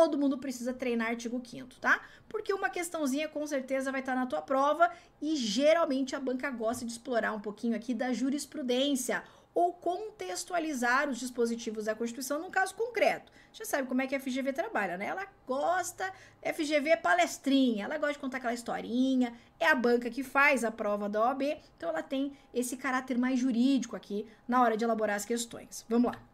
todo mundo precisa treinar artigo 5 tá? Porque uma questãozinha com certeza vai estar tá na tua prova e geralmente a banca gosta de explorar um pouquinho aqui da jurisprudência ou contextualizar os dispositivos da Constituição num caso concreto. Já sabe como é que a FGV trabalha, né? Ela gosta, FGV é palestrinha, ela gosta de contar aquela historinha, é a banca que faz a prova da OAB, então ela tem esse caráter mais jurídico aqui na hora de elaborar as questões. Vamos lá.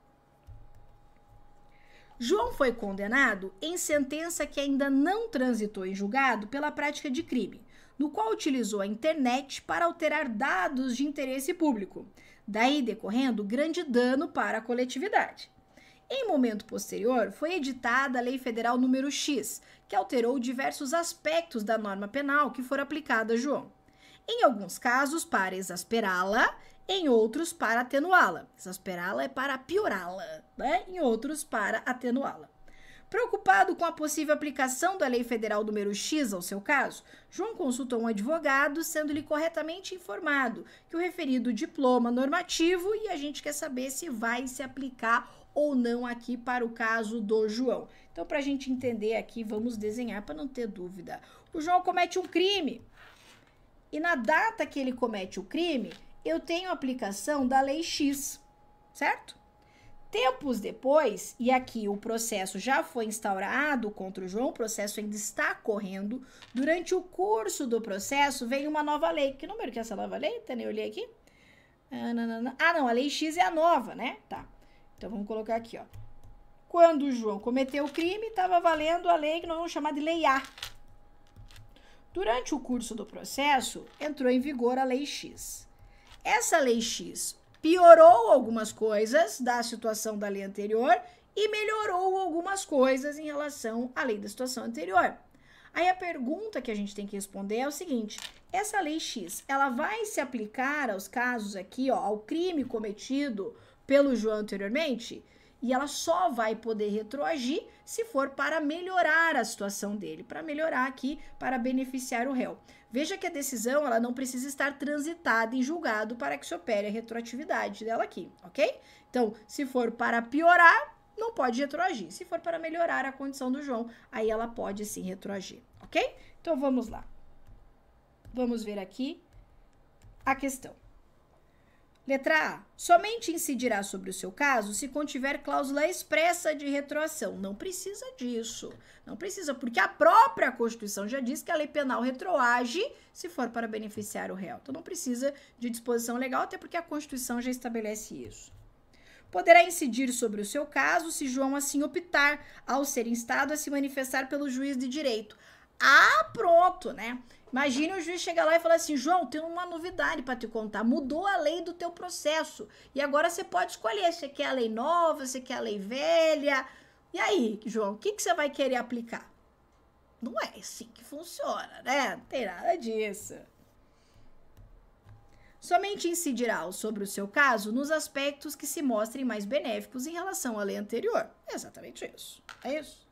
João foi condenado em sentença que ainda não transitou em julgado pela prática de crime, no qual utilizou a internet para alterar dados de interesse público, daí decorrendo grande dano para a coletividade. Em momento posterior, foi editada a Lei Federal número X, que alterou diversos aspectos da norma penal que for aplicada a João. Em alguns casos, para exasperá-la, em outros para atenuá-la. Exasperá-la é para piorá-la, né? em outros para atenuá-la. Preocupado com a possível aplicação da Lei Federal número X ao seu caso, João consultou um advogado, sendo-lhe corretamente informado que o referido diploma normativo e a gente quer saber se vai se aplicar ou não aqui para o caso do João. Então, para a gente entender aqui, vamos desenhar para não ter dúvida. O João comete um crime e na data que ele comete o crime, eu tenho aplicação da lei X, certo? Tempos depois, e aqui o processo já foi instaurado contra o João, o processo ainda está correndo. Durante o curso do processo, vem uma nova lei. Que número que é essa nova lei? Tânia, eu olhei aqui. ah, não, ah, a lei X é a nova, né? Tá. Então vamos colocar aqui, ó. Quando o João cometeu o crime, estava valendo a lei que nós vamos chamar de Lei A. Durante o curso do processo, entrou em vigor a Lei X. Essa lei X piorou algumas coisas da situação da lei anterior e melhorou algumas coisas em relação à lei da situação anterior. Aí a pergunta que a gente tem que responder é o seguinte: essa lei X, ela vai se aplicar aos casos aqui, ó, ao crime cometido pelo João anteriormente? E ela só vai poder retroagir se for para melhorar a situação dele, para melhorar aqui, para beneficiar o réu. Veja que a decisão ela não precisa estar transitada em julgado para que se opere a retroatividade dela aqui, ok? Então, se for para piorar, não pode retroagir. Se for para melhorar a condição do João, aí ela pode sim retroagir, ok? Então vamos lá. Vamos ver aqui a questão. Letra A. Somente incidirá sobre o seu caso se contiver cláusula expressa de retroação. Não precisa disso. Não precisa, porque a própria Constituição já diz que a lei penal retroage se for para beneficiar o réu. Então não precisa de disposição legal, até porque a Constituição já estabelece isso. Poderá incidir sobre o seu caso se João assim optar, ao ser instado a se manifestar pelo juiz de direito. Ah, pronto, né? Imagina o juiz chegar lá e falar assim: João, tem uma novidade para te contar. Mudou a lei do teu processo. E agora você pode escolher se quer a lei nova, se quer a lei velha. E aí, João, o que, que você vai querer aplicar? Não é assim que funciona, né? Não tem nada disso. Somente incidirá sobre o seu caso nos aspectos que se mostrem mais benéficos em relação à lei anterior. É exatamente isso. É isso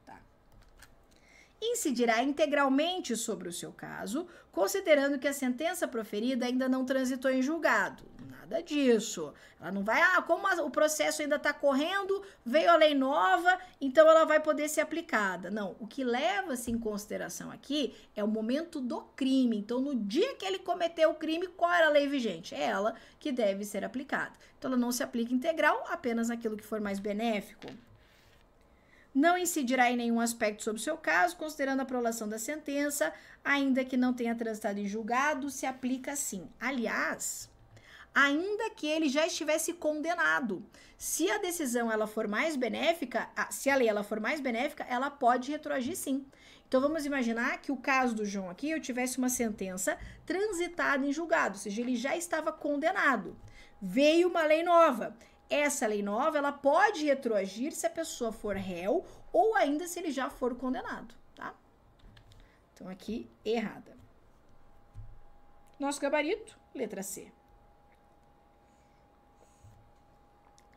incidirá integralmente sobre o seu caso, considerando que a sentença proferida ainda não transitou em julgado. Nada disso. Ela não vai, ah, como o processo ainda está correndo, veio a lei nova, então ela vai poder ser aplicada. Não, o que leva-se em consideração aqui é o momento do crime. Então, no dia que ele cometeu o crime, qual era a lei vigente? É ela que deve ser aplicada. Então, ela não se aplica integral, apenas aquilo que for mais benéfico não incidirá em nenhum aspecto sobre o seu caso, considerando a prolação da sentença, ainda que não tenha transitado em julgado, se aplica assim. Aliás, ainda que ele já estivesse condenado, se a decisão ela for mais benéfica, se a lei ela for mais benéfica, ela pode retroagir sim. Então vamos imaginar que o caso do João aqui eu tivesse uma sentença transitada em julgado, ou seja, ele já estava condenado. Veio uma lei nova essa lei nova ela pode retroagir se a pessoa for réu ou ainda se ele já for condenado, tá? Então aqui errada. Nosso gabarito, letra C.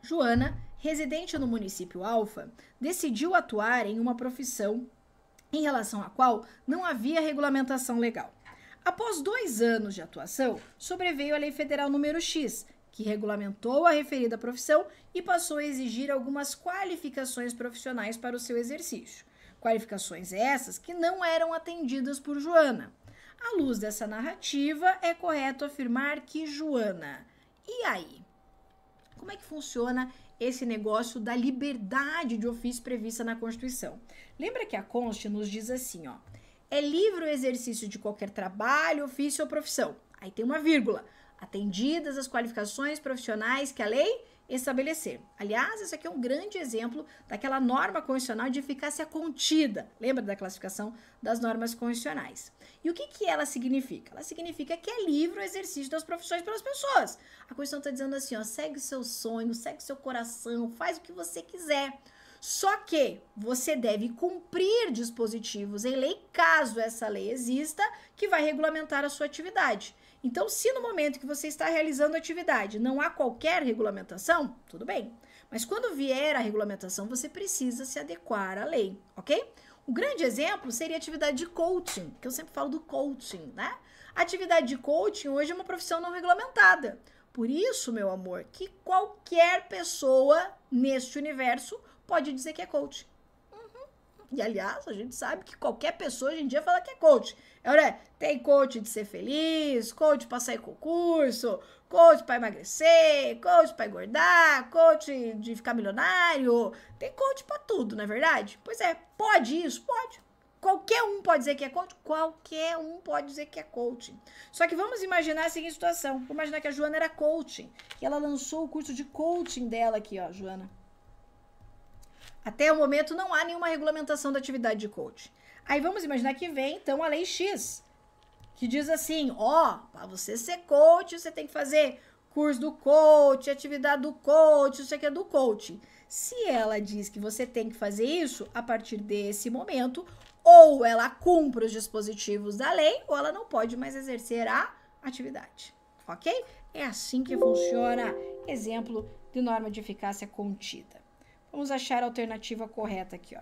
Joana, residente no município Alfa, decidiu atuar em uma profissão em relação à qual não havia regulamentação legal. Após dois anos de atuação, sobreveio a Lei Federal número X, que regulamentou a referida profissão e passou a exigir algumas qualificações profissionais para o seu exercício. Qualificações essas que não eram atendidas por Joana. À luz dessa narrativa, é correto afirmar que Joana. E aí? Como é que funciona esse negócio da liberdade de ofício prevista na Constituição? Lembra que a Const nos diz assim, ó: é livre o exercício de qualquer trabalho, ofício ou profissão. Aí tem uma vírgula atendidas as qualificações profissionais que a lei estabelecer. Aliás, isso aqui é um grande exemplo daquela norma constitucional de eficácia contida. Lembra da classificação das normas constitucionais? E o que, que ela significa? Ela significa que é livre o exercício das profissões pelas pessoas. A Constituição está dizendo assim: ó, segue o seu sonho, segue o seu coração, faz o que você quiser. Só que você deve cumprir dispositivos em lei, caso essa lei exista, que vai regulamentar a sua atividade. Então, se no momento que você está realizando a atividade não há qualquer regulamentação, tudo bem. Mas quando vier a regulamentação, você precisa se adequar à lei, ok? Um grande exemplo seria a atividade de coaching, que eu sempre falo do coaching, né? A atividade de coaching hoje é uma profissão não regulamentada. Por isso, meu amor, que qualquer pessoa neste universo pode dizer que é coach. E aliás, a gente sabe que qualquer pessoa hoje em dia fala que é coach. É, né? Tem coach de ser feliz, coach para sair concurso, coach para emagrecer, coach para engordar, coach de ficar milionário. Tem coach para tudo, não é verdade? Pois é, pode isso? Pode. Qualquer um pode dizer que é coach? Qualquer um pode dizer que é coaching. Só que vamos imaginar a seguinte situação. Vamos imaginar que a Joana era coaching. E ela lançou o curso de coaching dela aqui, ó, Joana. Até o momento não há nenhuma regulamentação da atividade de coach. Aí vamos imaginar que vem então a lei X, que diz assim: ó, para você ser coach, você tem que fazer curso do coach, atividade do coach, isso aqui é do coach. Se ela diz que você tem que fazer isso a partir desse momento, ou ela cumpre os dispositivos da lei, ou ela não pode mais exercer a atividade. Ok? É assim que funciona exemplo de norma de eficácia contida. Vamos achar a alternativa correta aqui, ó.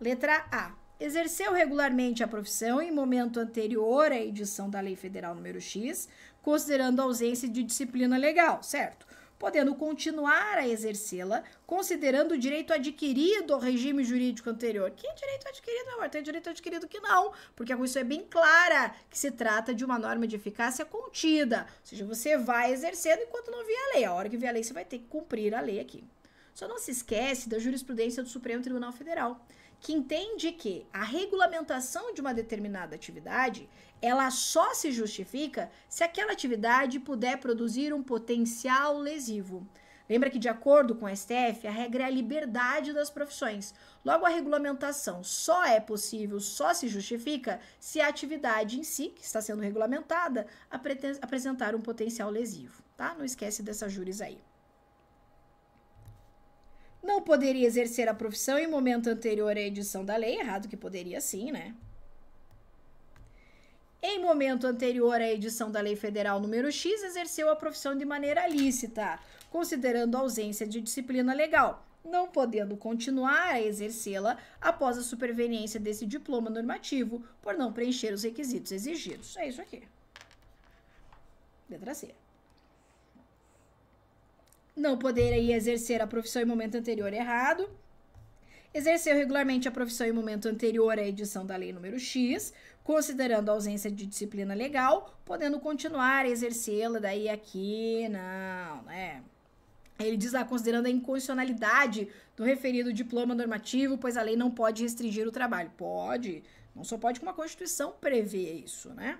Letra A. Exerceu regularmente a profissão em momento anterior à edição da Lei Federal número X, considerando a ausência de disciplina legal, certo? Podendo continuar a exercê-la, considerando o direito adquirido ao regime jurídico anterior. Que direito adquirido, meu amor? Tem direito adquirido que não, porque a Constituição é bem clara que se trata de uma norma de eficácia contida. Ou seja, você vai exercendo enquanto não vier a lei. A hora que vier a lei, você vai ter que cumprir a lei aqui. Só não se esquece da jurisprudência do Supremo Tribunal Federal, que entende que a regulamentação de uma determinada atividade, ela só se justifica se aquela atividade puder produzir um potencial lesivo. Lembra que, de acordo com o STF, a regra é a liberdade das profissões. Logo, a regulamentação só é possível, só se justifica se a atividade em si, que está sendo regulamentada, apresentar um potencial lesivo. Tá? Não esquece dessa juris aí não poderia exercer a profissão em momento anterior à edição da lei, errado que poderia sim, né? Em momento anterior à edição da Lei Federal número X, exerceu a profissão de maneira lícita, considerando a ausência de disciplina legal, não podendo continuar a exercê-la após a superveniência desse diploma normativo por não preencher os requisitos exigidos. É isso aqui. Letra C não aí exercer a profissão em momento anterior errado. Exerceu regularmente a profissão em momento anterior à edição da lei número X, considerando a ausência de disciplina legal, podendo continuar a exercê-la daí aqui, não, né? Ele diz lá, considerando a inconstitucionalidade do referido diploma normativo, pois a lei não pode restringir o trabalho. Pode, não só pode como a Constituição prevê isso, né?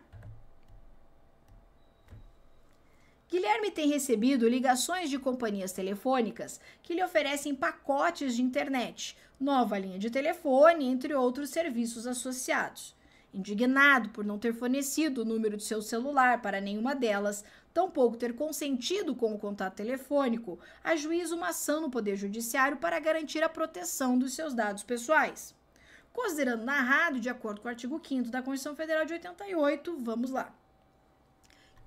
Guilherme tem recebido ligações de companhias telefônicas que lhe oferecem pacotes de internet, nova linha de telefone, entre outros serviços associados. Indignado por não ter fornecido o número de seu celular para nenhuma delas, tampouco ter consentido com o contato telefônico, ajuiza uma ação no Poder Judiciário para garantir a proteção dos seus dados pessoais. Considerando narrado de acordo com o artigo 5 da Constituição Federal de 88, vamos lá.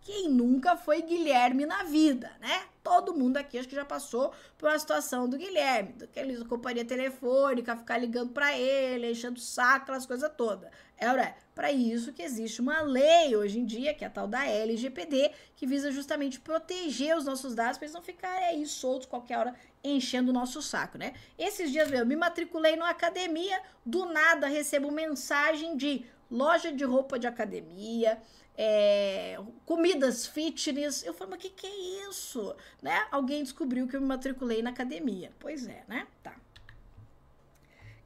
Quem nunca foi Guilherme na vida, né? Todo mundo aqui acho que já passou por uma situação do Guilherme, do que ele companhia telefônica, ficar ligando para ele, enchendo o saco, aquelas coisas todas. É, é para isso que existe uma lei hoje em dia, que é a tal da LGPD, que visa justamente proteger os nossos dados para eles não ficarem aí soltos qualquer hora enchendo o nosso saco, né? Esses dias eu me matriculei numa academia, do nada recebo mensagem de loja de roupa de academia, é, comidas fitness. Eu falei, mas o que, que é isso? Né? Alguém descobriu que eu me matriculei na academia. Pois é, né? Tá.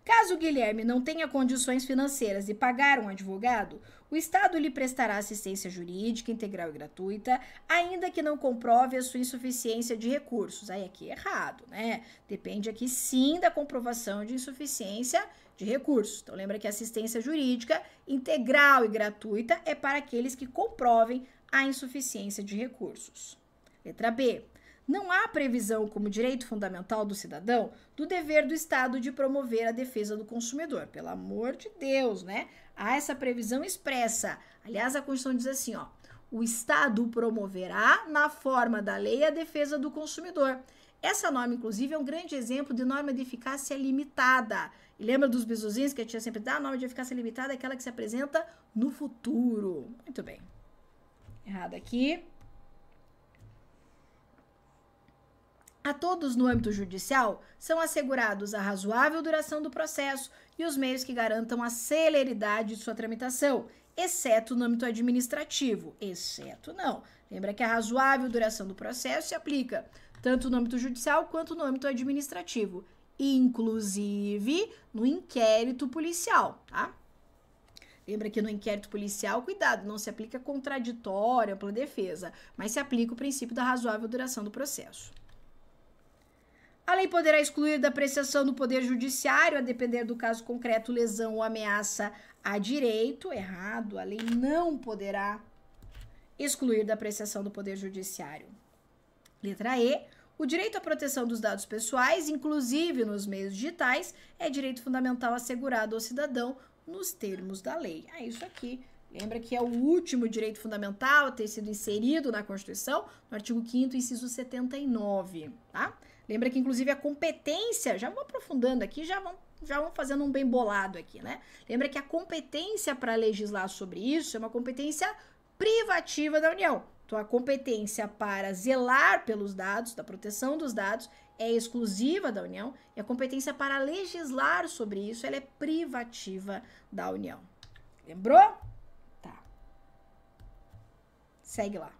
Caso Guilherme não tenha condições financeiras de pagar um advogado, o Estado lhe prestará assistência jurídica integral e gratuita, ainda que não comprove a sua insuficiência de recursos. Aí aqui é errado, né? Depende aqui sim da comprovação de insuficiência de recursos. Então, lembra que assistência jurídica integral e gratuita é para aqueles que comprovem a insuficiência de recursos. Letra B. Não há previsão como direito fundamental do cidadão do dever do Estado de promover a defesa do consumidor. Pelo amor de Deus, né? Há essa previsão expressa. Aliás, a Constituição diz assim, ó: o Estado promoverá na forma da lei a defesa do consumidor. Essa norma, inclusive, é um grande exemplo de norma de eficácia limitada e lembra dos bisuzinhos que a tia sempre dá? A nome de eficácia limitada é aquela que se apresenta no futuro. Muito bem. Errado aqui. A todos no âmbito judicial são assegurados a razoável duração do processo e os meios que garantam a celeridade de sua tramitação, exceto no âmbito administrativo. Exceto não. Lembra que a razoável duração do processo se aplica tanto no âmbito judicial quanto no âmbito administrativo inclusive no inquérito policial, tá? Lembra que no inquérito policial, cuidado, não se aplica contraditório, ampla defesa, mas se aplica o princípio da razoável duração do processo. A lei poderá excluir da apreciação do Poder Judiciário, a depender do caso concreto, lesão ou ameaça a direito. Errado, a lei não poderá excluir da apreciação do Poder Judiciário. Letra E. O direito à proteção dos dados pessoais, inclusive nos meios digitais, é direito fundamental assegurado ao cidadão nos termos da lei. É isso aqui. Lembra que é o último direito fundamental a ter sido inserido na Constituição, no artigo 5 inciso 79, tá? Lembra que, inclusive, a competência, já vou aprofundando aqui, já vão já vão fazendo um bem bolado aqui, né? Lembra que a competência para legislar sobre isso é uma competência privativa da União. Tua então, competência para zelar pelos dados, da proteção dos dados, é exclusiva da União e a competência para legislar sobre isso ela é privativa da União. Lembrou? Tá. Segue lá.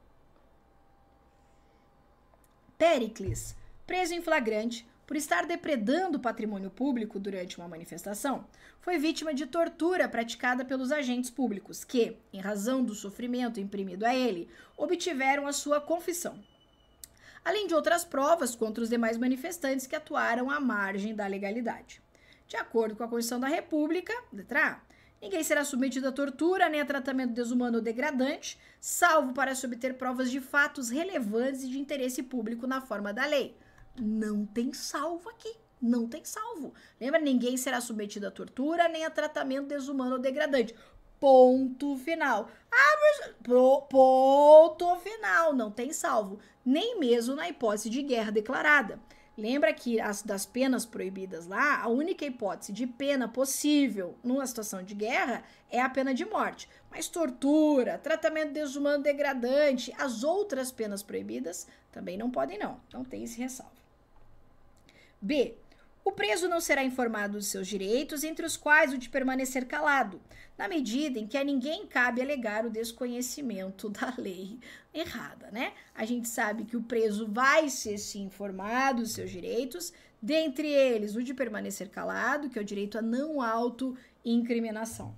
Pericles, preso em flagrante por estar depredando o patrimônio público durante uma manifestação, foi vítima de tortura praticada pelos agentes públicos que, em razão do sofrimento imprimido a ele, obtiveram a sua confissão. Além de outras provas contra os demais manifestantes que atuaram à margem da legalidade. De acordo com a Constituição da República, letra A, Ninguém será submetido a tortura nem a tratamento desumano ou degradante, salvo para se obter provas de fatos relevantes e de interesse público na forma da lei, não tem salvo aqui. Não tem salvo. Lembra? Ninguém será submetido à tortura nem a tratamento desumano ou degradante. Ponto final. Ah, mas... Pro, ponto final. Não tem salvo. Nem mesmo na hipótese de guerra declarada. Lembra que as das penas proibidas lá, a única hipótese de pena possível numa situação de guerra é a pena de morte. Mas tortura, tratamento desumano degradante, as outras penas proibidas também não podem não. Então tem esse ressalvo. B. O preso não será informado dos seus direitos, entre os quais o de permanecer calado, na medida em que a ninguém cabe alegar o desconhecimento da lei errada, né? A gente sabe que o preso vai ser se informado dos seus direitos, dentre eles o de permanecer calado, que é o direito a não auto-incriminação.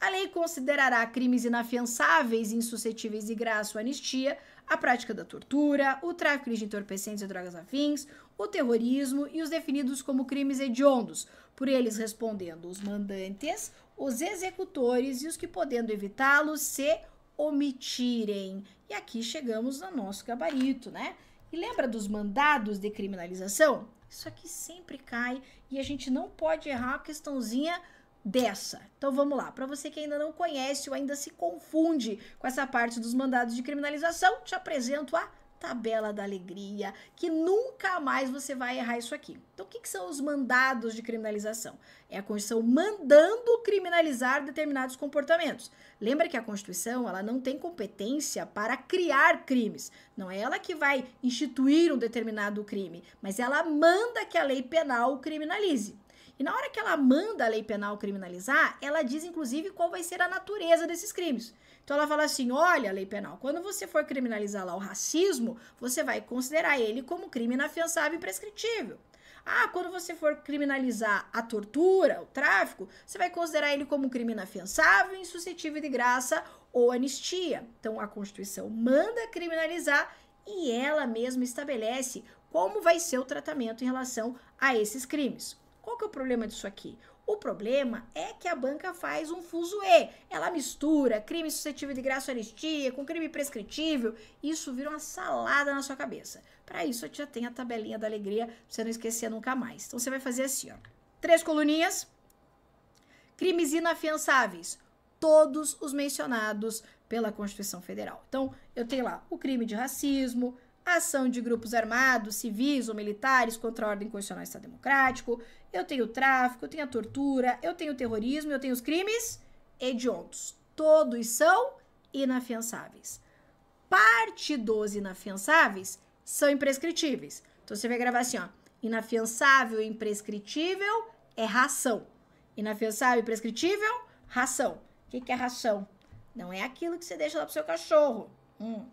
A lei considerará crimes inafiançáveis, insuscetíveis de graça ou anistia a prática da tortura, o tráfico de entorpecentes e drogas afins, o terrorismo e os definidos como crimes hediondos, por eles respondendo os mandantes, os executores e os que, podendo evitá-los, se omitirem. E aqui chegamos ao nosso gabarito, né? E lembra dos mandados de criminalização? Isso aqui sempre cai e a gente não pode errar a questãozinha dessa. Então vamos lá, para você que ainda não conhece ou ainda se confunde com essa parte dos mandados de criminalização, te apresento a tabela da alegria, que nunca mais você vai errar isso aqui. Então, o que, que, são os mandados de criminalização? É a Constituição mandando criminalizar determinados comportamentos. Lembra que a Constituição ela não tem competência para criar crimes. Não é ela que vai instituir um determinado crime, mas ela manda que a lei penal o criminalize. E na hora que ela manda a lei penal criminalizar, ela diz inclusive qual vai ser a natureza desses crimes. Então ela fala assim: olha, lei penal, quando você for criminalizar lá o racismo, você vai considerar ele como crime inafiançável e prescritível. Ah, quando você for criminalizar a tortura, o tráfico, você vai considerar ele como crime inafiançável, insuscetível de graça ou anistia. Então a Constituição manda criminalizar e ela mesma estabelece como vai ser o tratamento em relação a esses crimes. Qual que é o problema disso aqui? O problema é que a banca faz um fuso e Ela mistura crime suscetível de graça ou anistia com crime prescritível. Isso vira uma salada na sua cabeça. Para isso, a gente já tem a tabelinha da alegria pra você não esquecer nunca mais. Então, você vai fazer assim, ó. Três coluninhas. Crimes inafiançáveis. Todos os mencionados pela Constituição Federal. Então, eu tenho lá o crime de racismo, a ação de grupos armados, civis ou militares contra a ordem constitucional e Estado Democrático, eu tenho o tráfico, eu tenho a tortura, eu tenho o terrorismo, eu tenho os crimes hediondos. Todos são inafiançáveis. Parte dos inafiançáveis são imprescritíveis. Então você vai gravar assim, ó. Inafiançável e imprescritível é ração. Inafiançável e imprescritível, ração. O que, que é ração? Não é aquilo que você deixa lá pro seu cachorro. Hum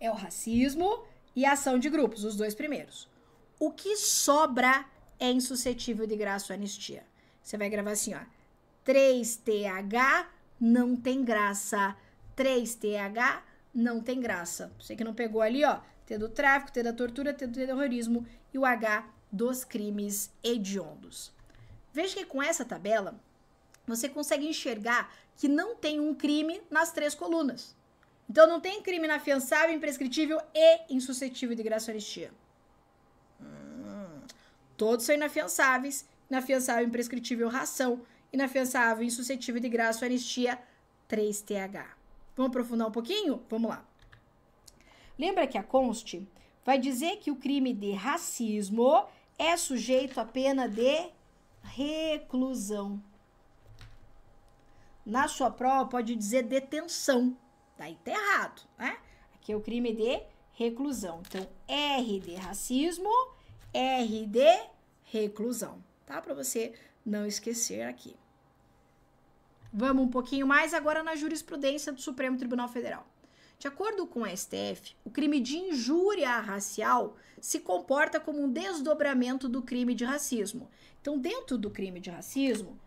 é o racismo e a ação de grupos, os dois primeiros. O que sobra é insuscetível de graça ou anistia. Você vai gravar assim, ó. 3TH não tem graça. 3TH não tem graça. Você que não pegou ali, ó. T do tráfico, T da tortura, T do terrorismo e o H dos crimes hediondos. Veja que com essa tabela você consegue enxergar que não tem um crime nas três colunas. Então não tem crime inafiançável, imprescritível e insuscetível de graça anistia. Hum. Todos são inafiançáveis, inafiançável, imprescritível, ração, inafiançável, insuscetível de graça anistia 3TH. Vamos aprofundar um pouquinho? Vamos lá. Lembra que a Conste vai dizer que o crime de racismo é sujeito à pena de reclusão. Na sua prova pode dizer detenção Daí tá errado, né? Aqui é o crime de reclusão. Então, R de racismo, R de reclusão, tá? Para você não esquecer aqui. Vamos um pouquinho mais agora na jurisprudência do Supremo Tribunal Federal. De acordo com a STF, o crime de injúria racial se comporta como um desdobramento do crime de racismo. Então, dentro do crime de racismo,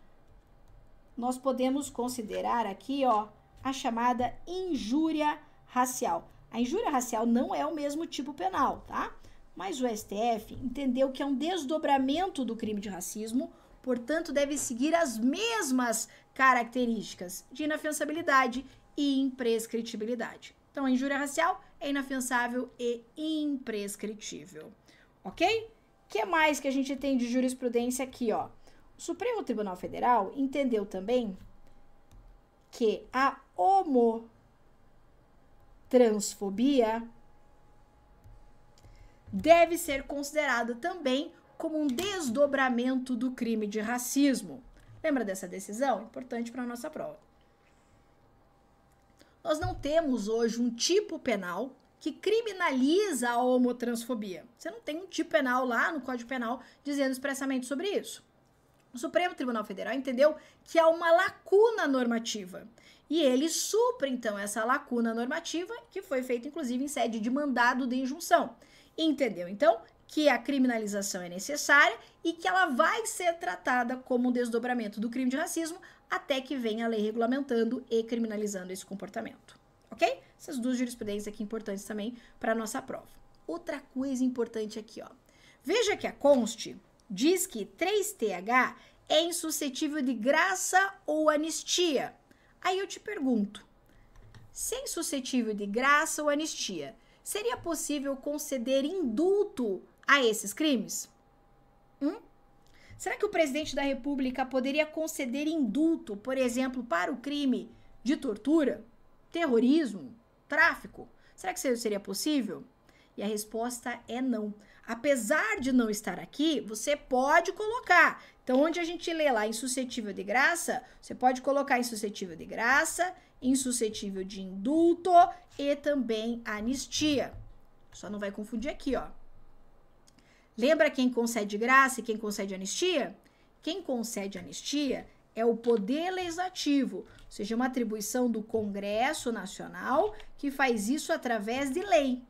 nós podemos considerar aqui, ó, a chamada injúria racial. A injúria racial não é o mesmo tipo penal, tá? Mas o STF entendeu que é um desdobramento do crime de racismo, portanto, deve seguir as mesmas características de inafiançabilidade e imprescritibilidade. Então, a injúria racial é inafiançável e imprescritível. Ok? O que mais que a gente tem de jurisprudência aqui, ó? O Supremo Tribunal Federal entendeu também que a homotransfobia deve ser considerada também como um desdobramento do crime de racismo. Lembra dessa decisão? Importante para a nossa prova. Nós não temos hoje um tipo penal que criminaliza a homotransfobia. Você não tem um tipo penal lá no Código Penal dizendo expressamente sobre isso. O Supremo Tribunal Federal entendeu que há uma lacuna normativa. E ele supra, então, essa lacuna normativa, que foi feita, inclusive, em sede de mandado de injunção. Entendeu, então, que a criminalização é necessária e que ela vai ser tratada como um desdobramento do crime de racismo até que venha a lei regulamentando e criminalizando esse comportamento. Ok? Essas duas jurisprudências aqui importantes também para a nossa prova. Outra coisa importante aqui, ó. Veja que a Conste diz que 3TH é insuscetível de graça ou anistia. Aí eu te pergunto: se é insuscetível de graça ou anistia, seria possível conceder indulto a esses crimes? Hum? Será que o presidente da República poderia conceder indulto, por exemplo, para o crime de tortura, terrorismo, tráfico? Será que isso seria possível? E a resposta é não. Apesar de não estar aqui, você pode colocar. Então, onde a gente lê lá insuscetível de graça, você pode colocar insuscetível de graça, insuscetível de indulto e também anistia. Só não vai confundir aqui, ó. Lembra quem concede graça e quem concede anistia? Quem concede anistia é o poder legislativo, ou seja, uma atribuição do Congresso Nacional que faz isso através de lei.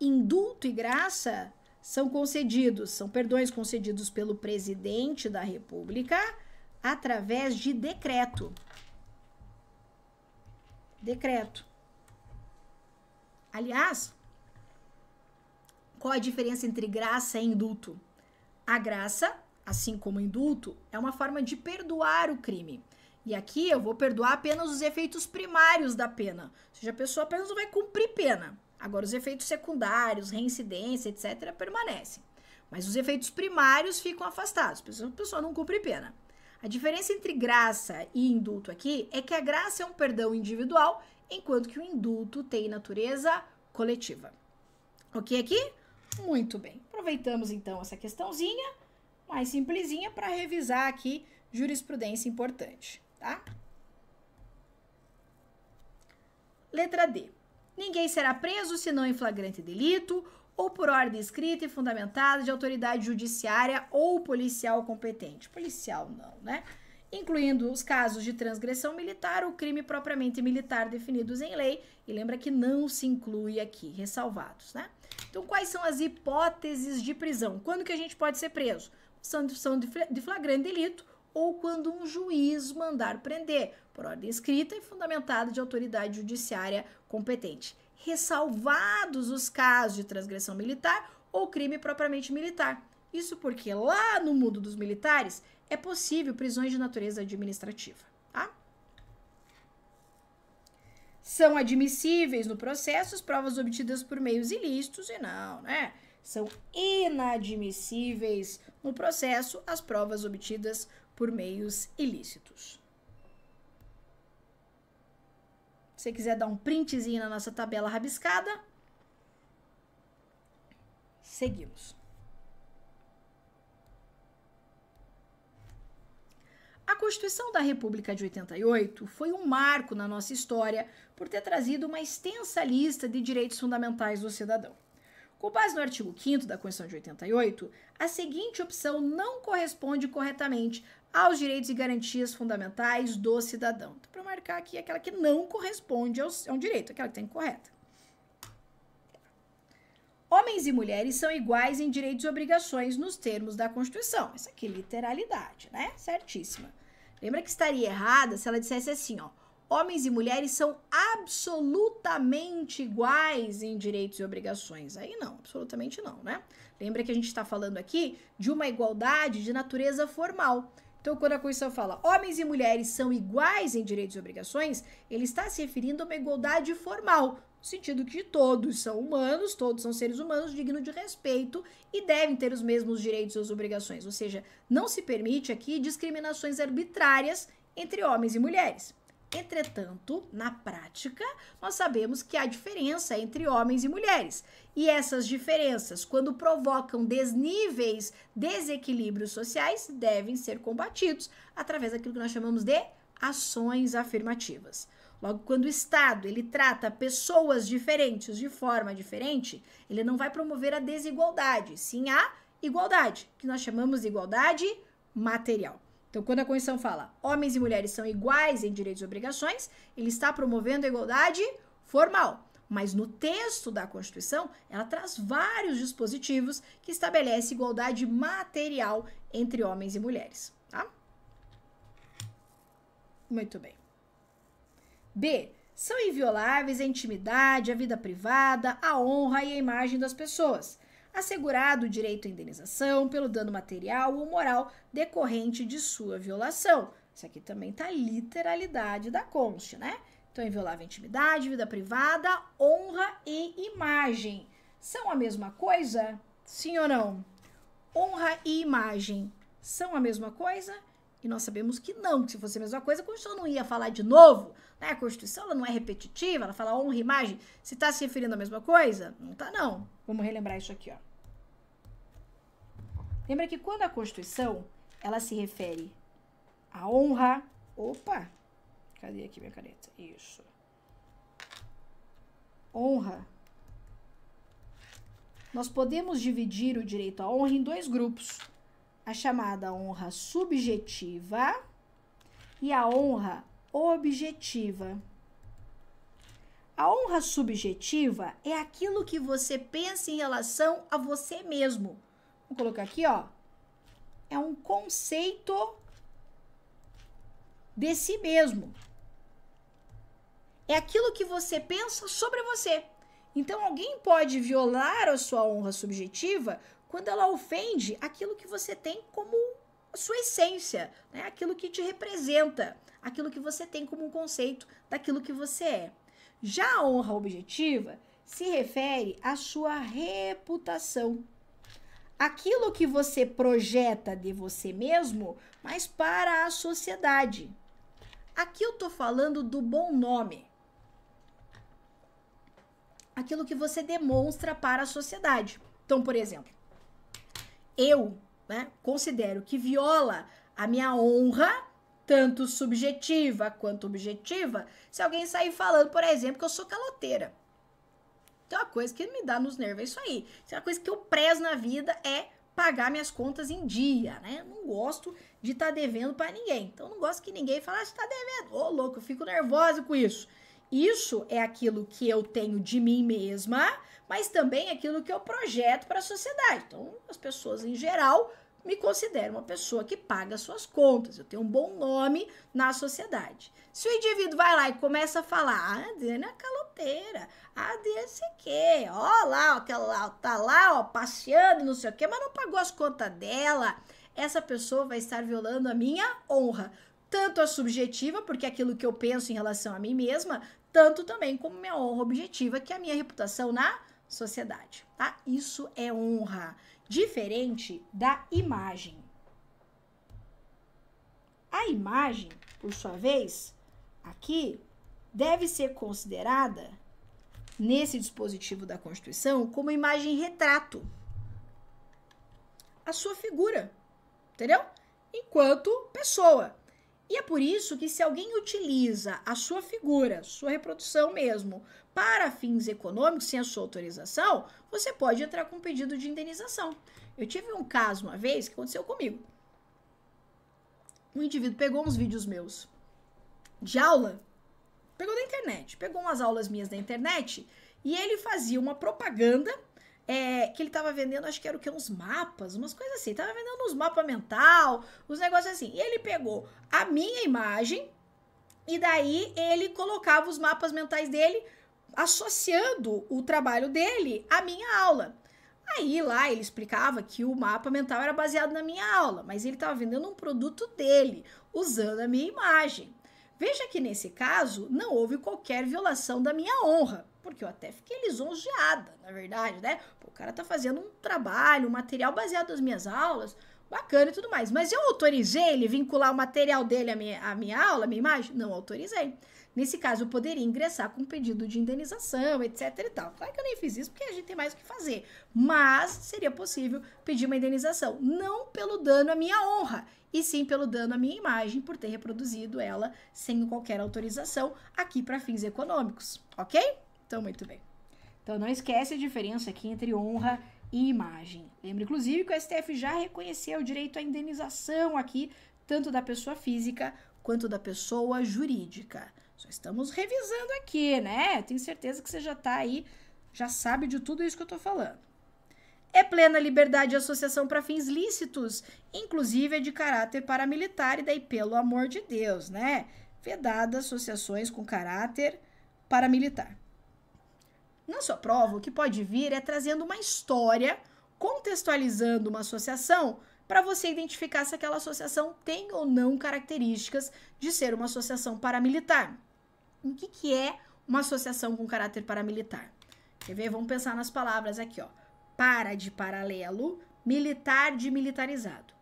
Indulto e graça são concedidos, são perdões concedidos pelo presidente da República através de decreto. Decreto. Aliás, qual a diferença entre graça e indulto? A graça, assim como o indulto, é uma forma de perdoar o crime. E aqui eu vou perdoar apenas os efeitos primários da pena. Ou seja, a pessoa apenas vai cumprir pena. Agora, os efeitos secundários, reincidência, etc., permanecem. Mas os efeitos primários ficam afastados, a pessoa não cumpre pena. A diferença entre graça e indulto aqui é que a graça é um perdão individual, enquanto que o indulto tem natureza coletiva. Ok aqui? Muito bem. Aproveitamos então essa questãozinha, mais simplesinha, para revisar aqui jurisprudência importante, tá? Letra D ninguém será preso senão em flagrante delito ou por ordem escrita e fundamentada de autoridade judiciária ou policial competente. Policial não, né? Incluindo os casos de transgressão militar ou crime propriamente militar definidos em lei, e lembra que não se inclui aqui, ressalvados, né? Então, quais são as hipóteses de prisão? Quando que a gente pode ser preso? São de flagrante delito ou quando um juiz mandar prender por ordem escrita e fundamentada de autoridade judiciária competente, ressalvados os casos de transgressão militar ou crime propriamente militar. Isso porque lá no mundo dos militares é possível prisões de natureza administrativa, tá? São admissíveis no processo as provas obtidas por meios ilícitos e não, né? São inadmissíveis no processo as provas obtidas por meios ilícitos. Se você quiser dar um printzinho na nossa tabela rabiscada, seguimos. A Constituição da República de 88 foi um marco na nossa história por ter trazido uma extensa lista de direitos fundamentais do cidadão. Com base no artigo 5 da Constituição de 88, a seguinte opção não corresponde corretamente aos direitos e garantias fundamentais do cidadão. Então, para marcar aqui aquela que não corresponde ao, a é um direito, aquela que tem correta. Homens e mulheres são iguais em direitos e obrigações nos termos da Constituição. Isso aqui, é literalidade, né? Certíssima. Lembra que estaria errada se ela dissesse assim, ó. Homens e mulheres são absolutamente iguais em direitos e obrigações. Aí não, absolutamente não, né? Lembra que a gente está falando aqui de uma igualdade de natureza formal. Então, quando a Constituição fala homens e mulheres são iguais em direitos e obrigações, ele está se referindo a uma igualdade formal, no sentido que todos são humanos, todos são seres humanos dignos de respeito e devem ter os mesmos direitos e as obrigações. Ou seja, não se permite aqui discriminações arbitrárias entre homens e mulheres. Entretanto, na prática, nós sabemos que há diferença entre homens e mulheres. E essas diferenças, quando provocam desníveis, desequilíbrios sociais, devem ser combatidos através daquilo que nós chamamos de ações afirmativas. Logo, quando o Estado ele trata pessoas diferentes de forma diferente, ele não vai promover a desigualdade, sim a igualdade, que nós chamamos de igualdade material. Então, quando a Constituição fala homens e mulheres são iguais em direitos e obrigações, ele está promovendo a igualdade formal. Mas no texto da Constituição, ela traz vários dispositivos que estabelece igualdade material entre homens e mulheres, tá? Muito bem. B. São invioláveis a intimidade, a vida privada, a honra e a imagem das pessoas assegurado o direito à indenização pelo dano material ou moral decorrente de sua violação. Isso aqui também tá literalidade da conste, né? Então, inviolável intimidade, vida privada, honra e imagem. São a mesma coisa? Sim ou não? Honra e imagem são a mesma coisa? E nós sabemos que não, que se fosse a mesma coisa, a Constituição não ia falar de novo. Né? A Constituição ela não é repetitiva, ela fala honra e imagem. Se está se referindo à mesma coisa, não está não. Vamos relembrar isso aqui, ó. Lembra que quando a Constituição, ela se refere à honra... Opa! Cadê aqui minha caneta? Isso. Honra. Nós podemos dividir o direito à honra em dois grupos. A chamada honra subjetiva e a honra objetiva. A honra subjetiva é aquilo que você pensa em relação a você mesmo Vou colocar aqui, ó. É um conceito de si mesmo. É aquilo que você pensa sobre você. Então, alguém pode violar a sua honra subjetiva quando ela ofende aquilo que você tem como sua essência, né? aquilo que te representa, aquilo que você tem como um conceito daquilo que você é. Já a honra objetiva se refere à sua reputação aquilo que você projeta de você mesmo, mas para a sociedade. Aqui eu estou falando do bom nome. Aquilo que você demonstra para a sociedade. Então, por exemplo, eu né, considero que viola a minha honra, tanto subjetiva quanto objetiva, se alguém sair falando, por exemplo, que eu sou caloteira. Tem uma coisa que me dá nos nervos, é isso aí. Isso é uma coisa que eu prezo na vida é pagar minhas contas em dia, né? Não gosto de estar tá devendo para ninguém. Então não gosto que ninguém fale, ah, você tá devendo. Ô, oh, louco, eu fico nervosa com isso. Isso é aquilo que eu tenho de mim mesma, mas também é aquilo que eu projeto para a sociedade. Então, as pessoas em geral me considero uma pessoa que paga suas contas, eu tenho um bom nome na sociedade. Se o indivíduo vai lá e começa a falar, ah, Adriana é caloteira, ah, Adriana é sei o quê, ó lá, ó, aquela lá, tá lá, ó, passeando, não sei o quê, mas não pagou as contas dela, essa pessoa vai estar violando a minha honra. Tanto a subjetiva, porque é aquilo que eu penso em relação a mim mesma, tanto também como minha honra objetiva, que é a minha reputação na sociedade, tá? Isso é honra diferente da imagem. A imagem, por sua vez, aqui deve ser considerada nesse dispositivo da Constituição como imagem retrato. A sua figura, entendeu? Enquanto pessoa. E é por isso que se alguém utiliza a sua figura, sua reprodução mesmo, para fins econômicos, sem a sua autorização, você pode entrar com um pedido de indenização. Eu tive um caso uma vez que aconteceu comigo. Um indivíduo pegou uns vídeos meus de aula, pegou da internet, pegou umas aulas minhas da internet e ele fazia uma propaganda é, que ele estava vendendo, acho que era o que? Uns mapas, umas coisas assim. Tava vendendo uns mapas mental, uns negócios assim. E ele pegou a minha imagem e daí ele colocava os mapas mentais dele associando o trabalho dele à minha aula. Aí lá ele explicava que o mapa mental era baseado na minha aula, mas ele estava vendendo um produto dele, usando a minha imagem. Veja que nesse caso não houve qualquer violação da minha honra porque eu até fiquei lisonjeada, na verdade, né? Pô, o cara tá fazendo um trabalho, um material baseado nas minhas aulas, bacana e tudo mais. Mas eu autorizei ele vincular o material dele à minha, à minha aula, à minha imagem? Não autorizei. Nesse caso, eu poderia ingressar com pedido de indenização, etc e tal. Claro que eu nem fiz isso porque a gente tem mais o que fazer. Mas seria possível pedir uma indenização, não pelo dano à minha honra, e sim pelo dano à minha imagem por ter reproduzido ela sem qualquer autorização aqui para fins econômicos, ok? Então, muito bem. Então, não esquece a diferença aqui entre honra e imagem. Lembra, inclusive, que o STF já reconheceu o direito à indenização aqui, tanto da pessoa física quanto da pessoa jurídica. Só estamos revisando aqui, né? Tenho certeza que você já está aí, já sabe de tudo isso que eu estou falando. É plena liberdade de associação para fins lícitos, inclusive é de caráter paramilitar, e daí, pelo amor de Deus, né? Vedada associações com caráter paramilitar. Na sua prova, o que pode vir é trazendo uma história, contextualizando uma associação, para você identificar se aquela associação tem ou não características de ser uma associação paramilitar. O que, que é uma associação com caráter paramilitar? Quer ver? Vamos pensar nas palavras aqui, ó. Para de paralelo, militar de militarizado.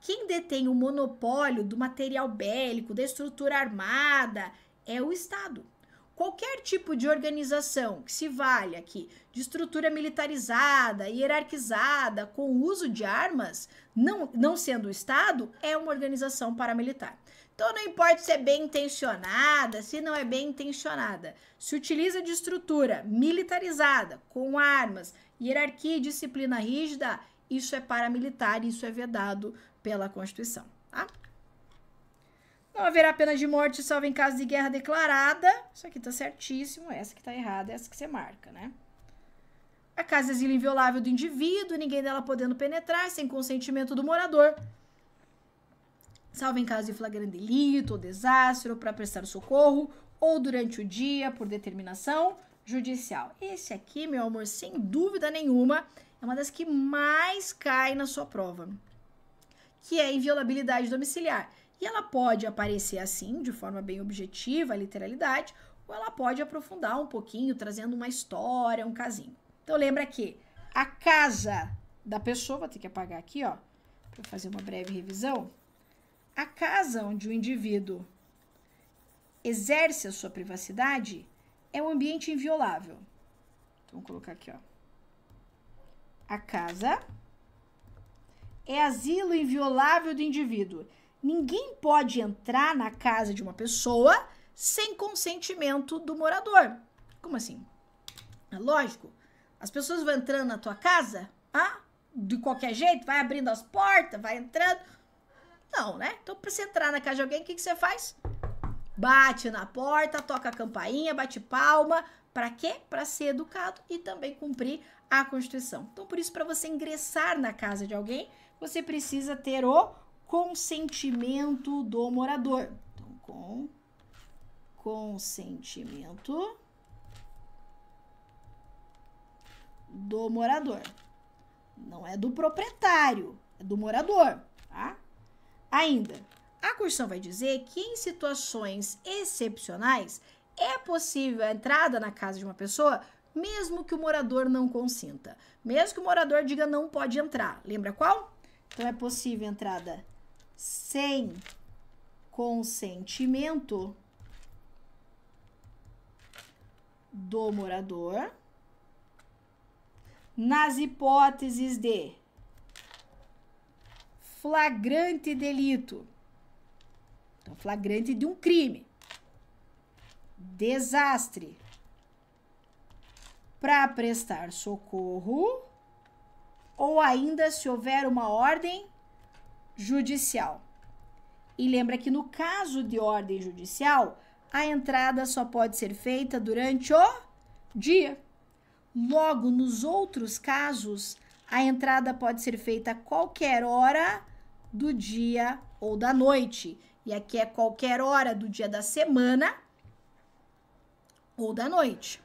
Quem detém o monopólio do material bélico, da estrutura armada, é o Estado qualquer tipo de organização que se vale aqui de estrutura militarizada, hierarquizada, com uso de armas, não, não sendo o Estado, é uma organização paramilitar. Então não importa se é bem intencionada, se não é bem intencionada. Se utiliza de estrutura militarizada, com armas, hierarquia e disciplina rígida, isso é paramilitar, isso é vedado pela Constituição, tá? Não haverá pena de morte salvo em caso de guerra declarada. Isso aqui tá certíssimo, essa que tá errada, essa que você marca, né? A casa é asilo inviolável do indivíduo, ninguém dela podendo penetrar sem consentimento do morador. Salvo em caso de flagrante delito ou desastre, ou para prestar socorro, ou durante o dia, por determinação judicial. Esse aqui, meu amor, sem dúvida nenhuma, é uma das que mais cai na sua prova, que é a inviolabilidade domiciliar. E ela pode aparecer assim, de forma bem objetiva, a literalidade, ou ela pode aprofundar um pouquinho, trazendo uma história, um casinho. Então lembra que a casa da pessoa, vou ter que apagar aqui, ó, para fazer uma breve revisão. A casa onde o indivíduo exerce a sua privacidade é um ambiente inviolável. Então, vou colocar aqui, ó. A casa é asilo inviolável do indivíduo. Ninguém pode entrar na casa de uma pessoa sem consentimento do morador. Como assim? É lógico. As pessoas vão entrando na tua casa, ah, de qualquer jeito, vai abrindo as portas, vai entrando. Não, né? Então, pra você entrar na casa de alguém, o que, que você faz? Bate na porta, toca a campainha, bate palma. Para quê? Para ser educado e também cumprir a Constituição. Então, por isso, para você ingressar na casa de alguém, você precisa ter o consentimento do morador. Então, com consentimento do morador. Não é do proprietário, é do morador, tá? Ainda, a Constituição vai dizer que em situações excepcionais é possível a entrada na casa de uma pessoa mesmo que o morador não consinta. Mesmo que o morador diga não pode entrar. Lembra qual? Então é possível entrada sem consentimento do morador, nas hipóteses de flagrante delito, então flagrante de um crime, desastre, para prestar socorro, ou ainda se houver uma ordem judicial. E lembra que no caso de ordem judicial, a entrada só pode ser feita durante o dia. Logo, nos outros casos, a entrada pode ser feita a qualquer hora do dia ou da noite. E aqui é qualquer hora do dia da semana ou da noite,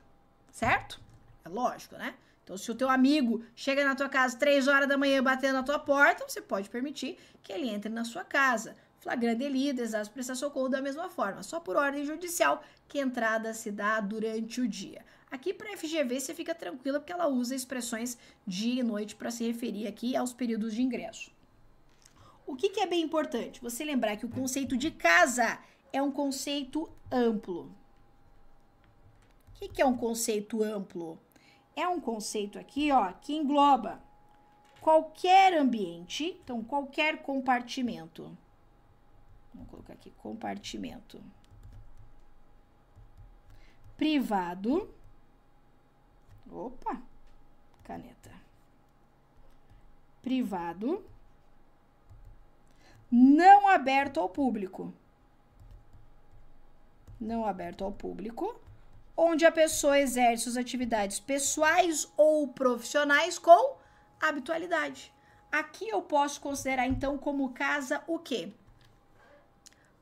certo? É lógico, né? Então, se o teu amigo chega na tua casa três horas da manhã batendo na tua porta, você pode permitir que ele entre na sua casa. Flagrante delito, exato prestar socorro da mesma forma, só por ordem judicial que entrada se dá durante o dia. Aqui para a FGV você fica tranquila porque ela usa expressões dia e noite para se referir aqui aos períodos de ingresso. O que, que é bem importante? Você lembrar que o conceito de casa é um conceito amplo. O que, que é um conceito amplo? é um conceito aqui, ó, que engloba qualquer ambiente, então qualquer compartimento. Vamos colocar aqui compartimento. Privado. Opa, caneta. Privado. Não aberto ao público. Não aberto ao público onde a pessoa exerce suas atividades pessoais ou profissionais com habitualidade. Aqui eu posso considerar então como casa o quê?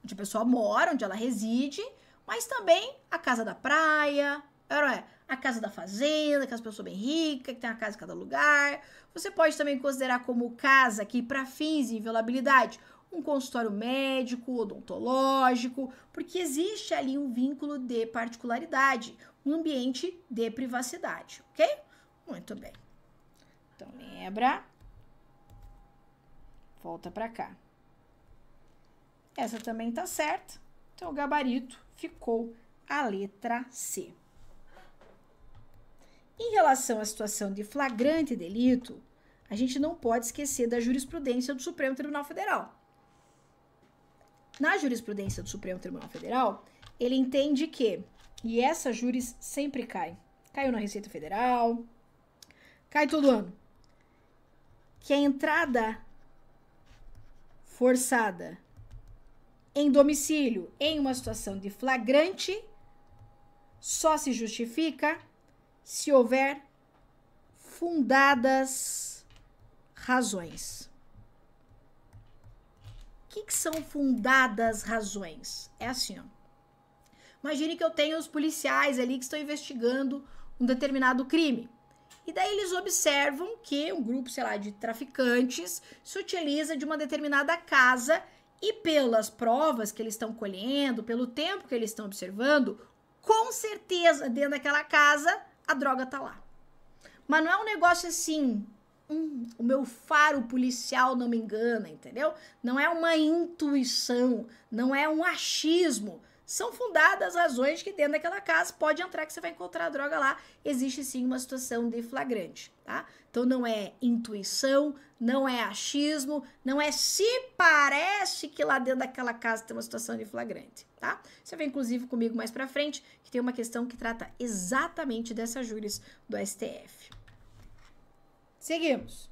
Onde a pessoa mora, onde ela reside, mas também a casa da praia, é, é, a casa da fazenda, que as pessoas bem ricas, que tem uma casa em cada lugar. Você pode também considerar como casa aqui para fins de inviolabilidade um consultório médico, odontológico, porque existe ali um vínculo de particularidade, um ambiente de privacidade, ok? Muito bem. Então, lembra. Volta para cá. Essa também tá certa. Então, o gabarito ficou a letra C. Em relação à situação de flagrante delito, a gente não pode esquecer da jurisprudência do Supremo Tribunal Federal. Na jurisprudência do Supremo Tribunal Federal, ele entende que, e essa juris sempre cai, caiu na Receita Federal, cai todo ano, que a entrada forçada em domicílio em uma situação de flagrante só se justifica se houver fundadas razões que, que são fundadas razões? É assim, ó. Imagine que eu tenho os policiais ali que estão investigando um determinado crime. E daí eles observam que um grupo, sei lá, de traficantes se utiliza de uma determinada casa e pelas provas que eles estão colhendo, pelo tempo que eles estão observando, com certeza dentro daquela casa a droga tá lá. Mas não é um negócio assim hum, o meu faro policial não me engana, entendeu? Não é uma intuição, não é um achismo. São fundadas razões que dentro daquela casa pode entrar que você vai encontrar droga lá. Existe sim uma situação de flagrante, tá? Então não é intuição, não é achismo, não é se parece que lá dentro daquela casa tem uma situação de flagrante, tá? Você vem inclusive comigo mais para frente, que tem uma questão que trata exatamente dessa júris do STF. Seguimos.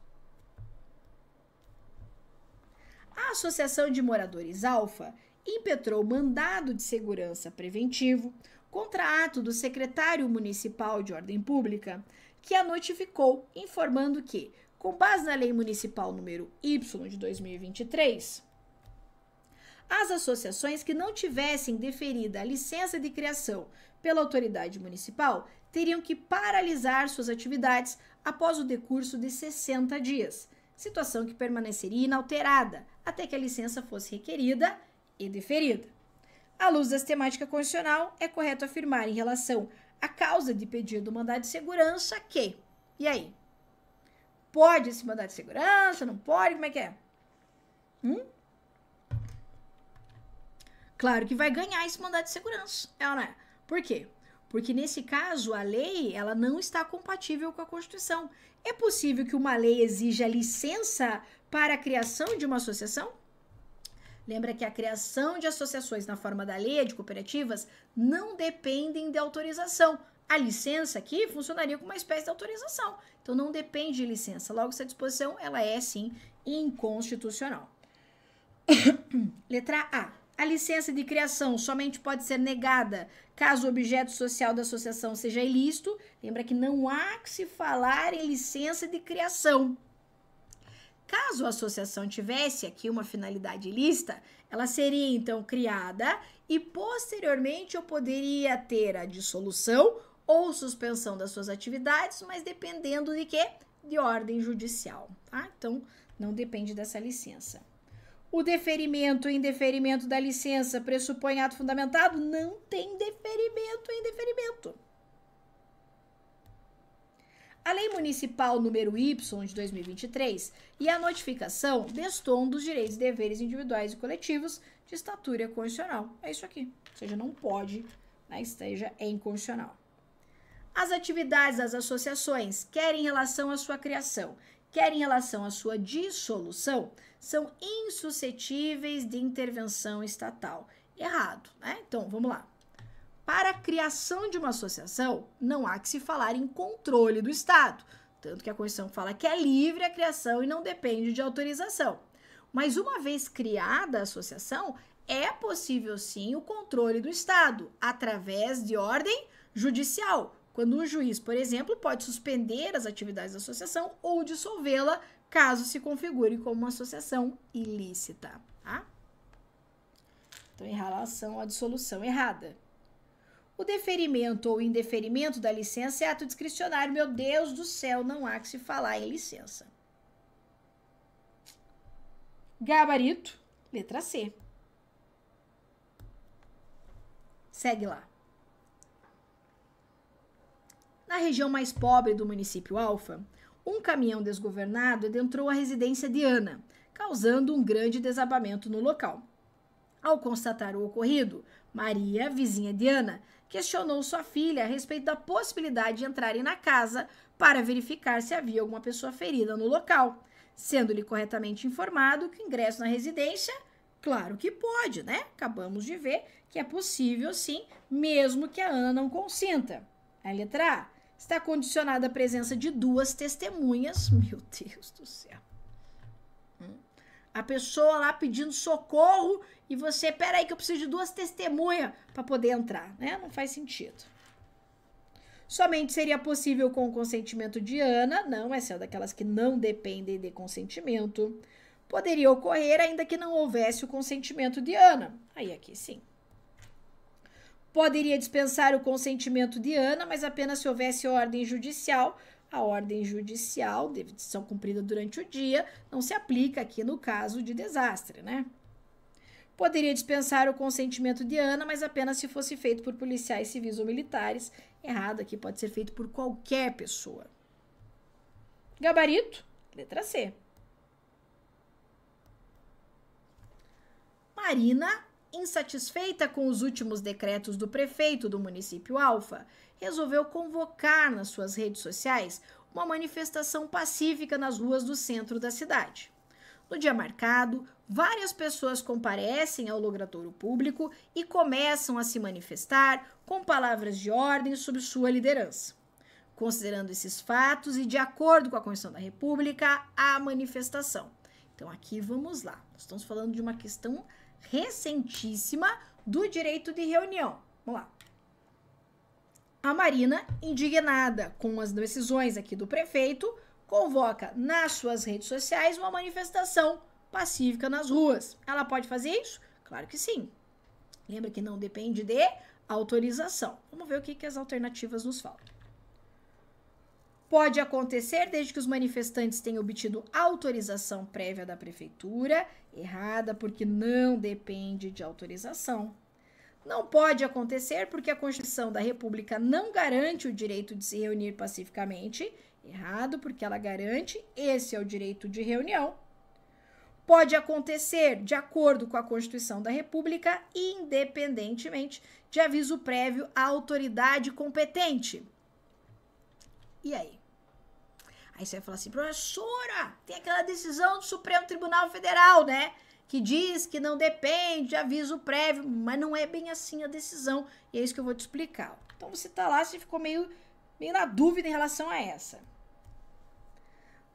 A Associação de Moradores Alfa impetrou mandado de segurança preventivo contra ato do secretário municipal de ordem pública, que a notificou informando que, com base na Lei Municipal número Y de 2023, as associações que não tivessem deferida a licença de criação pela autoridade municipal teriam que paralisar suas atividades após o decurso de 60 dias, situação que permaneceria inalterada até que a licença fosse requerida e deferida. À luz dessa temática constitucional, é correto afirmar em relação à causa de pedido do mandado de segurança que, e aí? Pode esse mandado de segurança? Não pode? Como é que é? Hum? Claro que vai ganhar esse mandado de segurança, é ou não é? Por quê? porque nesse caso a lei ela não está compatível com a Constituição. É possível que uma lei exija licença para a criação de uma associação? Lembra que a criação de associações na forma da lei de cooperativas não dependem de autorização. A licença aqui funcionaria como uma espécie de autorização. Então não depende de licença. Logo essa disposição ela é sim inconstitucional. Letra A. A licença de criação somente pode ser negada Caso o objeto social da associação seja ilícito, lembra que não há que se falar em licença de criação. Caso a associação tivesse aqui uma finalidade ilícita, ela seria então criada e posteriormente eu poderia ter a dissolução ou suspensão das suas atividades, mas dependendo de quê? De ordem judicial, tá? Então, não depende dessa licença. O deferimento e indeferimento da licença pressupõe ato fundamentado? Não tem deferimento e indeferimento. A Lei Municipal número Y de 2023 e a notificação destoam dos direitos e deveres individuais e coletivos de estatura constitucional. É isso aqui. Ou seja, não pode, né, esteja é inconstitucional. As atividades das associações, quer em relação à sua criação, quer em relação à sua dissolução, são insuscetíveis de intervenção estatal. Errado, né? Então, vamos lá. Para a criação de uma associação, não há que se falar em controle do Estado, tanto que a Constituição fala que é livre a criação e não depende de autorização. Mas uma vez criada a associação, é possível sim o controle do Estado através de ordem judicial, quando um juiz, por exemplo, pode suspender as atividades da associação ou dissolvê-la caso se configure como uma associação ilícita. Tá? Então, em relação à dissolução errada. O deferimento ou indeferimento da licença é ato discricionário. Meu Deus do céu, não há que se falar em licença. Gabarito, letra C. Segue lá. Na região mais pobre do município Alfa, um caminhão desgovernado adentrou a residência de Ana, causando um grande desabamento no local. Ao constatar o ocorrido, Maria, vizinha de Ana, questionou sua filha a respeito da possibilidade de entrarem na casa para verificar se havia alguma pessoa ferida no local, sendo-lhe corretamente informado que o ingresso na residência, claro que pode, né? Acabamos de ver que é possível sim, mesmo que a Ana não consinta. A letra A está condicionada à presença de duas testemunhas. Meu Deus do céu. Hum. A pessoa lá pedindo socorro e você, peraí que eu preciso de duas testemunhas para poder entrar, né? Não faz sentido. Somente seria possível com o consentimento de Ana, não, essa é daquelas que não dependem de consentimento. Poderia ocorrer ainda que não houvesse o consentimento de Ana. Aí aqui sim. Poderia dispensar o consentimento de Ana, mas apenas se houvesse ordem judicial. A ordem judicial, decisão cumprida durante o dia, não se aplica aqui no caso de desastre, né? Poderia dispensar o consentimento de Ana, mas apenas se fosse feito por policiais civis ou militares. Errado aqui, pode ser feito por qualquer pessoa. Gabarito, letra C. Marina insatisfeita com os últimos decretos do prefeito do município Alfa, resolveu convocar nas suas redes sociais uma manifestação pacífica nas ruas do centro da cidade. No dia marcado, várias pessoas comparecem ao logradouro público e começam a se manifestar com palavras de ordem sob sua liderança. Considerando esses fatos e de acordo com a Constituição da República, a manifestação. Então, aqui vamos lá. estamos falando de uma questão recentíssima do direito de reunião. Vamos lá. A Marina, indignada com as decisões aqui do prefeito, convoca nas suas redes sociais uma manifestação pacífica nas ruas. Ela pode fazer isso? Claro que sim. Lembra que não depende de autorização. Vamos ver o que, que as alternativas nos falam pode acontecer desde que os manifestantes tenham obtido autorização prévia da prefeitura, errada porque não depende de autorização. Não pode acontecer porque a Constituição da República não garante o direito de se reunir pacificamente, errado porque ela garante esse é o direito de reunião. Pode acontecer de acordo com a Constituição da República, independentemente de aviso prévio à autoridade competente. E aí? Aí você vai falar assim, professora, tem aquela decisão do Supremo Tribunal Federal, né? Que diz que não depende de aviso prévio, mas não é bem assim a decisão. E é isso que eu vou te explicar. Então você tá lá, você ficou meio, meio na dúvida em relação a essa.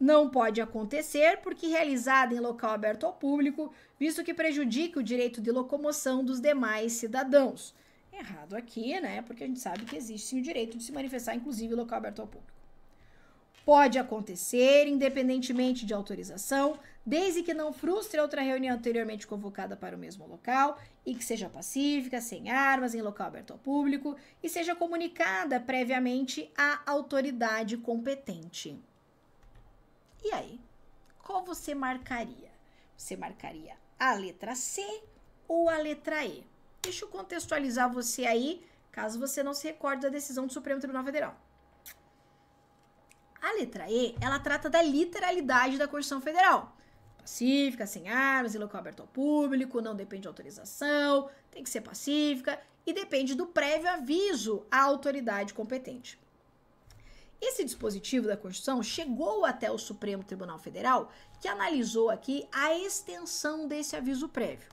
Não pode acontecer porque realizada em local aberto ao público, visto que prejudica o direito de locomoção dos demais cidadãos. Errado aqui, né? Porque a gente sabe que existe sim, o direito de se manifestar, inclusive em local aberto ao público. Pode acontecer, independentemente de autorização, desde que não frustre outra reunião anteriormente convocada para o mesmo local e que seja pacífica, sem armas, em local aberto ao público e seja comunicada previamente à autoridade competente. E aí? Qual você marcaria? Você marcaria a letra C ou a letra E? Deixa eu contextualizar você aí, caso você não se recorde da decisão do Supremo Tribunal Federal. A letra E, ela trata da literalidade da Constituição Federal. Pacífica, sem armas, em local aberto ao público, não depende de autorização, tem que ser pacífica e depende do prévio aviso à autoridade competente. Esse dispositivo da Constituição chegou até o Supremo Tribunal Federal, que analisou aqui a extensão desse aviso prévio.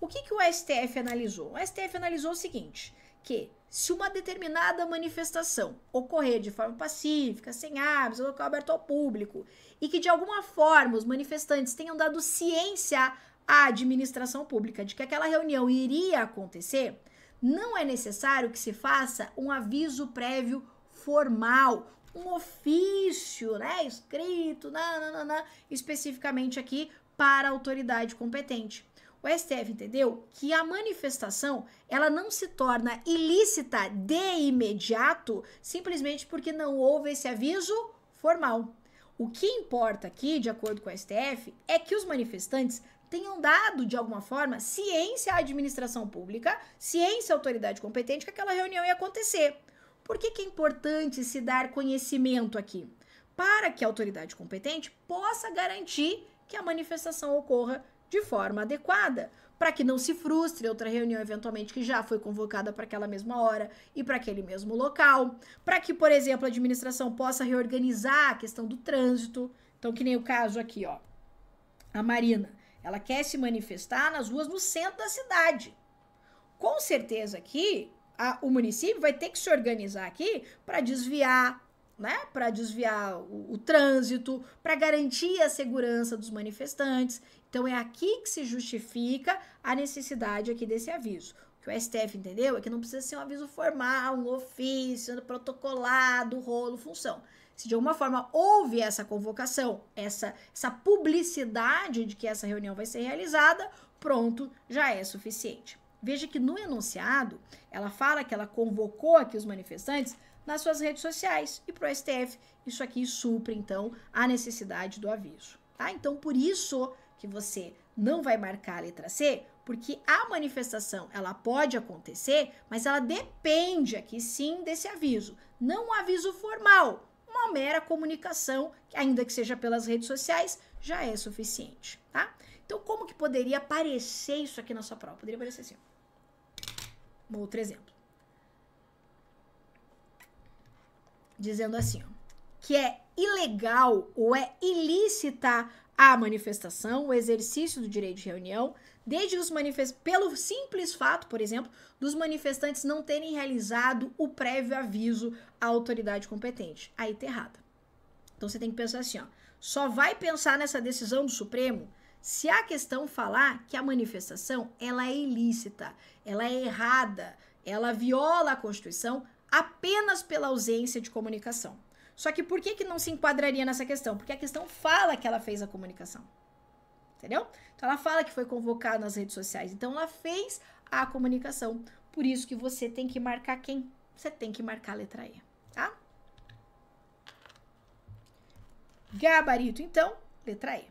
O que, que o STF analisou? O STF analisou o seguinte: que se uma determinada manifestação ocorrer de forma pacífica, sem armas, local aberto ao público, e que de alguma forma os manifestantes tenham dado ciência à administração pública de que aquela reunião iria acontecer, não é necessário que se faça um aviso prévio formal, um ofício, né, escrito, na, na, na, especificamente aqui para a autoridade competente. O STF entendeu que a manifestação ela não se torna ilícita de imediato simplesmente porque não houve esse aviso formal. O que importa aqui, de acordo com o STF, é que os manifestantes tenham dado, de alguma forma, ciência à administração pública, ciência à autoridade competente que aquela reunião ia acontecer. Por que, que é importante se dar conhecimento aqui? Para que a autoridade competente possa garantir que a manifestação ocorra de forma adequada, para que não se frustre outra reunião eventualmente que já foi convocada para aquela mesma hora e para aquele mesmo local, para que, por exemplo, a administração possa reorganizar a questão do trânsito. Então, que nem o caso aqui, ó. A Marina, ela quer se manifestar nas ruas no centro da cidade. Com certeza aqui, a, o município vai ter que se organizar aqui para desviar né, para desviar o, o trânsito, para garantir a segurança dos manifestantes. Então é aqui que se justifica a necessidade aqui desse aviso. O que o STF entendeu é que não precisa ser um aviso formal, um ofício, um protocolado, rolo, função. Se de alguma forma houve essa convocação, essa, essa publicidade de que essa reunião vai ser realizada, pronto, já é suficiente. Veja que no enunciado, ela fala que ela convocou aqui os manifestantes nas suas redes sociais. E para o STF, isso aqui supre, então, a necessidade do aviso. Tá? Então, por isso que você não vai marcar a letra C, porque a manifestação ela pode acontecer, mas ela depende aqui sim desse aviso, não um aviso formal, uma mera comunicação, ainda que seja pelas redes sociais, já é suficiente, tá? Então, como que poderia aparecer isso aqui na sua prova? Poderia aparecer assim. Um outro exemplo. Dizendo assim, ó, que é ilegal ou é ilícita a manifestação, o exercício do direito de reunião, desde os manifest... pelo simples fato, por exemplo, dos manifestantes não terem realizado o prévio aviso à autoridade competente. Aí tá errada. Então você tem que pensar assim, ó, só vai pensar nessa decisão do Supremo se a questão falar que a manifestação ela é ilícita, ela é errada, ela viola a Constituição apenas pela ausência de comunicação. Só que por que, que não se enquadraria nessa questão? Porque a questão fala que ela fez a comunicação. Entendeu? Então ela fala que foi convocada nas redes sociais. Então ela fez a comunicação. Por isso que você tem que marcar quem? Você tem que marcar a letra E, tá? Gabarito, então, letra E.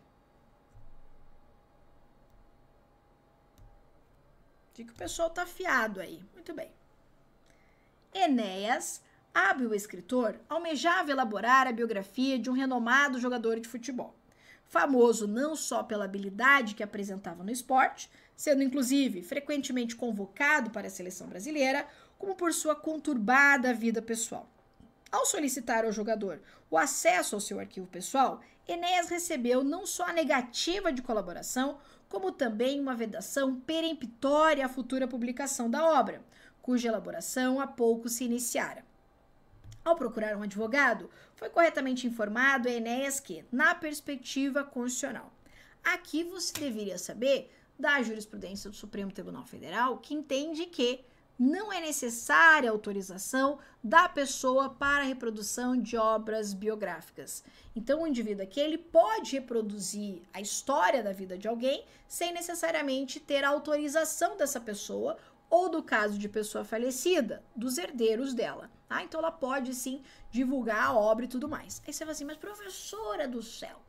De que o pessoal tá afiado aí. Muito bem. Enéas hábil escritor, almejava elaborar a biografia de um renomado jogador de futebol. Famoso não só pela habilidade que apresentava no esporte, sendo inclusive frequentemente convocado para a seleção brasileira, como por sua conturbada vida pessoal. Ao solicitar ao jogador o acesso ao seu arquivo pessoal, Enéas recebeu não só a negativa de colaboração, como também uma vedação peremptória à futura publicação da obra, cuja elaboração há pouco se iniciara. Ao procurar um advogado, foi corretamente informado a Enéas que, na perspectiva constitucional, aqui você deveria saber da jurisprudência do Supremo Tribunal Federal, que entende que não é necessária autorização da pessoa para a reprodução de obras biográficas. Então, o indivíduo aqui ele pode reproduzir a história da vida de alguém sem necessariamente ter a autorização dessa pessoa ou, do caso de pessoa falecida, dos herdeiros dela. Ah, então ela pode sim divulgar a obra e tudo mais. Aí você fala assim, mas professora do céu,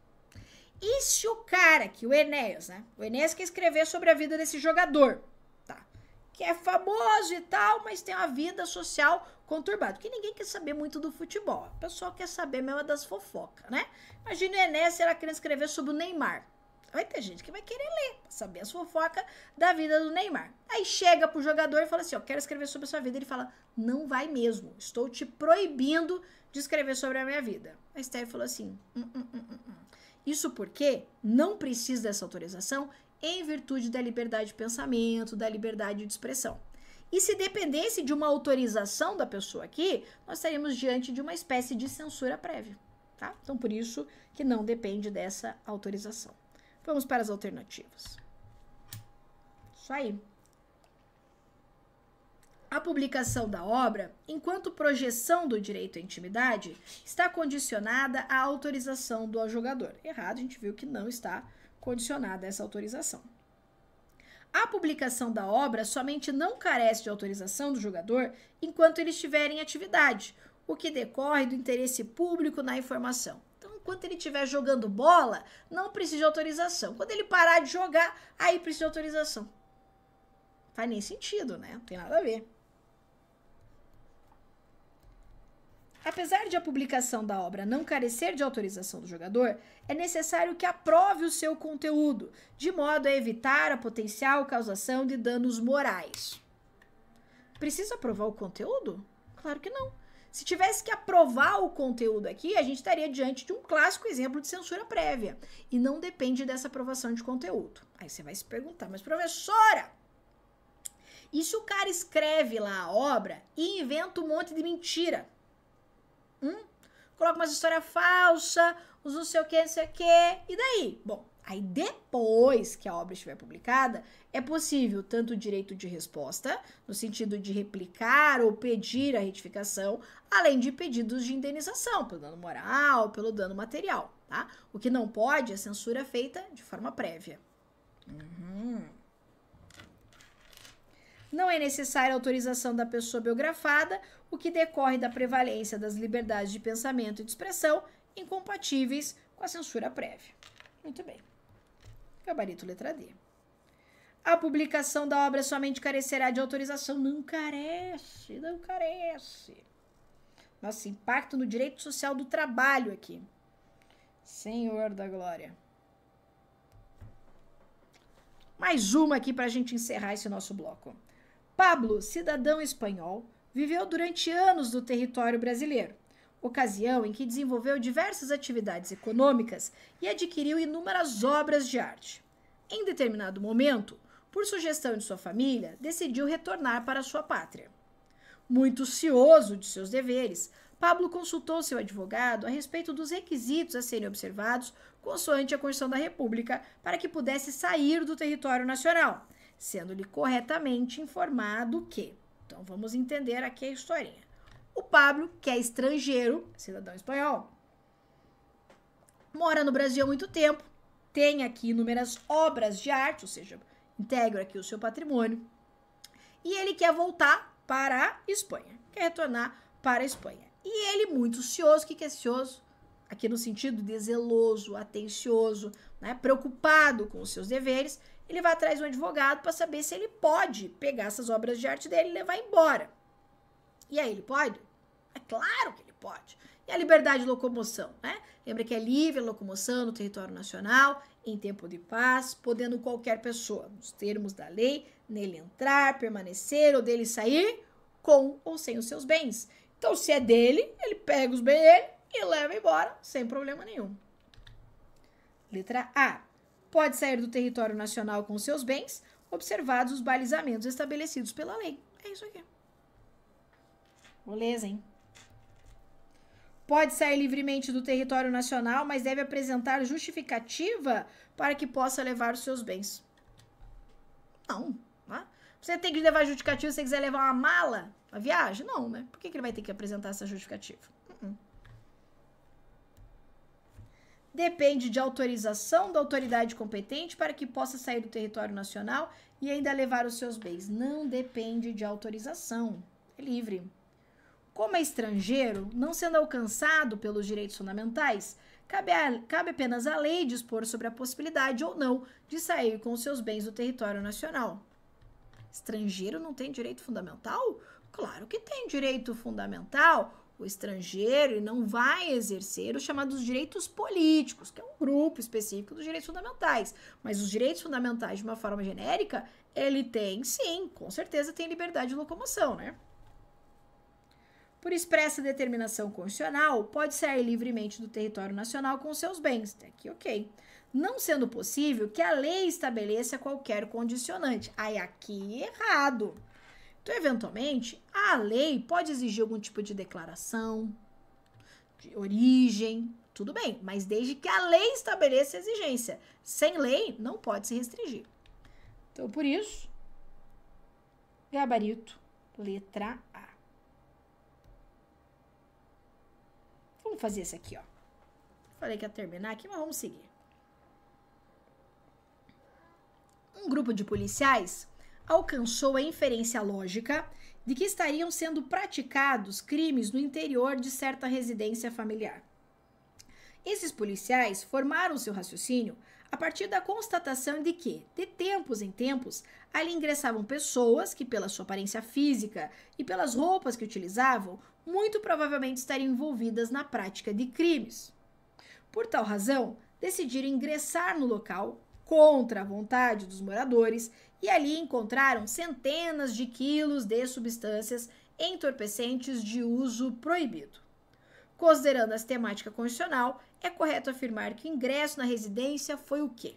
e se o cara que o Enéas, né? O Enéas quer escrever sobre a vida desse jogador, tá? Que é famoso e tal, mas tem uma vida social conturbada. Que ninguém quer saber muito do futebol. O pessoal quer saber mesmo é das fofocas, né? Imagina o Enéas, ela querendo escrever sobre o Neymar. Vai ter gente que vai querer ler, saber as fofoca da vida do Neymar. Aí chega pro jogador e fala assim: eu quero escrever sobre a sua vida. Ele fala: não vai mesmo, estou te proibindo de escrever sobre a minha vida. A Steve falou assim: hum hum, hum, hum, hum, isso porque não precisa dessa autorização em virtude da liberdade de pensamento, da liberdade de expressão. E se dependesse de uma autorização da pessoa aqui, nós estaríamos diante de uma espécie de censura prévia, tá? Então, por isso que não depende dessa autorização. Vamos para as alternativas. Isso aí. A publicação da obra, enquanto projeção do direito à intimidade, está condicionada à autorização do jogador. Errado, a gente viu que não está condicionada a essa autorização. A publicação da obra somente não carece de autorização do jogador enquanto ele estiver em atividade, o que decorre do interesse público na informação enquanto ele estiver jogando bola, não precisa de autorização. Quando ele parar de jogar, aí precisa de autorização. Faz nem sentido, né? Não tem nada a ver. Apesar de a publicação da obra não carecer de autorização do jogador, é necessário que aprove o seu conteúdo, de modo a evitar a potencial causação de danos morais. Precisa aprovar o conteúdo? Claro que não. Se tivesse que aprovar o conteúdo aqui, a gente estaria diante de um clássico exemplo de censura prévia. E não depende dessa aprovação de conteúdo. Aí você vai se perguntar, mas professora, e se o cara escreve lá a obra e inventa um monte de mentira? Hum? Coloca umas história falsa, uns não sei o que, não sei o que, e daí? Bom, Aí depois que a obra estiver publicada, é possível tanto o direito de resposta, no sentido de replicar ou pedir a retificação, além de pedidos de indenização pelo dano moral, pelo dano material, tá? O que não pode é censura feita de forma prévia. Uhum. Não é necessária autorização da pessoa biografada, o que decorre da prevalência das liberdades de pensamento e de expressão incompatíveis com a censura prévia. Muito bem. Gabarito letra D. A publicação da obra somente carecerá de autorização. Não carece, não carece. Nosso impacto no direito social do trabalho aqui. Senhor da glória. Mais uma aqui para a gente encerrar esse nosso bloco. Pablo, cidadão espanhol, viveu durante anos no território brasileiro ocasião em que desenvolveu diversas atividades econômicas e adquiriu inúmeras obras de arte. Em determinado momento, por sugestão de sua família, decidiu retornar para sua pátria. Muito cioso de seus deveres, Pablo consultou seu advogado a respeito dos requisitos a serem observados consoante a Constituição da República para que pudesse sair do território nacional, sendo-lhe corretamente informado que. Então vamos entender aqui a historinha. O Pablo, que é estrangeiro, cidadão espanhol, mora no Brasil há muito tempo, tem aqui inúmeras obras de arte, ou seja, integra aqui o seu patrimônio, e ele quer voltar para a Espanha, quer retornar para a Espanha. E ele, muito cioso, o que, é cioso? Aqui no sentido de zeloso, atencioso, né, preocupado com os seus deveres, ele vai atrás de um advogado para saber se ele pode pegar essas obras de arte dele e levar embora. E aí, ele pode? É claro que ele pode. E a liberdade de locomoção, né? Lembra que é livre a locomoção no território nacional, em tempo de paz, podendo qualquer pessoa, nos termos da lei, nele entrar, permanecer ou dele sair, com ou sem os seus bens. Então, se é dele, ele pega os bens dele e leva embora, sem problema nenhum. Letra A. Pode sair do território nacional com seus bens, observados os balizamentos estabelecidos pela lei. É isso aqui. Moleza, hein? Pode sair livremente do território nacional, mas deve apresentar justificativa para que possa levar os seus bens. Não. Né? Você tem que levar justificativa se você quiser levar uma mala, uma viagem? Não, né? Por que, que ele vai ter que apresentar essa justificativa? Uh -uh. Depende de autorização da autoridade competente para que possa sair do território nacional e ainda levar os seus bens. Não depende de autorização. É livre. Como é estrangeiro, não sendo alcançado pelos direitos fundamentais, cabe, a, cabe apenas à lei dispor sobre a possibilidade ou não de sair com seus bens do território nacional. Estrangeiro não tem direito fundamental? Claro que tem direito fundamental o estrangeiro não vai exercer os chamados direitos políticos, que é um grupo específico dos direitos fundamentais. Mas os direitos fundamentais, de uma forma genérica, ele tem sim, com certeza tem liberdade de locomoção, né? por expressa determinação constitucional, pode sair livremente do território nacional com seus bens. Até aqui, ok. Não sendo possível que a lei estabeleça qualquer condicionante. Aí, aqui, errado. Então, eventualmente, a lei pode exigir algum tipo de declaração, de origem, tudo bem, mas desde que a lei estabeleça a exigência. Sem lei, não pode se restringir. Então, por isso, gabarito, letra Vamos fazer esse aqui, ó. Falei que ia terminar aqui, mas vamos seguir. Um grupo de policiais alcançou a inferência lógica de que estariam sendo praticados crimes no interior de certa residência familiar. Esses policiais formaram seu raciocínio a partir da constatação de que, de tempos em tempos, ali ingressavam pessoas que, pela sua aparência física e pelas roupas que utilizavam, muito provavelmente estarem envolvidas na prática de crimes. Por tal razão, decidiram ingressar no local contra a vontade dos moradores e ali encontraram centenas de quilos de substâncias entorpecentes de uso proibido. Considerando essa temática condicional, é correto afirmar que o ingresso na residência foi o quê?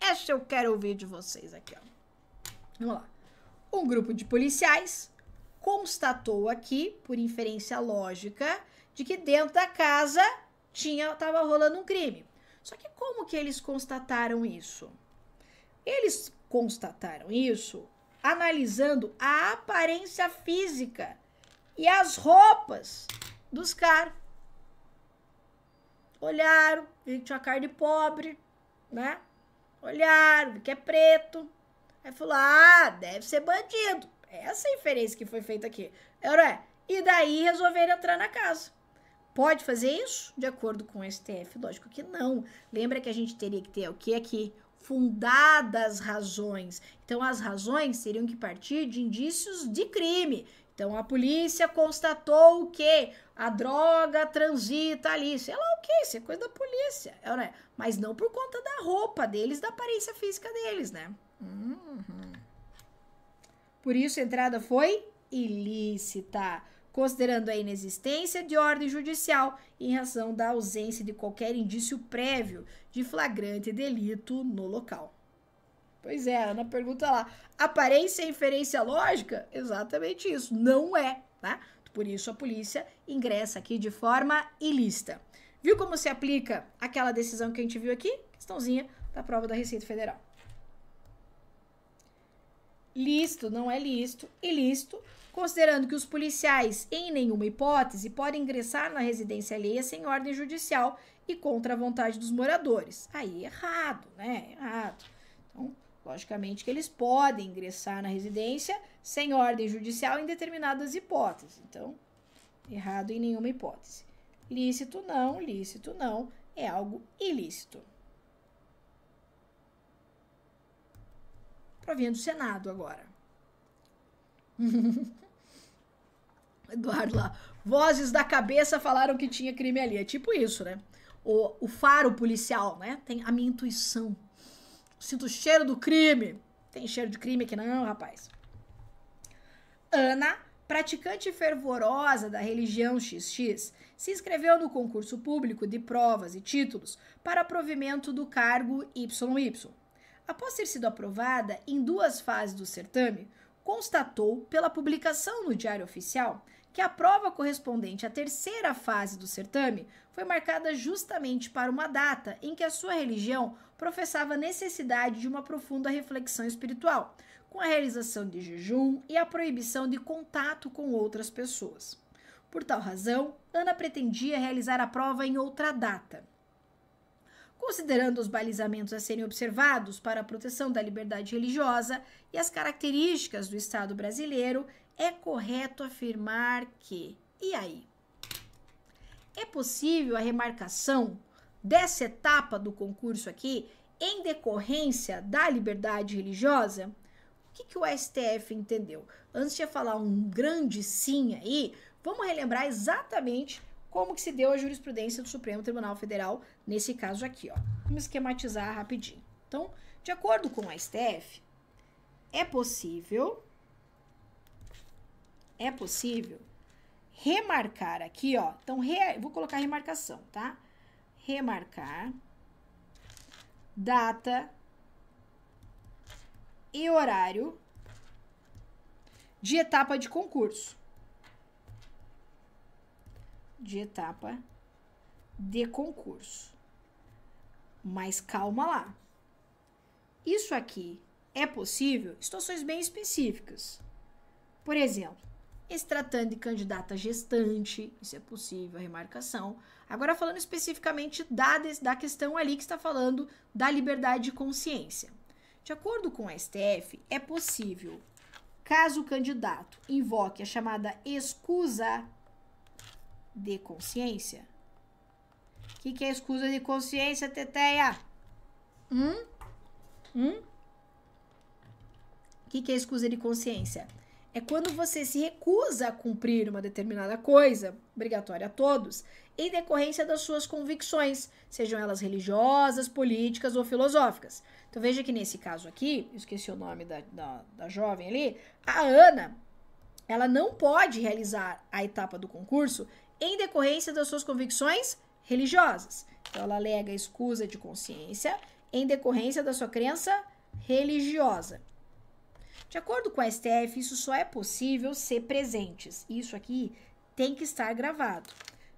Essa eu quero ouvir de vocês aqui, ó. Vamos lá. Um grupo de policiais constatou aqui, por inferência lógica, de que dentro da casa tinha estava rolando um crime. Só que como que eles constataram isso? Eles constataram isso analisando a aparência física e as roupas dos caras. Olharam, viram que tinha carne pobre, né? Olharam, que é preto. Aí falou: ah, deve ser bandido. É essa é a inferência que foi feita aqui. Era, é é? e daí resolver entrar na casa. Pode fazer isso? De acordo com o STF, lógico que não. Lembra que a gente teria que ter o que aqui? Fundadas razões. Então, as razões teriam que partir de indícios de crime. Então, a polícia constatou o que a droga transita ali. Sei lá o que, isso é coisa da polícia. Né? Mas não por conta da roupa deles, da aparência física deles, né? Uhum. Por isso, a entrada foi ilícita, considerando a inexistência de ordem judicial em razão da ausência de qualquer indício prévio de flagrante delito no local. Pois é, Ana pergunta lá. Aparência e inferência lógica? Exatamente isso. Não é, tá? Por isso a polícia ingressa aqui de forma ilícita. Viu como se aplica aquela decisão que a gente viu aqui? Questãozinha da prova da Receita Federal listo, não é listo, ilícito, considerando que os policiais, em nenhuma hipótese, podem ingressar na residência alheia sem ordem judicial e contra a vontade dos moradores. Aí errado, né? Errado. Então, logicamente que eles podem ingressar na residência sem ordem judicial em determinadas hipóteses. Então, errado em nenhuma hipótese. Lícito não, lícito não, é algo ilícito. vir do Senado agora. Eduardo lá, vozes da cabeça falaram que tinha crime ali. É tipo isso, né? O, o faro policial, né? Tem a minha intuição. Sinto o cheiro do crime. Tem cheiro de crime aqui não, rapaz. Ana, praticante fervorosa da religião XX, se inscreveu no concurso público de provas e títulos para provimento do cargo YY após ter sido aprovada em duas fases do certame, constatou, pela publicação no Diário Oficial, que a prova correspondente à terceira fase do certame foi marcada justamente para uma data em que a sua religião professava necessidade de uma profunda reflexão espiritual, com a realização de jejum e a proibição de contato com outras pessoas. Por tal razão, Ana pretendia realizar a prova em outra data considerando os balizamentos a serem observados para a proteção da liberdade religiosa e as características do Estado brasileiro, é correto afirmar que. E aí? É possível a remarcação dessa etapa do concurso aqui em decorrência da liberdade religiosa? O que, que o STF entendeu? Antes de eu falar um grande sim aí, vamos relembrar exatamente como que se deu a jurisprudência do Supremo Tribunal Federal nesse caso aqui, ó. Vamos esquematizar rapidinho. Então, de acordo com a STF, é possível é possível remarcar aqui, ó. Então, re, vou colocar remarcação, tá? Remarcar data e horário de etapa de concurso de etapa de concurso. Mas calma lá. Isso aqui é possível em situações bem específicas. Por exemplo, se tratando de candidata gestante, isso é possível, a remarcação. Agora, falando especificamente da, da questão ali que está falando da liberdade de consciência. De acordo com a STF, é possível, caso o candidato invoque a chamada excusa de consciência? O que, que é escusa de consciência, Teteia? Hum? Hum? O que, que é escusa de consciência? É quando você se recusa a cumprir uma determinada coisa, obrigatória a todos, em decorrência das suas convicções, sejam elas religiosas, políticas ou filosóficas. Então veja que nesse caso aqui, esqueci o nome da, da, da jovem ali, a Ana, ela não pode realizar a etapa do concurso em decorrência das suas convicções religiosas. Então, ela alega escusa de consciência em decorrência da sua crença religiosa. De acordo com a STF, isso só é possível ser presentes. Isso aqui tem que estar gravado.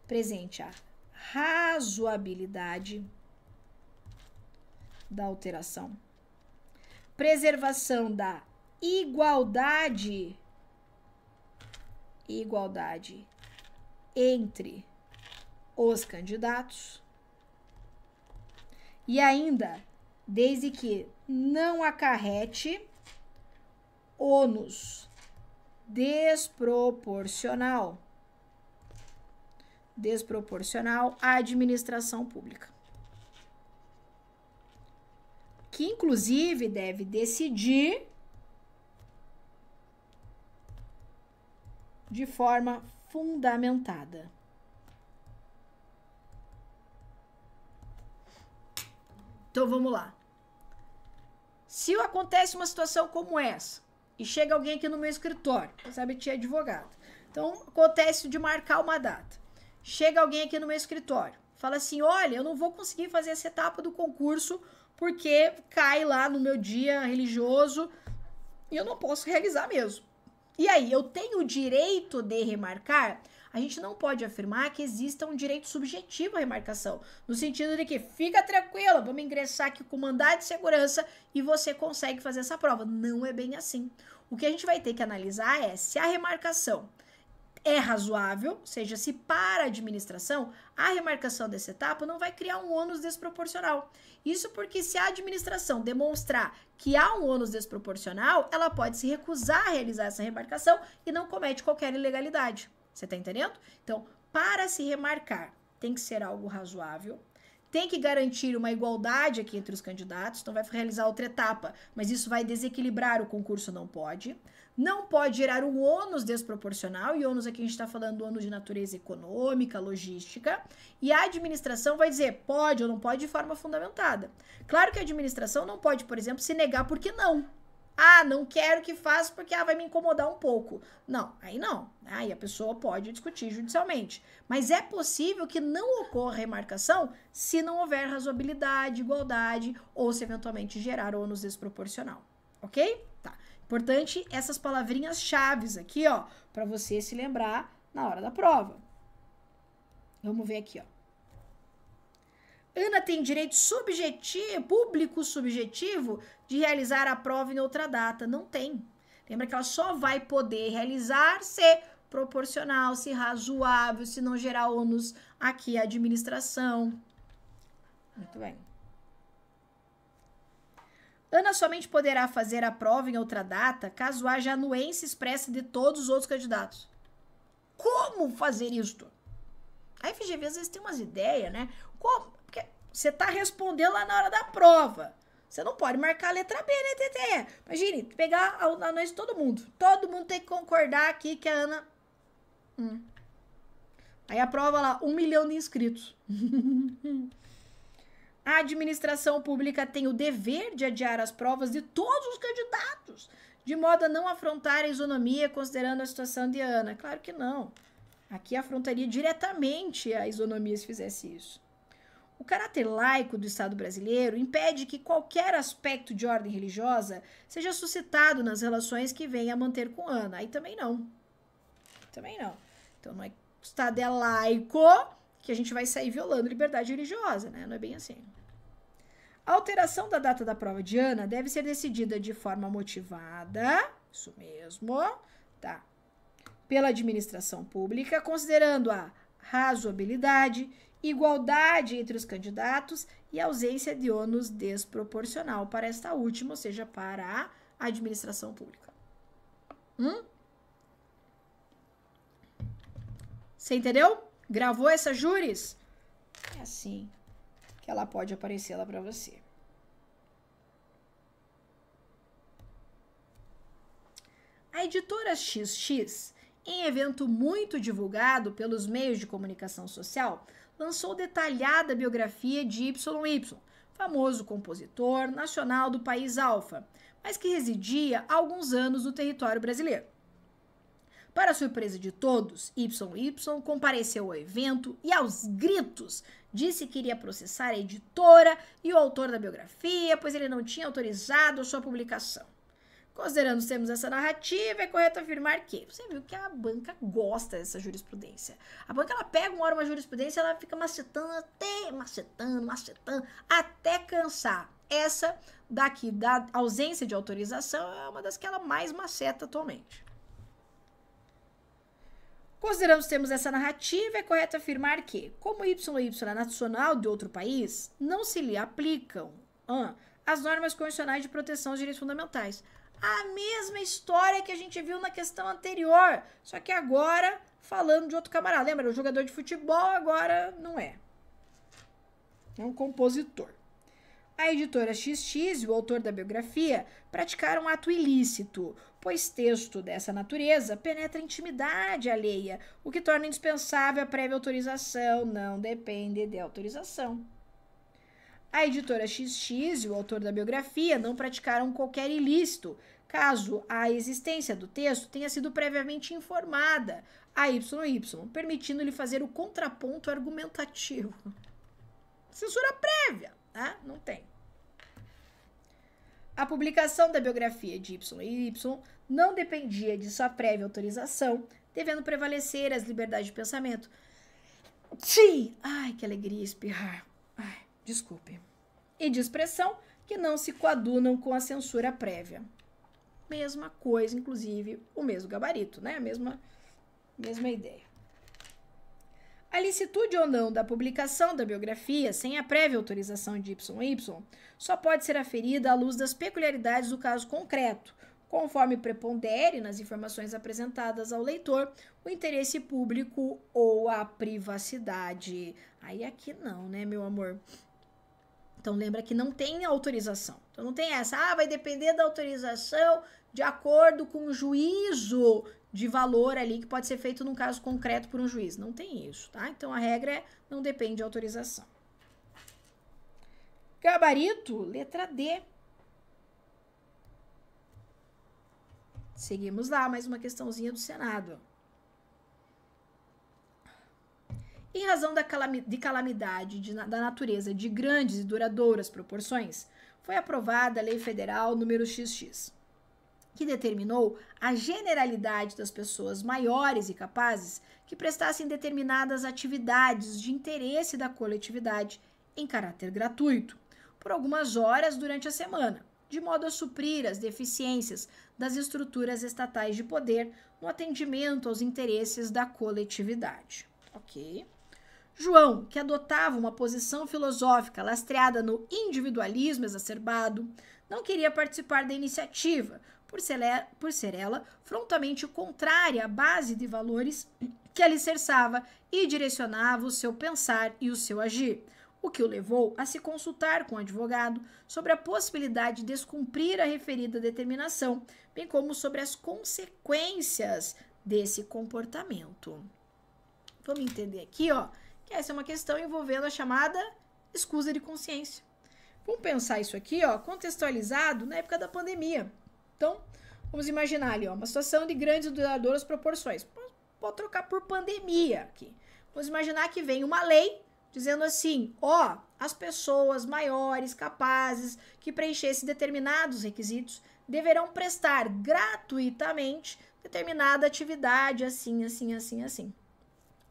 Presente a razoabilidade da alteração, preservação da igualdade igualdade entre os candidatos e ainda desde que não acarrete ônus desproporcional desproporcional à administração pública. Que inclusive deve decidir de forma fundamentada. Então vamos lá. Se acontece uma situação como essa e chega alguém aqui no meu escritório, sabe, tinha é advogado. Então acontece de marcar uma data. Chega alguém aqui no meu escritório, fala assim: "Olha, eu não vou conseguir fazer essa etapa do concurso porque cai lá no meu dia religioso e eu não posso realizar mesmo". E aí, eu tenho o direito de remarcar? A gente não pode afirmar que exista um direito subjetivo à remarcação, no sentido de que fica tranquilo, vamos ingressar aqui com mandado de segurança e você consegue fazer essa prova. Não é bem assim. O que a gente vai ter que analisar é se a remarcação é razoável, ou seja, se para a administração, a remarcação dessa etapa não vai criar um ônus desproporcional. Isso porque se a administração demonstrar que há um ônus desproporcional, ela pode se recusar a realizar essa remarcação e não comete qualquer ilegalidade. Você tá entendendo? Então, para se remarcar, tem que ser algo razoável, tem que garantir uma igualdade aqui entre os candidatos, então vai realizar outra etapa, mas isso vai desequilibrar o concurso, não pode não pode gerar um ônus desproporcional, e ônus aqui a gente está falando ônus de natureza econômica, logística, e a administração vai dizer pode ou não pode de forma fundamentada. Claro que a administração não pode, por exemplo, se negar porque não. Ah, não quero que faça porque ah, vai me incomodar um pouco. Não, aí não. Aí a pessoa pode discutir judicialmente. Mas é possível que não ocorra remarcação se não houver razoabilidade, igualdade ou se eventualmente gerar ônus desproporcional. Ok? Tá. Importante essas palavrinhas chaves aqui, ó, para você se lembrar na hora da prova. Vamos ver aqui, ó. Ana tem direito subjetivo, público subjetivo de realizar a prova em outra data. Não tem. Lembra que ela só vai poder realizar se proporcional, se razoável, se não gerar ônus aqui à administração. Muito bem. Ana somente poderá fazer a prova em outra data caso haja anuência expressa de todos os outros candidatos. Como fazer isto? A FGV às vezes tem umas ideias, né? Como? Porque você tá respondendo lá na hora da prova. Você não pode marcar a letra B, né, TTE? É. Imagine, pegar a anuência de todo mundo. Todo mundo tem que concordar aqui que a Ana. Hum. Aí a prova lá, um milhão de inscritos. A administração pública tem o dever de adiar as provas de todos os candidatos, de modo a não afrontar a isonomia considerando a situação de Ana. Claro que não. Aqui afrontaria diretamente a isonomia se fizesse isso. O caráter laico do Estado brasileiro impede que qualquer aspecto de ordem religiosa seja suscitado nas relações que venha a manter com Ana. Aí também não. Também não. Então não é o Estado é laico, que a gente vai sair violando liberdade religiosa, né? Não é bem assim. A alteração da data da prova de Ana deve ser decidida de forma motivada, isso mesmo, tá? Pela administração pública, considerando a razoabilidade, igualdade entre os candidatos e ausência de ônus desproporcional para esta última, ou seja, para a administração pública. Hum? Você entendeu? Gravou essa Júris? É assim que ela pode aparecer lá para você. A editora XX, em evento muito divulgado pelos meios de comunicação social, lançou detalhada biografia de YY, famoso compositor nacional do país Alfa, mas que residia há alguns anos no território brasileiro. Para surpresa de todos, YY compareceu ao evento e, aos gritos, disse que iria processar a editora e o autor da biografia, pois ele não tinha autorizado sua publicação. Considerando os termos dessa narrativa, é correto afirmar que você viu que a banca gosta dessa jurisprudência. A banca ela pega uma hora uma jurisprudência, ela fica macetando até macetando, macetando até cansar. Essa daqui da ausência de autorização é uma das que ela mais maceta atualmente. Considerando que temos essa narrativa, é correto afirmar que, como y y é nacional de outro país, não se lhe aplicam ah, as normas constitucionais de proteção aos direitos fundamentais. A mesma história que a gente viu na questão anterior, só que agora falando de outro camarada. Lembra, o jogador de futebol agora não é. É um compositor. A editora XX e o autor da biografia praticaram um ato ilícito, pois texto dessa natureza penetra a intimidade alheia, o que torna indispensável a prévia autorização, não depende de autorização. A editora XX e o autor da biografia não praticaram qualquer ilícito, caso a existência do texto tenha sido previamente informada a YY, permitindo-lhe fazer o contraponto argumentativo. Censura prévia, tá? Não tem. A publicação da biografia de YY não dependia de sua prévia autorização, devendo prevalecer as liberdades de pensamento. Sim! Ai, que alegria espirrar. Ai, desculpe. E de expressão que não se coadunam com a censura prévia. Mesma coisa, inclusive, o mesmo gabarito, né? A mesma, mesma ideia. A licitude ou não da publicação da biografia sem a prévia autorização de YY só pode ser aferida à luz das peculiaridades do caso concreto, Conforme prepondere nas informações apresentadas ao leitor, o interesse público ou a privacidade. Aí aqui não, né, meu amor? Então lembra que não tem autorização. Então não tem essa, ah, vai depender da autorização de acordo com o juízo de valor ali que pode ser feito num caso concreto por um juiz. Não tem isso, tá? Então a regra é não depende de autorização. Gabarito, letra D. Seguimos lá, mais uma questãozinha do Senado. Em razão da calamidade, de calamidade de, da natureza de grandes e duradouras proporções, foi aprovada a Lei Federal número XX, que determinou a generalidade das pessoas maiores e capazes que prestassem determinadas atividades de interesse da coletividade em caráter gratuito, por algumas horas durante a semana de modo a suprir as deficiências das estruturas estatais de poder no atendimento aos interesses da coletividade. Ok? João, que adotava uma posição filosófica lastreada no individualismo exacerbado, não queria participar da iniciativa, por ser, por ser ela frontalmente contrária à base de valores que alicerçava e direcionava o seu pensar e o seu agir o que o levou a se consultar com o advogado sobre a possibilidade de descumprir a referida determinação, bem como sobre as consequências desse comportamento. Vamos entender aqui, ó, que essa é uma questão envolvendo a chamada escusa de consciência. Vamos pensar isso aqui, ó, contextualizado na época da pandemia. Então, vamos imaginar ali, ó, uma situação de grandes duradouras proporções. Vou trocar por pandemia aqui. Vamos imaginar que vem uma lei dizendo assim: ó, as pessoas maiores, capazes, que preenchessem determinados requisitos, deverão prestar gratuitamente determinada atividade, assim, assim, assim, assim,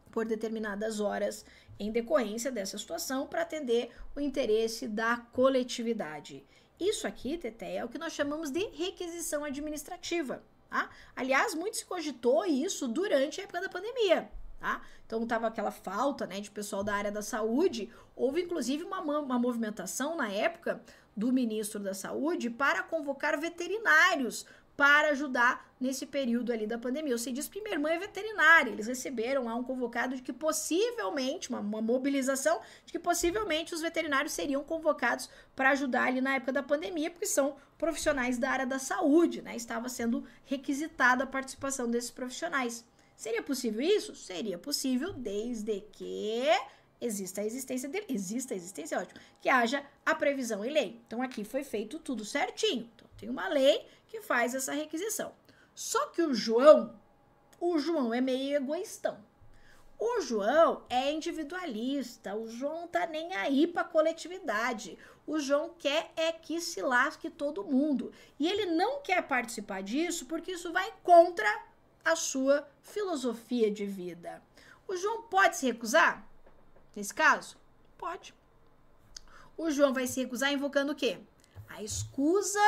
por determinadas horas em decorrência dessa situação para atender o interesse da coletividade. Isso aqui, Tete, é o que nós chamamos de requisição administrativa. Tá? Aliás, muito se cogitou isso durante a época da pandemia tá? Então tava aquela falta, né, de pessoal da área da saúde. Houve inclusive uma, uma movimentação na época do ministro da Saúde para convocar veterinários para ajudar nesse período ali da pandemia. Eu sei disso porque minha irmã é veterinária. Eles receberam lá um convocado de que possivelmente, uma, uma mobilização, de que possivelmente os veterinários seriam convocados para ajudar ali na época da pandemia, porque são profissionais da área da saúde, né? Estava sendo requisitada a participação desses profissionais. Seria possível isso? Seria possível desde que exista a existência dele. Exista a existência, ótimo. Que haja a previsão e lei. Então, aqui foi feito tudo certinho. Então, tem uma lei que faz essa requisição. Só que o João, o João é meio egoístão. O João é individualista, o João não tá nem aí pra coletividade. O João quer é que se lasque todo mundo. E ele não quer participar disso porque isso vai contra a sua filosofia de vida. O João pode se recusar? Nesse caso, pode. O João vai se recusar invocando o quê? A escusa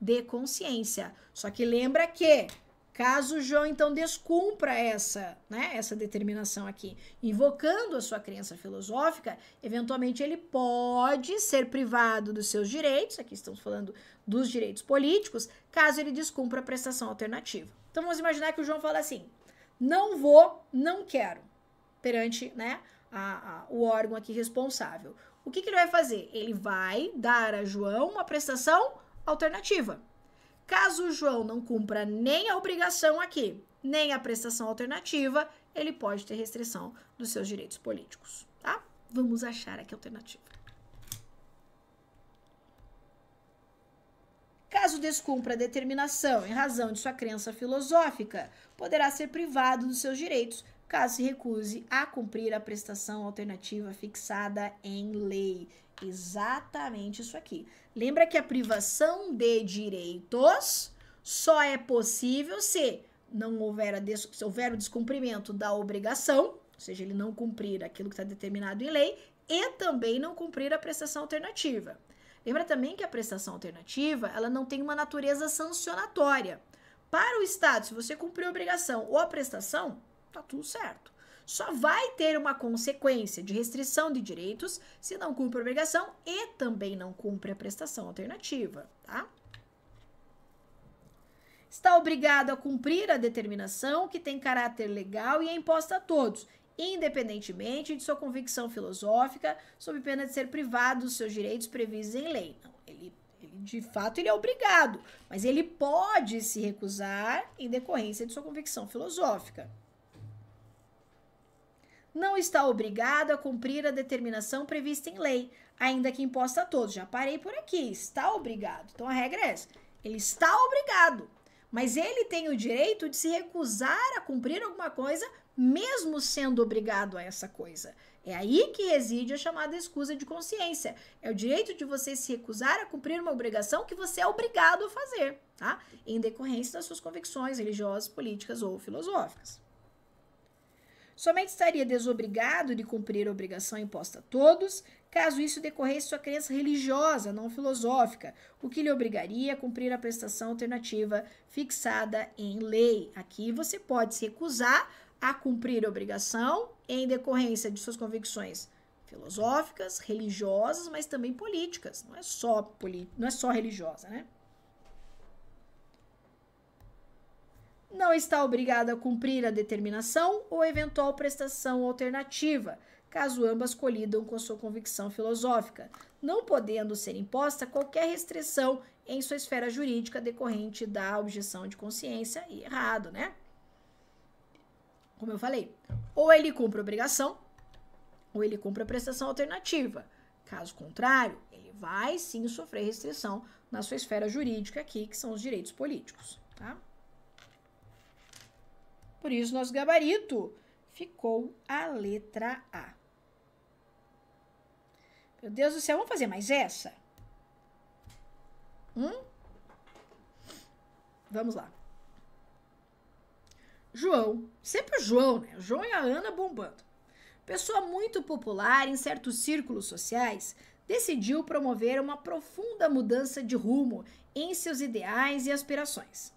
de consciência. Só que lembra que caso o João então descumpra essa, né, essa determinação aqui, invocando a sua crença filosófica, eventualmente ele pode ser privado dos seus direitos, aqui estamos falando dos direitos políticos, caso ele descumpra a prestação alternativa. Então vamos imaginar que o João fala assim: não vou, não quero, perante né, a, a, o órgão aqui responsável. O que, que ele vai fazer? Ele vai dar a João uma prestação alternativa. Caso o João não cumpra nem a obrigação aqui, nem a prestação alternativa, ele pode ter restrição dos seus direitos políticos, tá? Vamos achar aqui a alternativa. Caso descumpra a determinação em razão de sua crença filosófica, poderá ser privado dos seus direitos caso se recuse a cumprir a prestação alternativa fixada em lei. Exatamente isso aqui. Lembra que a privação de direitos só é possível se não houver, a des houver o descumprimento da obrigação, ou seja, ele não cumprir aquilo que está determinado em lei, e também não cumprir a prestação alternativa. Lembra também que a prestação alternativa, ela não tem uma natureza sancionatória. Para o Estado, se você cumprir a obrigação ou a prestação, tá tudo certo. Só vai ter uma consequência de restrição de direitos se não cumpre a obrigação e também não cumpre a prestação alternativa, tá? Está obrigado a cumprir a determinação que tem caráter legal e é imposta a todos independentemente de sua convicção filosófica, sob pena de ser privado dos seus direitos previstos em lei. Não, ele, ele, de fato, ele é obrigado, mas ele pode se recusar em decorrência de sua convicção filosófica. Não está obrigado a cumprir a determinação prevista em lei, ainda que imposta a todos. Já parei por aqui. Está obrigado. Então a regra é essa. Ele está obrigado, mas ele tem o direito de se recusar a cumprir alguma coisa mesmo sendo obrigado a essa coisa. É aí que reside a chamada escusa de consciência. É o direito de você se recusar a cumprir uma obrigação que você é obrigado a fazer, tá? Em decorrência das suas convicções religiosas, políticas ou filosóficas. Somente estaria desobrigado de cumprir a obrigação imposta a todos, caso isso decorresse sua crença religiosa, não filosófica, o que lhe obrigaria a cumprir a prestação alternativa fixada em lei. Aqui você pode se recusar a cumprir a obrigação em decorrência de suas convicções filosóficas, religiosas, mas também políticas. Não é só polit... não é só religiosa, né? Não está obrigada a cumprir a determinação ou eventual prestação alternativa, caso ambas colidam com sua convicção filosófica, não podendo ser imposta qualquer restrição em sua esfera jurídica decorrente da objeção de consciência e errado, né? Como eu falei, ou ele cumpre a obrigação, ou ele cumpre a prestação alternativa. Caso contrário, ele vai sim sofrer restrição na sua esfera jurídica aqui, que são os direitos políticos, tá? Por isso, nosso gabarito ficou a letra A. Meu Deus do céu, vamos fazer mais essa? Hum? Vamos lá. João, sempre o João, né? O João e a Ana bombando. Pessoa muito popular em certos círculos sociais, decidiu promover uma profunda mudança de rumo em seus ideais e aspirações.